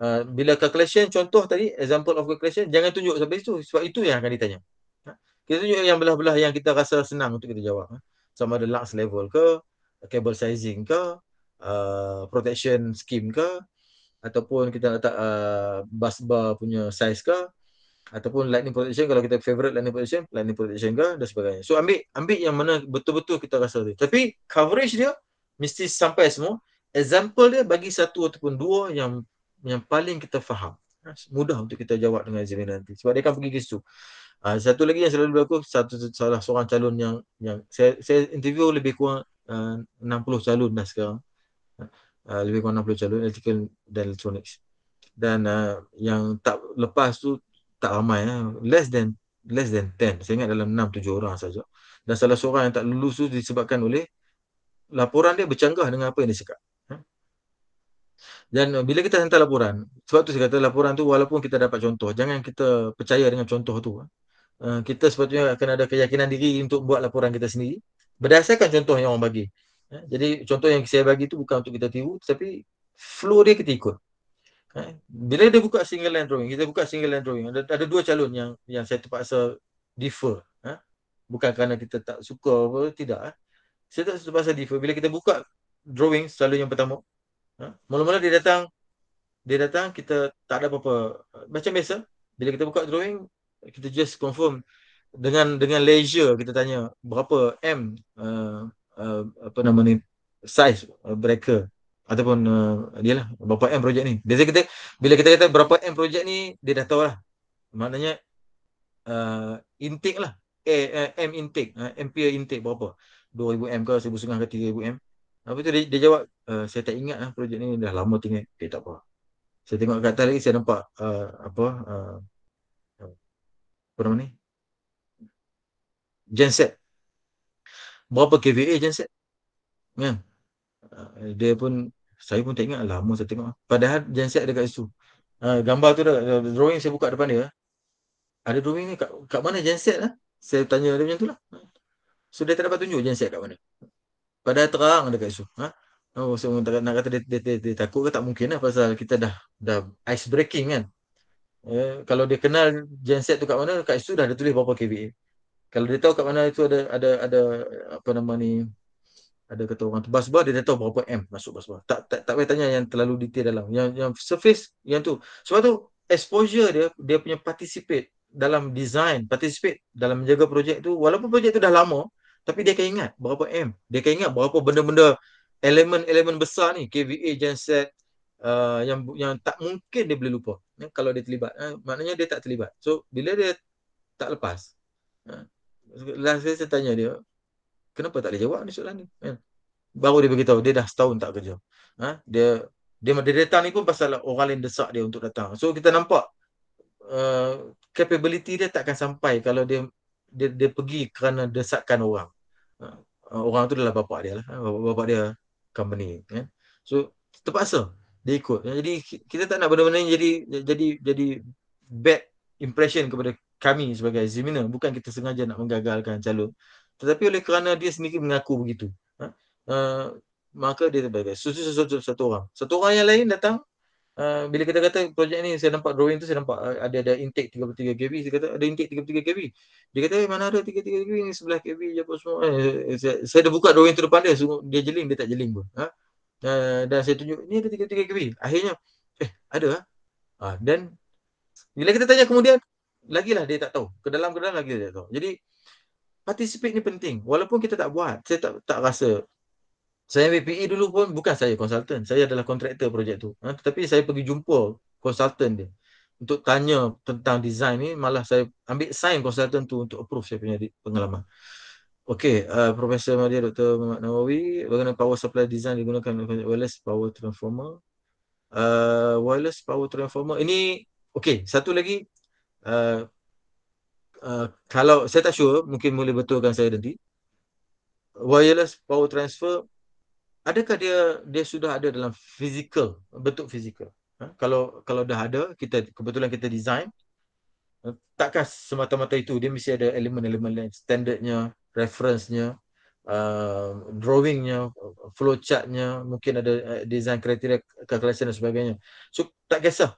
Speaker 1: uh, bila calculation contoh tadi example of calculation jangan tunjuk sampai situ sebab itu yang akan ditanya ya, kita tunjuk yang belah-belah yang kita rasa senang untuk kita jawab ya. sama ada lux level ke cable sizing ke uh, protection scheme ke ataupun kita nak letak uh, bus bar punya size ke ataupun lightning protection kalau kita favorite lightning protection lightning protection ke dan sebagainya so ambil ambil yang mana betul-betul kita rasa tu tapi coverage dia mesti sampai semua example dia bagi satu ataupun dua yang yang paling kita faham mudah untuk kita jawab dengan Zimin nanti sebab dia akan pergi ke situ uh, satu lagi yang selalu berlaku satu salah seorang calon yang yang saya, saya interview lebih kurang uh, 60 calon dah sekarang Ah, lebih kurang 60 calon electrical dan electronics dan uh, yang tak lepas tu tak ramai eh. less than less than 10 saya ingat dalam 6 7 orang saja dan salah seorang yang tak lulus tu disebabkan oleh laporan dia bercanggah dengan apa yang dia cakap ha? dan bila kita hantar laporan, sebab tu saya kata laporan tu walaupun kita dapat contoh, jangan kita percaya dengan contoh tu. Ha? Kita sepatutnya akan ada keyakinan diri untuk buat laporan kita sendiri. Berdasarkan contoh yang orang bagi. Ha? Jadi contoh yang saya bagi tu bukan untuk kita tiru tapi flow dia kita ikut. Ha? Bila dia buka single line drawing, kita buka single line drawing, ada, ada dua calon yang yang saya terpaksa defer. Ha? Bukan kerana kita tak suka apa, tidak. Saya tak terpaksa defer. Bila kita buka drawing selalu yang pertama, mula-mula dia datang, dia datang kita tak ada apa-apa. Macam biasa, bila kita buka drawing, kita just confirm dengan dengan leisure kita tanya berapa M uh, uh, apa nama ni size uh, breaker ataupun uh, dia lah berapa M projek ni. biasa kita bila kita kata berapa M projek ni dia dah tahu lah. Maknanya uh, intake lah. A, eh, uh, M intake, uh, ampere intake berapa? 2000 M ke 1500 ke 3000 M? Apa tu dia, dia jawab uh, saya tak ingat lah projek ni dah lama tinggal. Okay, eh, tak apa. Saya tengok kat atas lagi saya nampak uh, apa uh, apa nama ni? Genset berapa KVA je set kan eh, dia pun saya pun tak ingat lah, lama saya tengok padahal genset dekat situ uh, gambar tu dah drawing saya buka depan dia ada drawing ni kat, kat mana genset lah saya tanya dia macam tu lah so dia tak dapat tunjuk genset kat mana padahal terang ada dekat situ ha? Oh, so, nak kata dia, dia, dia, dia takut ke tak mungkin lah pasal kita dah dah ice breaking kan. Eh, kalau dia kenal genset tu kat mana, kat situ dah dia tulis berapa KVA kalau dia tahu kat mana itu ada ada ada apa nama ni ada kata orang bas bar dia tahu berapa m masuk bas tak tak tak payah tanya yang terlalu detail dalam yang yang surface yang tu sebab tu exposure dia dia punya participate dalam design participate dalam menjaga projek tu walaupun projek tu dah lama tapi dia akan ingat berapa m dia akan ingat berapa benda-benda elemen-elemen besar ni KVA genset uh, yang yang tak mungkin dia boleh lupa ya, kalau dia terlibat eh, maknanya dia tak terlibat so bila dia tak lepas eh, last saya tanya dia kenapa tak boleh jawab ni soalan ni kan baru dia beritahu dia dah setahun tak kerja ha? dia, dia dia datang ni pun pasal orang lain desak dia untuk datang so kita nampak uh, capability dia takkan sampai kalau dia dia, dia pergi kerana desakkan orang ha? uh, orang tu adalah bapak dia lah ha? bapak, dia company kan so terpaksa dia ikut jadi kita tak nak benda-benda ni jadi jadi jadi bad impression kepada kami sebagai examiner bukan kita sengaja nak menggagalkan calon tetapi oleh kerana dia sendiri mengaku begitu ha? uh, maka dia sebagai satu, satu, satu, satu orang satu orang yang lain datang uh, bila kita kata projek ni saya nampak drawing tu saya nampak eh, ada ada intake 33 KB dia kata ada intake 33 KB dia kata mana ada 33 KB ni 11 KB je apa semua eh, saya, saya dah buka drawing tu depan dia so, dia jeling dia tak jeling pun ha? Uh, dan saya tunjuk ni ada 33 KB akhirnya eh ada ha? Uh, dan bila kita tanya kemudian lagilah dia tak tahu. Ke dalam ke dalam lagi dia tak tahu. Jadi participate ni penting. Walaupun kita tak buat, saya tak tak rasa saya WPE dulu pun bukan saya konsultan. Saya adalah kontraktor projek tu. Ha, tetapi saya pergi jumpa konsultan dia untuk tanya tentang design ni malah saya ambil sign konsultan tu untuk approve saya punya pengalaman. Okey, uh, Profesor Maria Dr. Muhammad Nawawi, bagaimana power supply design digunakan wireless power transformer? Uh, wireless power transformer ini okey, satu lagi uh, uh, kalau saya tak sure mungkin boleh betulkan saya nanti wireless power transfer adakah dia dia sudah ada dalam physical bentuk physical huh? Ha? kalau kalau dah ada kita kebetulan kita design uh, eh, takkan semata-mata itu dia mesti ada elemen-elemen lain standardnya reference-nya uh, drawing-nya mungkin ada uh, design kriteria calculation dan sebagainya so tak kisah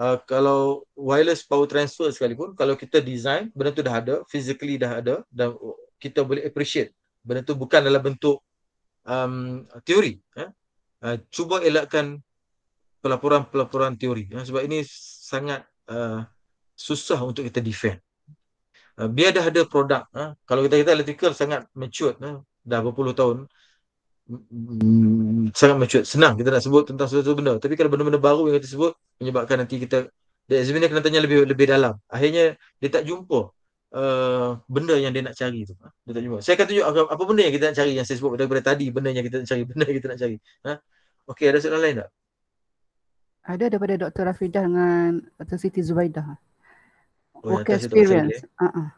Speaker 1: Uh, kalau wireless power transfer sekalipun kalau kita design benda tu dah ada physically dah ada dan kita boleh appreciate benda tu bukan dalam bentuk um, teori eh? uh, cuba elakkan pelaporan-pelaporan teori eh? sebab ini sangat uh, susah untuk kita defend uh, biar dah ada produk eh? kalau kita kata electrical sangat mature eh? dah berpuluh tahun Hmm, sangat macut senang kita nak sebut tentang sesuatu benda tapi kalau benda-benda baru yang kita sebut menyebabkan nanti kita dia sebenarnya kena tanya lebih lebih dalam akhirnya dia tak jumpa uh, benda yang dia nak cari tu ha? dia tak jumpa saya akan tunjuk apa benda yang kita nak cari yang saya sebut daripada tadi benda yang kita nak cari benda yang kita nak cari ha okey ada soalan lain tak
Speaker 2: ada daripada Dr. Rafidah dengan Dr. Siti Zubaidah. Oh, work experience. Uh-uh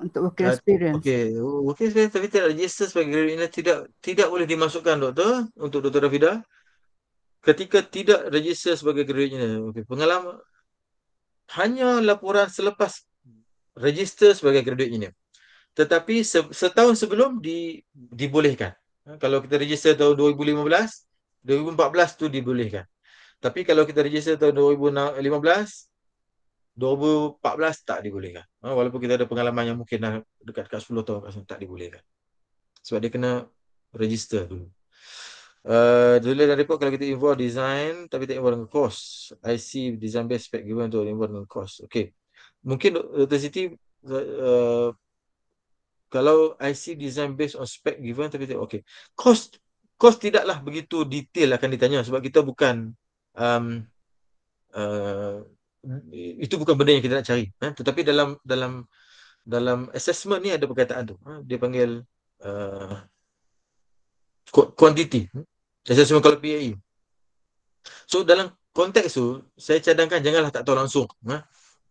Speaker 2: untuk working experience. Okey, working
Speaker 1: experience tapi tidak register sebagai graduate engineer tidak tidak boleh dimasukkan doktor untuk doktor Rafida ketika tidak register sebagai graduate engineer. Okey, pengalaman hanya laporan selepas register sebagai graduate engineer. Tetapi se- setahun sebelum di dibolehkan. Kalau kita register tahun 2015, 2014 tu dibolehkan. Tapi kalau kita register tahun 2015, 2014 tak dibolehkan. Ha, walaupun kita ada pengalaman yang mungkin dah dekat-dekat 10 tahun kat tak dibolehkan. Sebab dia kena register dulu. Uh, dulu dan report kalau kita involve design tapi tak involve dengan cost. I see design based spec given untuk involve dengan cost. Okey. Mungkin Dr. Uh, Siti, uh, kalau I see design based on spec given tapi tak, okey. Cost, cost tidaklah begitu detail akan ditanya sebab kita bukan um, uh, Hmm. Eh, itu bukan benda yang kita nak cari eh? tetapi dalam dalam dalam assessment ni ada perkataan tu eh? dia panggil uh, quantity eh? assessment kalau PAE so dalam konteks tu saya cadangkan janganlah tak tahu langsung eh?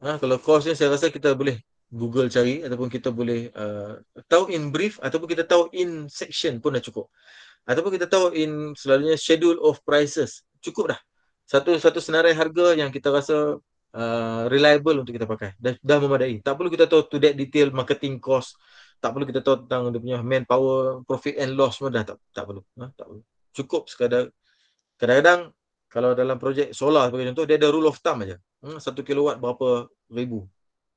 Speaker 1: Eh? kalau course ni saya rasa kita boleh google cari ataupun kita boleh uh, tahu in brief ataupun kita tahu in section pun dah cukup ataupun kita tahu in selalunya schedule of prices cukup dah satu satu senarai harga yang kita rasa uh, reliable untuk kita pakai dah, dah memadai tak perlu kita tahu to that detail marketing cost tak perlu kita tahu tentang dia punya manpower profit and loss semua dah tak tak perlu ha? tak perlu cukup sekadar kadang-kadang kalau dalam projek solar sebagai contoh dia ada rule of thumb aja hmm, satu kilowatt berapa ribu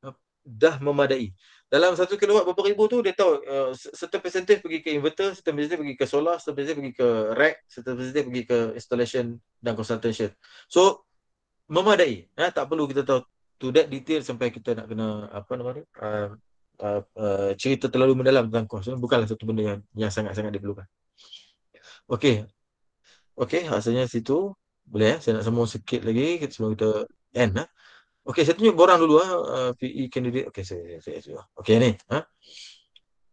Speaker 1: ha, dah memadai dalam satu kilowatt berapa ribu tu dia tahu uh, certain percentage pergi ke inverter certain percentage pergi ke solar certain percentage pergi ke rack certain percentage pergi ke installation dan consultation so memadai ya, tak perlu kita tahu to that detail sampai kita nak kena apa nama dia uh, uh, uh, cerita terlalu mendalam tentang kos bukanlah satu benda yang yang sangat-sangat diperlukan okey okey rasanya situ boleh ya saya nak sambung sikit lagi kita sebelum kita end ya. okey saya tunjuk borang dulu eh? ah ya. uh, PE candidate okey saya saya, saya, saya. okey ni ha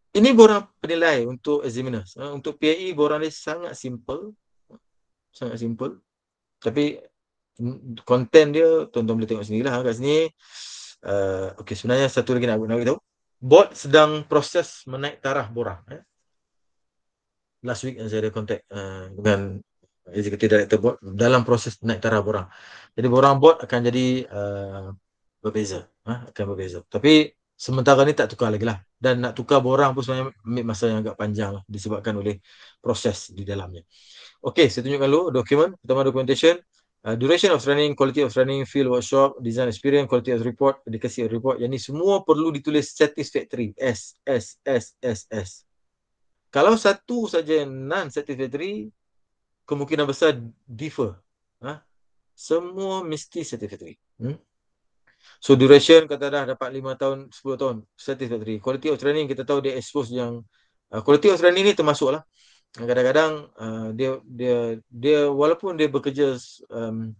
Speaker 1: ini borang penilai untuk examiners. Ha? Untuk PAE, borang dia sangat simple. Sangat simple. Tapi konten dia tuan-tuan boleh tengok sendirilah kat sini. Uh, okay, sebenarnya satu lagi nak, nak beritahu. Bot sedang proses menaik taraf borang. Eh. Last week saya ada contact uh, dengan executive director bot dalam proses naik taraf borang. Jadi borang bot akan jadi uh, berbeza. Eh, akan berbeza. Tapi sementara ni tak tukar lagi lah. Dan nak tukar borang pun sebenarnya ambil masa yang agak panjang lah, disebabkan oleh proses di dalamnya. Okey, saya tunjukkan dulu dokumen, pertama documentation. Uh, duration of training, quality of training, field workshop, design experience, quality of report, dedicacy report. Yang ni semua perlu ditulis satisfactory. S, S, S, S, S. Kalau satu saja non-satisfactory, kemungkinan besar differ. Ha? Semua mesti satisfactory. Hmm? So duration kata dah dapat 5 tahun, 10 tahun, satisfactory. Quality of training kita tahu dia expose yang, uh, quality of training ni termasuklah. lah kadang-kadang uh, dia dia dia walaupun dia bekerja um,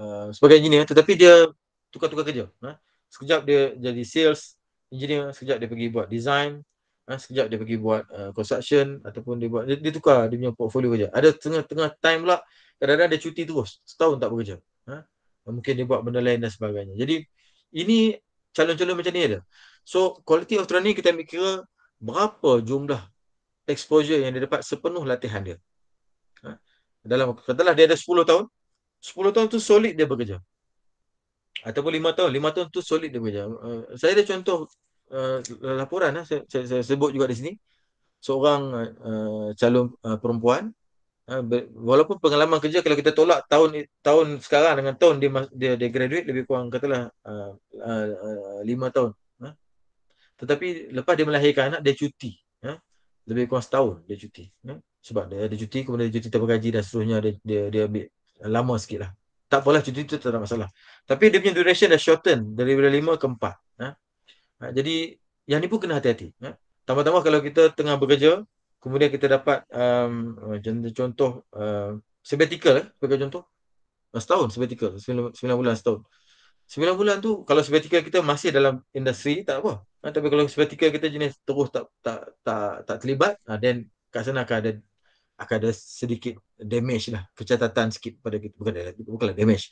Speaker 1: uh, sebagai engineer tetapi dia tukar-tukar kerja ha? sekejap dia jadi sales engineer sekejap dia pergi buat design ha? sekejap dia pergi buat uh, construction ataupun dia buat dia, dia tukar dia punya portfolio kerja ada tengah-tengah time pula kadang-kadang dia cuti terus setahun tak bekerja ha? mungkin dia buat benda lain dan sebagainya jadi ini calon-calon macam ni ada so quality of training kita ambil kira berapa jumlah exposure yang dia dapat sepenuh latihan dia. Ha? Dalam katalah dia ada 10 tahun, 10 tahun tu solid dia bekerja. Ataupun 5 tahun, 5 tahun tu solid dia bekerja. Uh, saya ada contoh uh, laporan lah, saya, saya, saya sebut juga di sini. Seorang uh, calon uh, perempuan uh, ha, ber, walaupun pengalaman kerja kalau kita tolak tahun tahun sekarang dengan tahun dia dia, dia graduate lebih kurang katalah uh, uh, uh, tahun. Ha. Tetapi lepas dia melahirkan anak, dia cuti lebih kurang setahun dia cuti ya? sebab dia ada cuti kemudian dia cuti tanpa gaji dan seterusnya dia dia, dia ambil lama sikit lah tak apalah cuti itu tak ada masalah tapi dia punya duration dah shorten daripada lima ke empat ya? ha? jadi yang ni pun kena hati-hati ya? tambah-tambah kalau kita tengah bekerja kemudian kita dapat um, contoh uh, sabbatical eh? sebagai contoh setahun sabbatical sembilan bulan setahun sembilan bulan tu kalau sabbatical kita masih dalam industri tak apa. Ha, tapi kalau sabbatical kita jenis terus tak tak tak tak terlibat, ha, then kat sana akan ada akan ada sedikit damage lah kecacatan sikit pada kita bukan bukanlah damage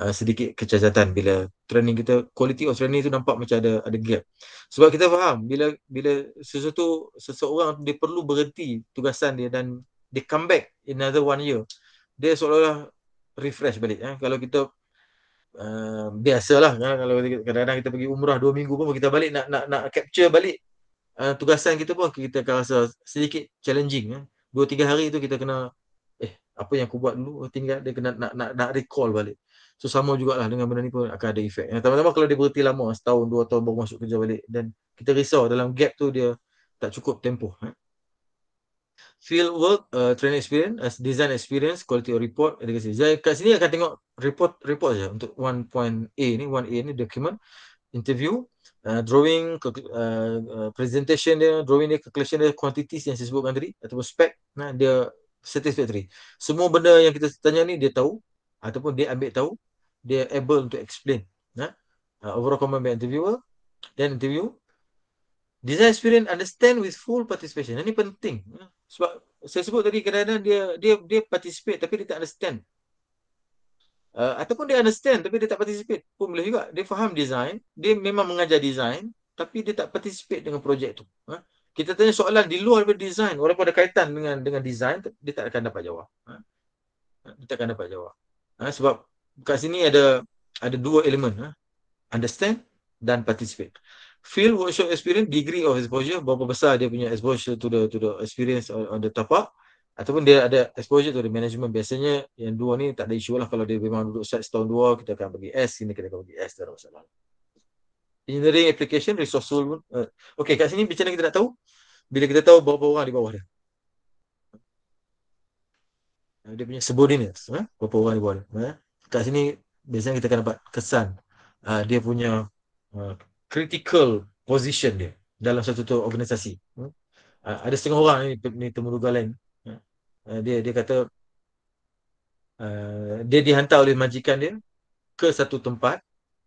Speaker 1: uh, sedikit kecacatan bila training kita quality of training tu nampak macam ada ada gap sebab kita faham bila bila sesuatu seseorang dia perlu berhenti tugasan dia dan dia come back another one year dia seolah-olah refresh balik eh. kalau kita Ehm, biasalah kan? kalau kadang-kadang kita pergi umrah dua minggu pun kita balik nak nak nak capture balik uh, tugasan kita pun kita akan rasa sedikit challenging eh. 2 3 hari tu kita kena eh apa yang aku buat dulu oh, tinggal dia kena nak nak nak recall balik. So sama jugalah dengan benda ni pun akan ada efek. Yang pertama kalau dia berhenti lama setahun dua tahun baru masuk kerja balik dan kita risau dalam gap tu dia tak cukup tempoh eh field work, uh, training experience, as design experience, quality report, edukasi. Jadi kat sini akan tengok report report saja untuk 1.A ni, 1A ni document, interview, uh, drawing, uh, uh, presentation dia, drawing dia, calculation dia, quantities yang saya sebutkan tadi, ataupun spec, nah, dia satisfactory. Semua benda yang kita tanya ni dia tahu, ataupun dia ambil tahu, dia able untuk explain. Nah. Uh, overall comment by interviewer, then interview, Design experience understand with full participation. Ini penting sebab saya sebut tadi kerana dia dia dia participate tapi dia tak understand uh, ataupun dia understand tapi dia tak participate pun boleh juga dia faham design dia memang mengajar design tapi dia tak participate dengan projek tu ha? kita tanya soalan di luar daripada design walaupun ada kaitan dengan dengan design dia tak akan dapat jawab ha? ha? dia tak akan dapat jawab ha? sebab kat sini ada ada dua elemen ha? understand dan participate field workshop experience degree of exposure berapa besar dia punya exposure to the to the experience on, on the tapak, ataupun dia ada exposure to the management biasanya yang dua ni tak ada isu lah kalau dia memang duduk set setahun dua kita akan bagi S sini kita akan bagi S tak ada masalah engineering application resourceful uh, eh, ok kat sini macam mana kita nak tahu bila kita tahu berapa orang di bawah dia eh, dia punya subordinates eh? berapa orang di bawah dia eh? kat sini biasanya kita akan dapat kesan uh, dia punya uh, critical position dia dalam satu tu organisasi. Uh, ada setengah orang ni, ni temurugal lain. Uh, dia dia kata uh, dia dihantar oleh majikan dia ke satu tempat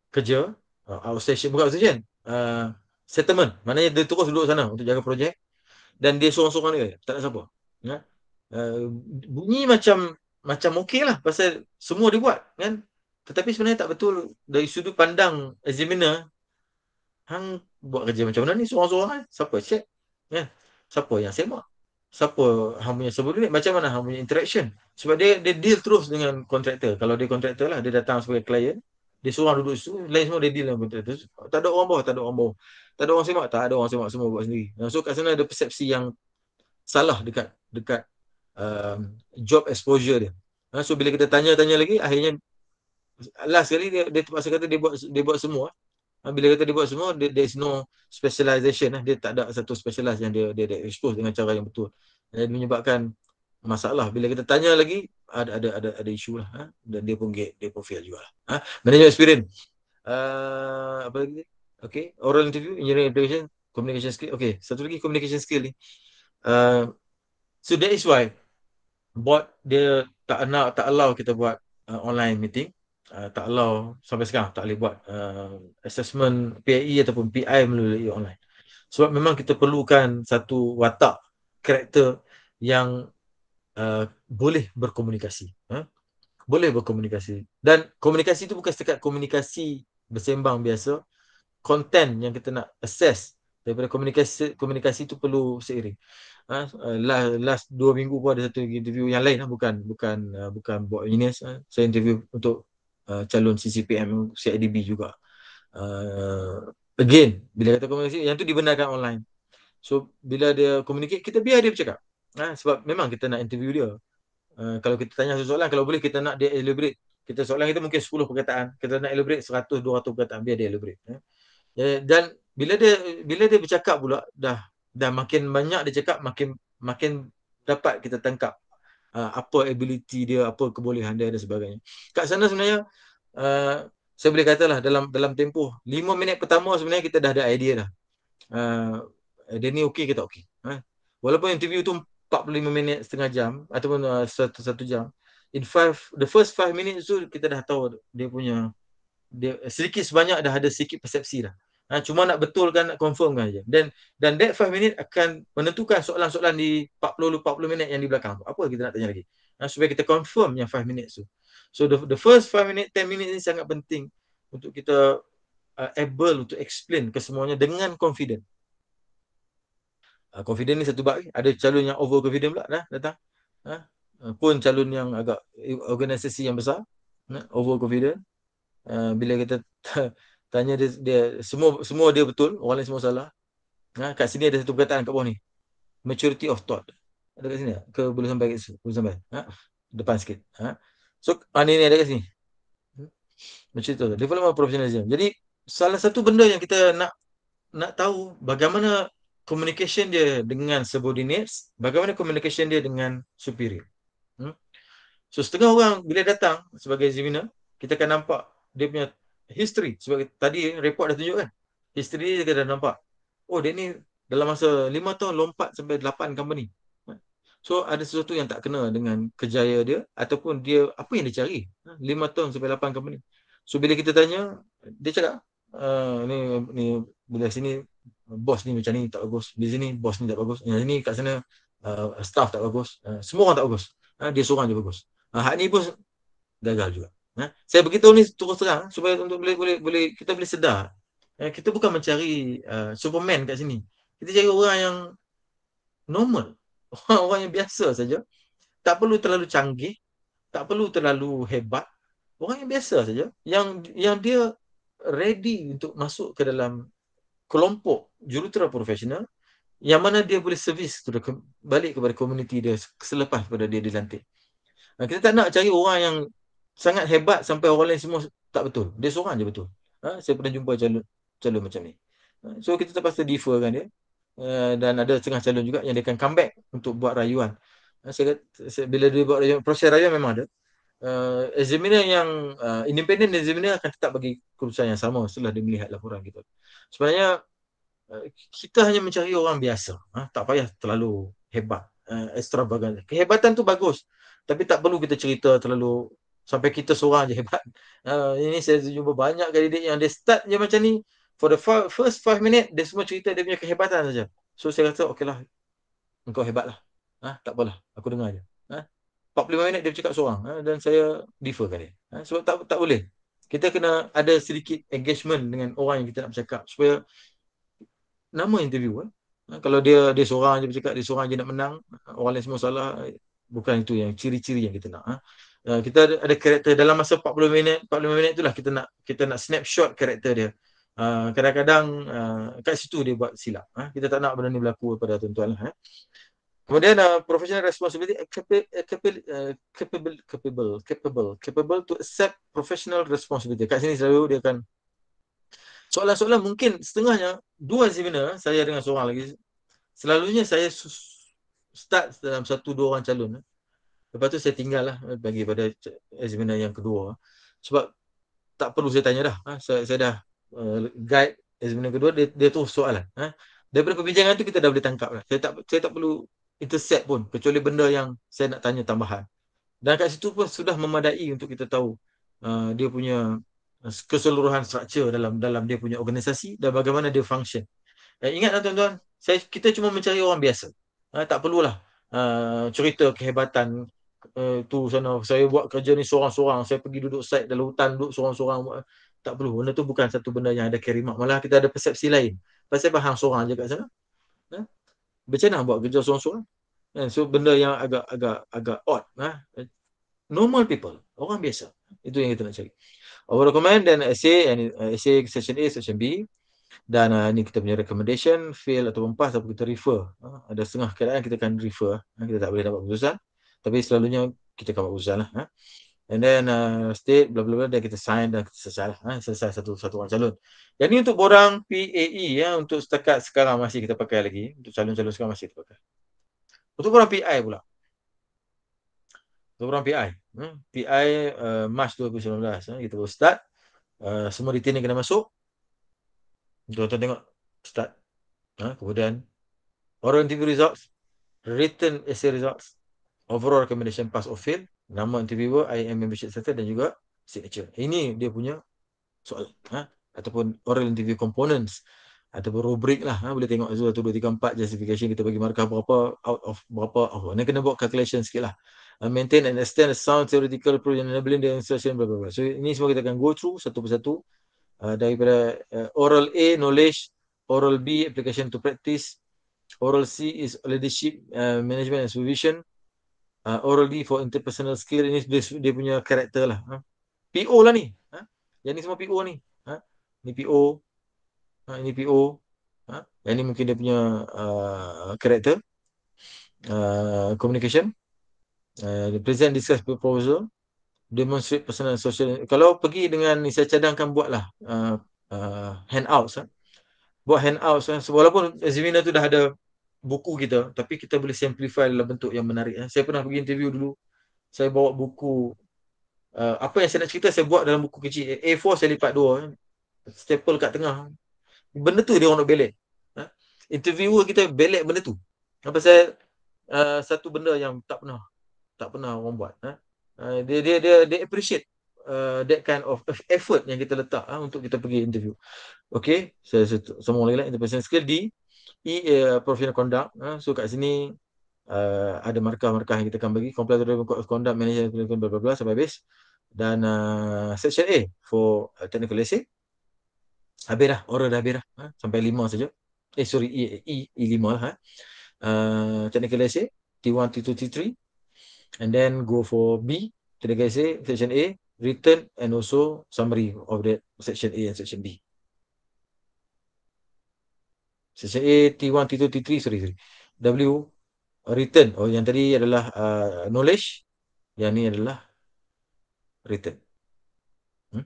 Speaker 1: kerja uh, outstation bukan outstation uh, settlement maknanya dia terus duduk sana untuk jaga projek dan dia seorang-seorang dia tak ada siapa Uh, bunyi macam macam okey lah pasal semua dia buat kan tetapi sebenarnya tak betul dari sudut pandang examiner Hang buat kerja macam mana ni seorang-seorang kan? Siapa check? Ya. Siapa yang semak? Siapa hang punya sebelum ni? Macam mana hang punya interaction? Sebab dia dia deal terus dengan kontraktor. Kalau dia kontraktor lah, dia datang sebagai client, Dia seorang duduk situ, lain semua dia deal dengan kontraktor. Tak ada orang bawah, tak ada orang bawah. Tak ada orang semak, tak ada orang semak. Semua buat sendiri. So kat sana ada persepsi yang salah dekat dekat um, job exposure dia. So bila kita tanya-tanya lagi, akhirnya last sekali dia, dia terpaksa kata dia buat, dia buat semua. Ha, bila kata dia buat semua there is no specialization eh. dia tak ada satu specialist yang dia, dia dia expose dengan cara yang betul dan menyebabkan masalah bila kita tanya lagi ada ada ada ada isu lah ha? dan dia pun get dia pun fail juga lah ha? manager experience uh, apa lagi okay oral interview engineering education, communication skill okay satu lagi communication skill ni uh, so that is why board dia tak nak tak allow kita buat uh, online meeting Ah, tak allow sampai sekarang tak boleh buat uh, assessment PAE ataupun PI melalui online sebab memang kita perlukan satu watak karakter yang uh, boleh berkomunikasi huh? Ha? boleh berkomunikasi dan komunikasi itu bukan setakat komunikasi bersembang biasa konten yang kita nak assess daripada komunikasi komunikasi itu perlu seiring Ha, last, last dua minggu pun ada satu interview yang lain lah. bukan bukan bukan buat ini uh, ha? saya interview untuk uh, calon CCPM CIDB juga. Uh, again, bila kata komunikasi, yang tu dibenarkan online. So, bila dia komunikasi, kita biar dia bercakap. Ha, sebab memang kita nak interview dia. Uh, kalau kita tanya soalan, kalau boleh kita nak dia elaborate. Kita soalan kita mungkin 10 perkataan. Kita nak elaborate 100, 200 perkataan. Biar dia elaborate. Ha. Ya, dan bila dia bila dia bercakap pula, dah dah makin banyak dia cakap, makin makin dapat kita tangkap Ah, apa ability dia, apa kebolehan dia dan sebagainya. Kat sana sebenarnya uh, saya boleh katalah dalam dalam tempoh lima minit pertama sebenarnya kita dah ada idea dah. Uh, dia ni okey ke tak okey. Ha? Walaupun interview tu 45 minit setengah jam ataupun uh, satu, satu jam. In five, the first five minutes tu kita dah tahu dia punya dia, sedikit sebanyak dah ada sedikit persepsi dah. Ha, cuma nak betulkan, nak confirmkan aja. Dan dan that 5 minit akan menentukan soalan-soalan di 40 40 minit yang di belakang tu. Apa kita nak tanya lagi? Ha, supaya kita confirm yang five minit tu. So the, the first five minit, 10 minit ni sangat penting untuk kita uh, able untuk explain kesemuanya dengan confident. Uh, confident ni satu bab. Ada calon yang over confident pula dah datang. Ha? Uh, pun calon yang agak eh, organisasi yang besar. Ha? Over confident. Uh, bila kita tanya dia, dia semua semua dia betul orang lain semua salah ha kat sini ada satu perkataan kat bawah ni maturity of thought ada kat sini tak? ke belum sampai ke belum sampai ha depan sikit ha so ani ah, ni ada kat sini maturity of thought development of professionalism jadi salah satu benda yang kita nak nak tahu bagaimana communication dia dengan subordinates bagaimana communication dia dengan superior hmm? so setengah orang bila datang sebagai examiner kita akan nampak dia punya history sebab tadi report dah tunjuk kan history dia kita dah nampak oh dia ni dalam masa lima tahun lompat sampai lapan company so ada sesuatu yang tak kena dengan kejaya dia ataupun dia apa yang dia cari 5 ha, tahun sampai lapan company so bila kita tanya dia cakap uh, ni ni bila sini bos ni macam ni tak bagus di sini bos ni tak bagus yang sini kat sana uh, staff tak bagus uh, semua orang tak bagus uh, dia seorang je bagus uh, hak ni pun gagal juga Ha? Saya begitu ni terus terang eh, supaya untuk boleh boleh boleh kita boleh sedar. Ha? kita bukan mencari uh, superman kat sini. Kita cari orang yang normal. Orang yang biasa saja. Tak perlu terlalu canggih, tak perlu terlalu hebat. Orang yang biasa saja yang yang dia ready untuk masuk ke dalam kelompok jurutera profesional yang mana dia boleh servis balik kepada komuniti dia selepas pada dia dilantik. Ha, kita tak nak cari orang yang sangat hebat sampai orang lain semua tak betul. Dia seorang je betul. Ha? Saya pernah jumpa calon, calon macam ni. Ha? So kita terpaksa defer kan dia. Uh, dan ada setengah calon juga yang dia akan comeback untuk buat rayuan. Ha? Saya, saya, bila dia buat rayuan, proses rayuan memang ada. Uh, examiner yang uh, independent examiner akan tetap bagi keputusan yang sama setelah dia melihat laporan kita. Sebenarnya uh, kita hanya mencari orang biasa. Ha? Tak payah terlalu hebat. Uh, extravagant. Kehebatan tu bagus. Tapi tak perlu kita cerita terlalu sampai kita seorang je hebat. Uh, ini saya jumpa banyak dia yang dia start je macam ni. For the first five minute, dia semua cerita dia punya kehebatan saja. So saya kata, okey lah, Engkau hebat lah. Ha? Tak apalah. Aku dengar je. Ha? 45 minit dia cakap seorang. Ha? Dan saya defer kali. Ha? Sebab tak, tak boleh. Kita kena ada sedikit engagement dengan orang yang kita nak bercakap. Supaya nama interviewer. Eh? Ha? Kalau dia dia seorang je bercakap, dia seorang je nak menang. Orang lain semua salah. Bukan itu yang ciri-ciri yang kita nak. Ha? Uh, kita ada, ada karakter dalam masa 40 minit, 45 minit itulah kita nak kita nak snapshot karakter dia. Eh, kadang-kadang uh, kat situ dia buat silap. Uh. Kita tak nak benda ni berlaku kepada tuan-tuan. Uh. Kemudian uh, professional responsibility uh, capable, uh, capable, capable, capable, capable, capable to accept professional responsibility. Kat sini selalu dia akan soalan-soalan mungkin setengahnya dua seminar saya dengan seorang lagi selalunya saya start dalam satu dua orang calon. Uh. Lepas tu saya tinggal lah eh, bagi pada examiner yang kedua. Sebab tak perlu saya tanya dah. Ha? Saya, saya dah uh, guide examiner kedua, dia, dia tu soalan. Ha? Daripada perbincangan tu kita dah boleh tangkap lah. Saya tak, saya tak perlu intercept pun kecuali benda yang saya nak tanya tambahan. Dan kat situ pun sudah memadai untuk kita tahu uh, dia punya keseluruhan structure dalam dalam dia punya organisasi dan bagaimana dia function. Dan ingatlah tuan-tuan, kita cuma mencari orang biasa. Ha, tak perlulah uh, cerita kehebatan Eh, tu sana saya buat kerja ni seorang-seorang saya pergi duduk site dalam hutan duduk seorang-seorang tak perlu benda tu bukan satu benda yang ada kerimak malah kita ada persepsi lain pasal bahang seorang je kat sana ha? macam mana buat kerja seorang-seorang ha? so benda yang agak agak agak odd ha? normal people orang biasa itu yang kita nak cari over recommend dan essay and essay session A session B dan uh, ni kita punya recommendation fail atau pass apa kita refer ha? ada setengah keadaan kita akan refer ha? kita tak boleh dapat keputusan tapi selalunya kita kawal keputusan lah. Ha? And then uh, state bla bla bla dan kita sign dan kita selesai lah. Ha? Selesai satu satu orang calon. Jadi untuk borang PAE ya untuk setakat sekarang masih kita pakai lagi untuk calon-calon sekarang masih kita pakai. Untuk borang PI pula. Untuk borang PI. Hmm? PI uh, Mac 2019 ha? kita baru start. Uh, semua retainer kena masuk. Tuan-tuan tengok start. Ha? Kemudian warranty results, written essay results, overall recommendation pass or fail, nama interviewer, IAM membership status dan juga signature. Ini dia punya soalan, Ha? Ataupun oral interview components. Ataupun rubrik lah. Ha? Boleh tengok Azul 1, 2, 3, 4 justification kita bagi markah berapa out of berapa. Oh, ni kena buat calculation sikit lah. Uh, maintain and extend the sound theoretical proof and enabling the instruction blah, blah, blah. So ini semua kita akan go through satu persatu. Uh, daripada uh, oral A, knowledge. Oral B, application to practice. Oral C is leadership uh, management and supervision uh, ah, orally for interpersonal skill ini dia, dia punya karakter lah ha? PO lah ni ha? yang ni semua PO ni ha? ni PO ha? ini PO ha? yang ni mungkin dia punya karakter ah, uh, ah, communication uh, present discuss proposal demonstrate personal social kalau pergi dengan ni saya cadangkan buatlah uh, uh, handouts ha? buat handouts ha? walaupun seminar tu dah ada buku kita tapi kita boleh simplify dalam bentuk yang menarik. Eh. Saya pernah pergi interview dulu. Saya bawa buku uh, apa yang saya nak cerita saya buat dalam buku kecil A4 saya lipat dua eh. staple kat tengah. Benda tu dia orang nak belek. Ha? Interviewer kita belek benda tu. Apa saya uh, satu benda yang tak pernah tak pernah orang buat. Ha? Uh, dia dia dia dia appreciate Uh, that kind of effort yang kita letak uh, untuk kita pergi interview. Okay, saya so, so, sambung lagi lah. Interpersonal skill di EA eh, Professional Conduct. Uh, eh, so kat sini uh, ada markah-markah yang kita akan bagi. Compliance Code of Conduct, Management Code of Conduct, sampai habis. Dan uh, Section A for Technical essay. Habis dah, oral dah habis dah. Uh, sampai lima saja. Eh sorry, E, E, E lima lah. Uh. technical essay T1, T2, T3. And then go for B, Technical essay. Section A, written and also summary of that section A and section B. Section T1, T2, T3, sorry, sorry. W, written. Oh, yang tadi adalah uh, knowledge. Yang ni adalah written. Hmm?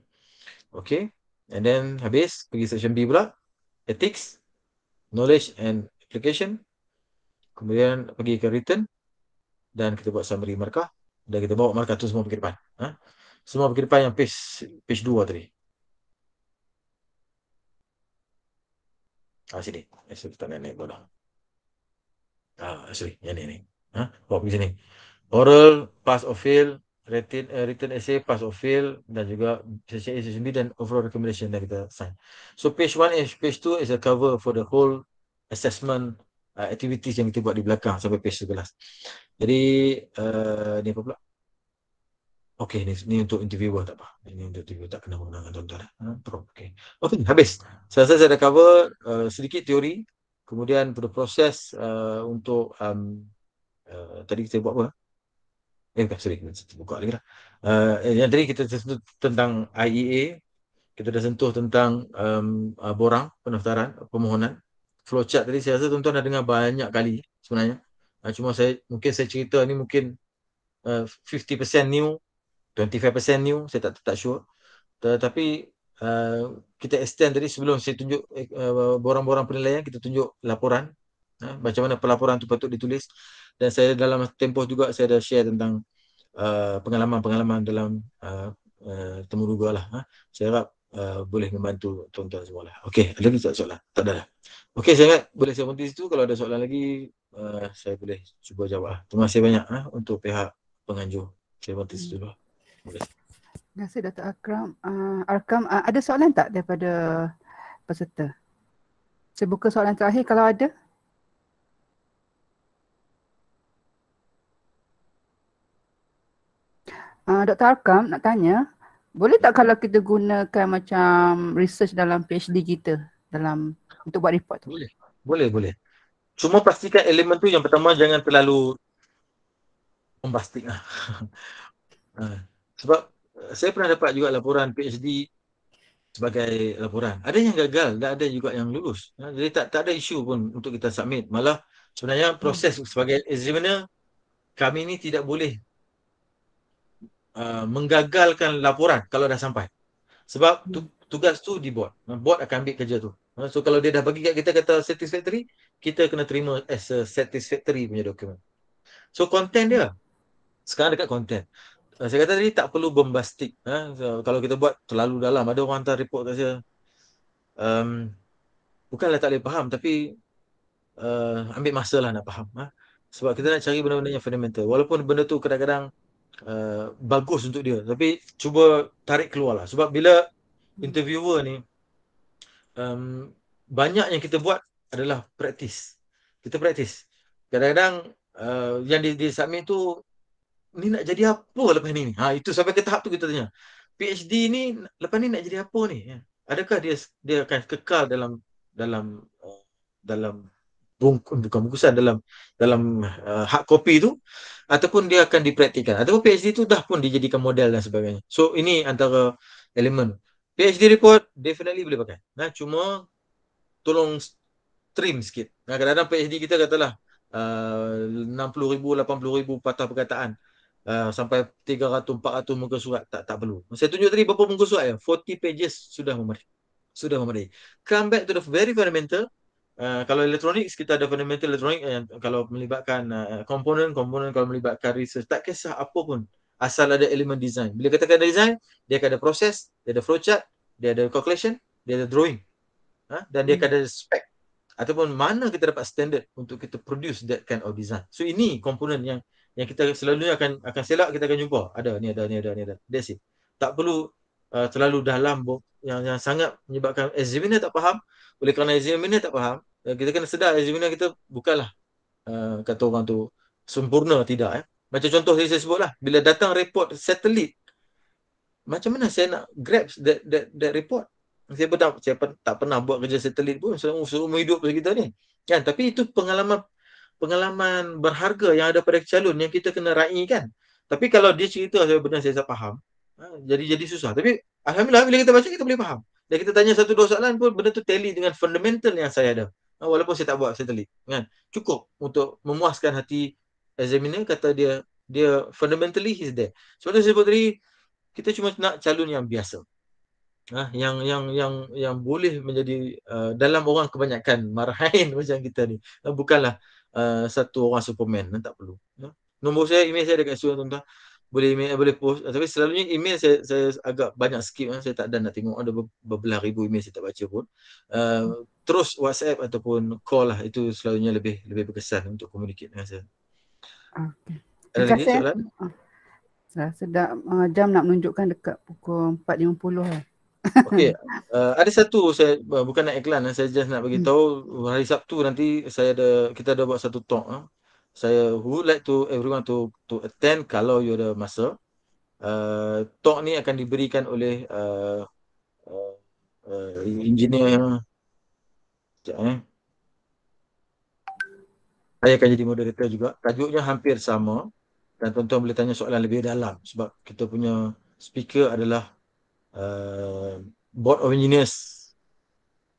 Speaker 1: Okay. And then, habis. Pergi section B pula. Ethics, knowledge and application. Kemudian, pergi ke written. Dan kita buat summary markah. Dan kita bawa markah tu semua pergi depan. Ha? Semua pergi depan yang page, page 2 tadi. Ah sini. Esok tak nenek bodoh. Ah sini. Yang ni ni. Ha? Oh pergi sini. Oral, pass or fail, written, uh, written essay, pass or fail dan juga session A, session dan overall recommendation yang kita sign. So page 1 and page 2 is a cover for the whole assessment uh, activities yang kita buat di belakang sampai page 11. Jadi uh, ni apa pula? Uh, Okey, ni, ni untuk interviewer tak apa. Ini untuk interviewer tak kena menggunakan tuan-tuan. Eh? Ha, Prof, okey. Okey, habis. Selesai saya dah cover uh, sedikit teori. Kemudian pada proses uh, untuk um, uh, tadi kita buat apa? Eh, bukan, sorry. Kita buka lagi lah. Uh, eh, yang tadi kita sentuh tentang IEA. Kita dah sentuh tentang um, uh, borang, pendaftaran, permohonan. Flowchart tadi saya rasa tuan-tuan dah dengar banyak kali sebenarnya. Uh, cuma saya mungkin saya cerita ni mungkin uh, 50% new 25% new saya tak tak sure tetapi uh, kita extend tadi sebelum saya tunjuk eh, uh, borang-borang penilaian kita tunjuk laporan uh, macam mana pelaporan tu patut ditulis dan saya dalam tempoh juga saya ada share tentang uh, pengalaman-pengalaman dalam uh, uh, temu duga lah uh. saya harap uh, boleh membantu tuan-tuan semua lah Okey, ada lagi tak soalan? tak ada lah ok saya ingat boleh saya berhenti situ kalau ada soalan lagi uh, saya boleh cuba jawab lah. terima kasih banyak uh, untuk pihak penganjur saya berhenti situ dulu hmm
Speaker 2: kasih Dr. Akram. Uh, Arkam, uh, ada soalan tak daripada peserta? Saya buka soalan terakhir kalau ada. Uh, Dr. Arkam nak tanya, boleh tak kalau kita gunakan macam research dalam PhD kita dalam untuk buat report tu? Boleh.
Speaker 1: Boleh, boleh. Cuma pastikan elemen tu yang pertama jangan terlalu bombastik lah. Ah sebab eh, saya pernah dapat juga laporan PhD sebagai laporan. Ada yang gagal dan ada juga yang lulus. Ha, jadi tak tak ada isu pun untuk kita submit. Malah sebenarnya hmm. proses sebagai examiner kami ni tidak boleh uh, menggagalkan laporan kalau dah sampai. Sebab tu, hmm. tugas tu dibuat. Ha, bot akan ambil kerja tu. Ha, so kalau dia dah bagi kat kita kata satisfactory, kita kena terima as a satisfactory punya dokumen. So content dia lah. sekarang dekat content. Ah, saya kata tadi tak perlu bombastik ha? so, kalau kita buat terlalu dalam ada orang hantar report kat saya um, bukanlah tak boleh faham tapi uh, ambil masa lah nak faham ha? sebab kita nak cari benda-benda yang fundamental walaupun benda tu kadang-kadang uh, bagus untuk dia tapi cuba tarik keluar lah sebab bila interviewer ni um, banyak yang kita buat adalah praktis kita praktis kadang-kadang uh, yang di, di submit tu ni nak jadi apa lepas ni? Ha itu sampai ke tahap tu kita tanya. PhD ni lepas ni nak jadi apa ni? Ya. Adakah dia dia akan kekal dalam dalam uh, dalam bungkus bukan bungkusan dalam dalam uh, hard copy tu ataupun dia akan dipraktikkan ataupun PhD tu dah pun dijadikan model dan sebagainya. So ini antara elemen. PhD report definitely boleh pakai. Nah, ha, cuma tolong trim sikit. Nah, ha, kadang-kadang PhD kita katalah uh, 60,000, 80,000 patah perkataan uh, sampai 300 400 muka surat tak tak perlu. Saya tunjuk tadi berapa muka surat ya? 40 pages sudah memadai. Sudah memadai. Come back to the very fundamental. Uh, kalau elektronik kita ada fundamental elektronik uh, eh, kalau melibatkan ah, komponen uh, komponen kalau melibatkan research tak kisah apa pun asal ada elemen design. Bila katakan ada design, dia akan ada proses, dia ada flowchart, dia ada calculation, dia ada drawing. Ha? Dan dia akan ada spec ataupun mana kita dapat standard untuk kita produce that kind of design. So ini komponen yang yang kita selalu akan akan selak kita akan jumpa ada ni ada ni ada ni ada that's it tak perlu uh, terlalu dalam bo- yang yang sangat menyebabkan examiner tak faham oleh kerana examiner tak faham uh, kita kena sedar examiner kita bukanlah uh, kata orang tu sempurna tidak eh macam contoh saya, saya sebutlah bila datang report satelit macam mana saya nak grab that that that report saya pun tak, saya tak pernah buat kerja satelit pun selama seumur hidup kita ni kan tapi itu pengalaman pengalaman berharga yang ada pada calon yang kita kena raikan. Tapi kalau dia cerita saya benar saya tak faham. Ha, jadi jadi susah. Tapi alhamdulillah bila kita baca kita boleh faham. Dan kita tanya satu dua soalan pun benda tu tally dengan fundamental yang saya ada. Ha, walaupun saya tak buat saya tally. Kan? Cukup untuk memuaskan hati examiner kata dia dia fundamentally he's there. Sebab tu saya sebut tadi kita cuma nak calon yang biasa. Ha, yang yang yang yang boleh menjadi uh, dalam orang kebanyakan marhain macam kita ni. Ha, bukanlah uh, satu orang superman dan tak perlu ya? nombor saya email saya dekat suruh tuan-tuan boleh email boleh post tapi selalunya email saya saya agak banyak skip ya. saya tak ada nak tengok ada berbelah ribu email saya tak baca pun uh, hmm. terus WhatsApp ataupun call lah itu selalunya lebih lebih berkesan untuk communicate dengan saya okey ada lagi soalan
Speaker 2: ah. saya uh, jam nak menunjukkan dekat pukul 4.50 lah. Eh. Okey,
Speaker 1: uh, ada satu saya uh, bukan nak iklan eh, saya just nak bagi tahu hmm. hari Sabtu nanti saya ada kita ada buat satu talk. Uh. Saya would like to everyone to to attend kalau you ada masa. Uh, talk ni akan diberikan oleh uh, uh, uh, engineer Sekejap, eh. Saya akan jadi moderator juga. Tajuknya hampir sama dan tuan-tuan boleh tanya soalan lebih dalam sebab kita punya speaker adalah Uh, board of engineers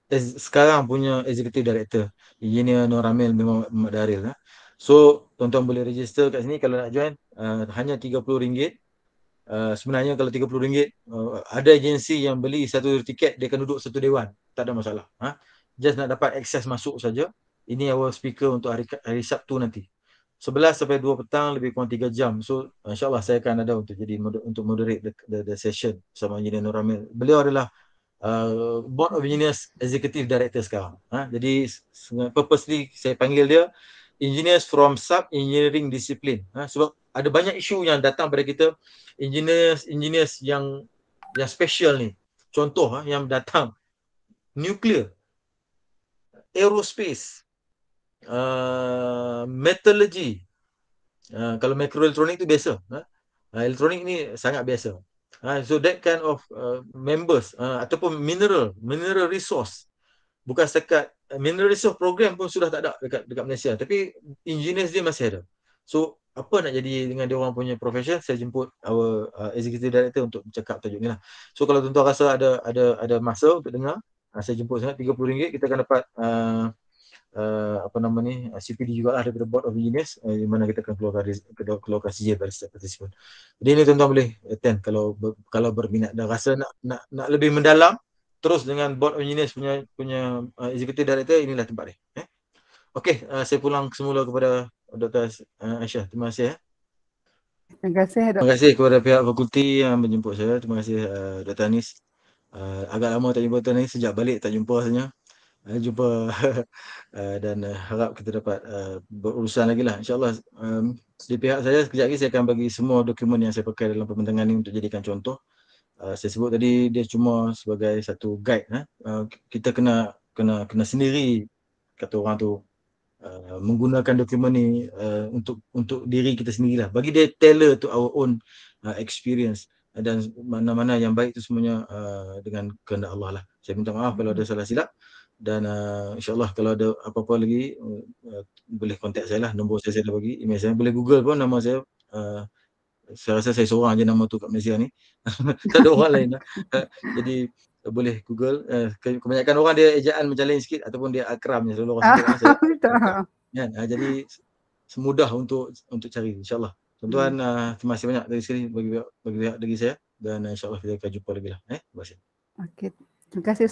Speaker 1: as, sekarang punya executive director engineer Nur Ramil memang Muhammad Daril lah. so tuan-tuan boleh register kat sini kalau nak join uh, hanya RM30 uh, sebenarnya kalau RM30 uh, ada agensi yang beli satu tiket dia akan duduk satu dewan tak ada masalah ha? just nak dapat akses masuk saja ini our speaker untuk hari, hari Sabtu nanti 11 sampai 2 petang lebih kurang 3 jam. So insyaAllah saya akan ada untuk jadi untuk moderate the, the, the session sama Engineer Nur Beliau adalah uh, Board of Engineers Executive Director sekarang. Ha? Jadi purposely saya panggil dia Engineers from Sub Engineering Discipline. Ha? Sebab ada banyak isu yang datang pada kita engineers engineers yang yang special ni. Contoh ha, yang datang nuclear aerospace uh, metallurgy. Uh, kalau mikroelektronik tu biasa. Ha? Uh, elektronik ni sangat biasa. Uh, so that kind of uh, members uh, ataupun mineral, mineral resource. Bukan sekat uh, mineral resource program pun sudah tak ada dekat, dekat Malaysia. Tapi engineers dia masih ada. So apa nak jadi dengan dia orang punya profession saya jemput our uh, executive director untuk cakap tajuk ni lah so kalau tuan-tuan rasa ada ada ada masa untuk dengar uh, saya jemput sangat RM30 kita akan dapat uh, uh, apa nama ni eh, CPD juga lah daripada Board of Engineers uh, di mana kita akan keluarkan kita keluarkan CJ dari setiap participant. Jadi ini tuan-tuan boleh attend kalau ber, kalau berminat dan rasa nak nak nak lebih mendalam terus dengan Board of Engineers punya punya uh, executive director inilah tempat dia. Eh? Okey, uh, saya pulang semula kepada Dr. Aisyah. Terima kasih. Eh?
Speaker 2: Terima kasih. Dok. Terima kasih kepada
Speaker 1: pihak fakulti yang menjemput saya. Terima kasih uh, Dr. Anis. Uh, agak lama tak jumpa Dr. Anis. Sejak balik tak jumpa rasanya. Eh, jumpa eh, dan eh, harap kita dapat berurusan lagi lah insyaAllah di pihak saya sekejap lagi saya akan bagi semua dokumen yang saya pakai dalam pembentangan ini untuk jadikan contoh saya sebut tadi dia cuma sebagai satu guide kita kena kena kena sendiri kata orang tu menggunakan dokumen ni untuk untuk diri kita sendirilah bagi dia tailor to our own experience dan mana-mana yang baik itu semuanya dengan kehendak Allah lah saya minta maaf kalau ada salah silap dan uh, insyaAllah kalau ada apa-apa lagi uh, uh boleh kontak saya lah nombor saya saya dah bagi email saya boleh google pun nama saya uh, saya rasa saya seorang je nama tu kat Malaysia ni tak ada orang lain lah uh, jadi uh, boleh google uh, kebanyakan orang dia ejaan macam lain sikit ataupun dia akram macam selalu orang saya, kan? uh, jadi semudah untuk untuk cari insyaAllah tuan-tuan hmm. uh, terima kasih banyak dari sini bagi bagi, bagi, bagi saya dan uh, insyaAllah kita akan jumpa lagi lah eh? terima kasih
Speaker 2: okay. terima kasih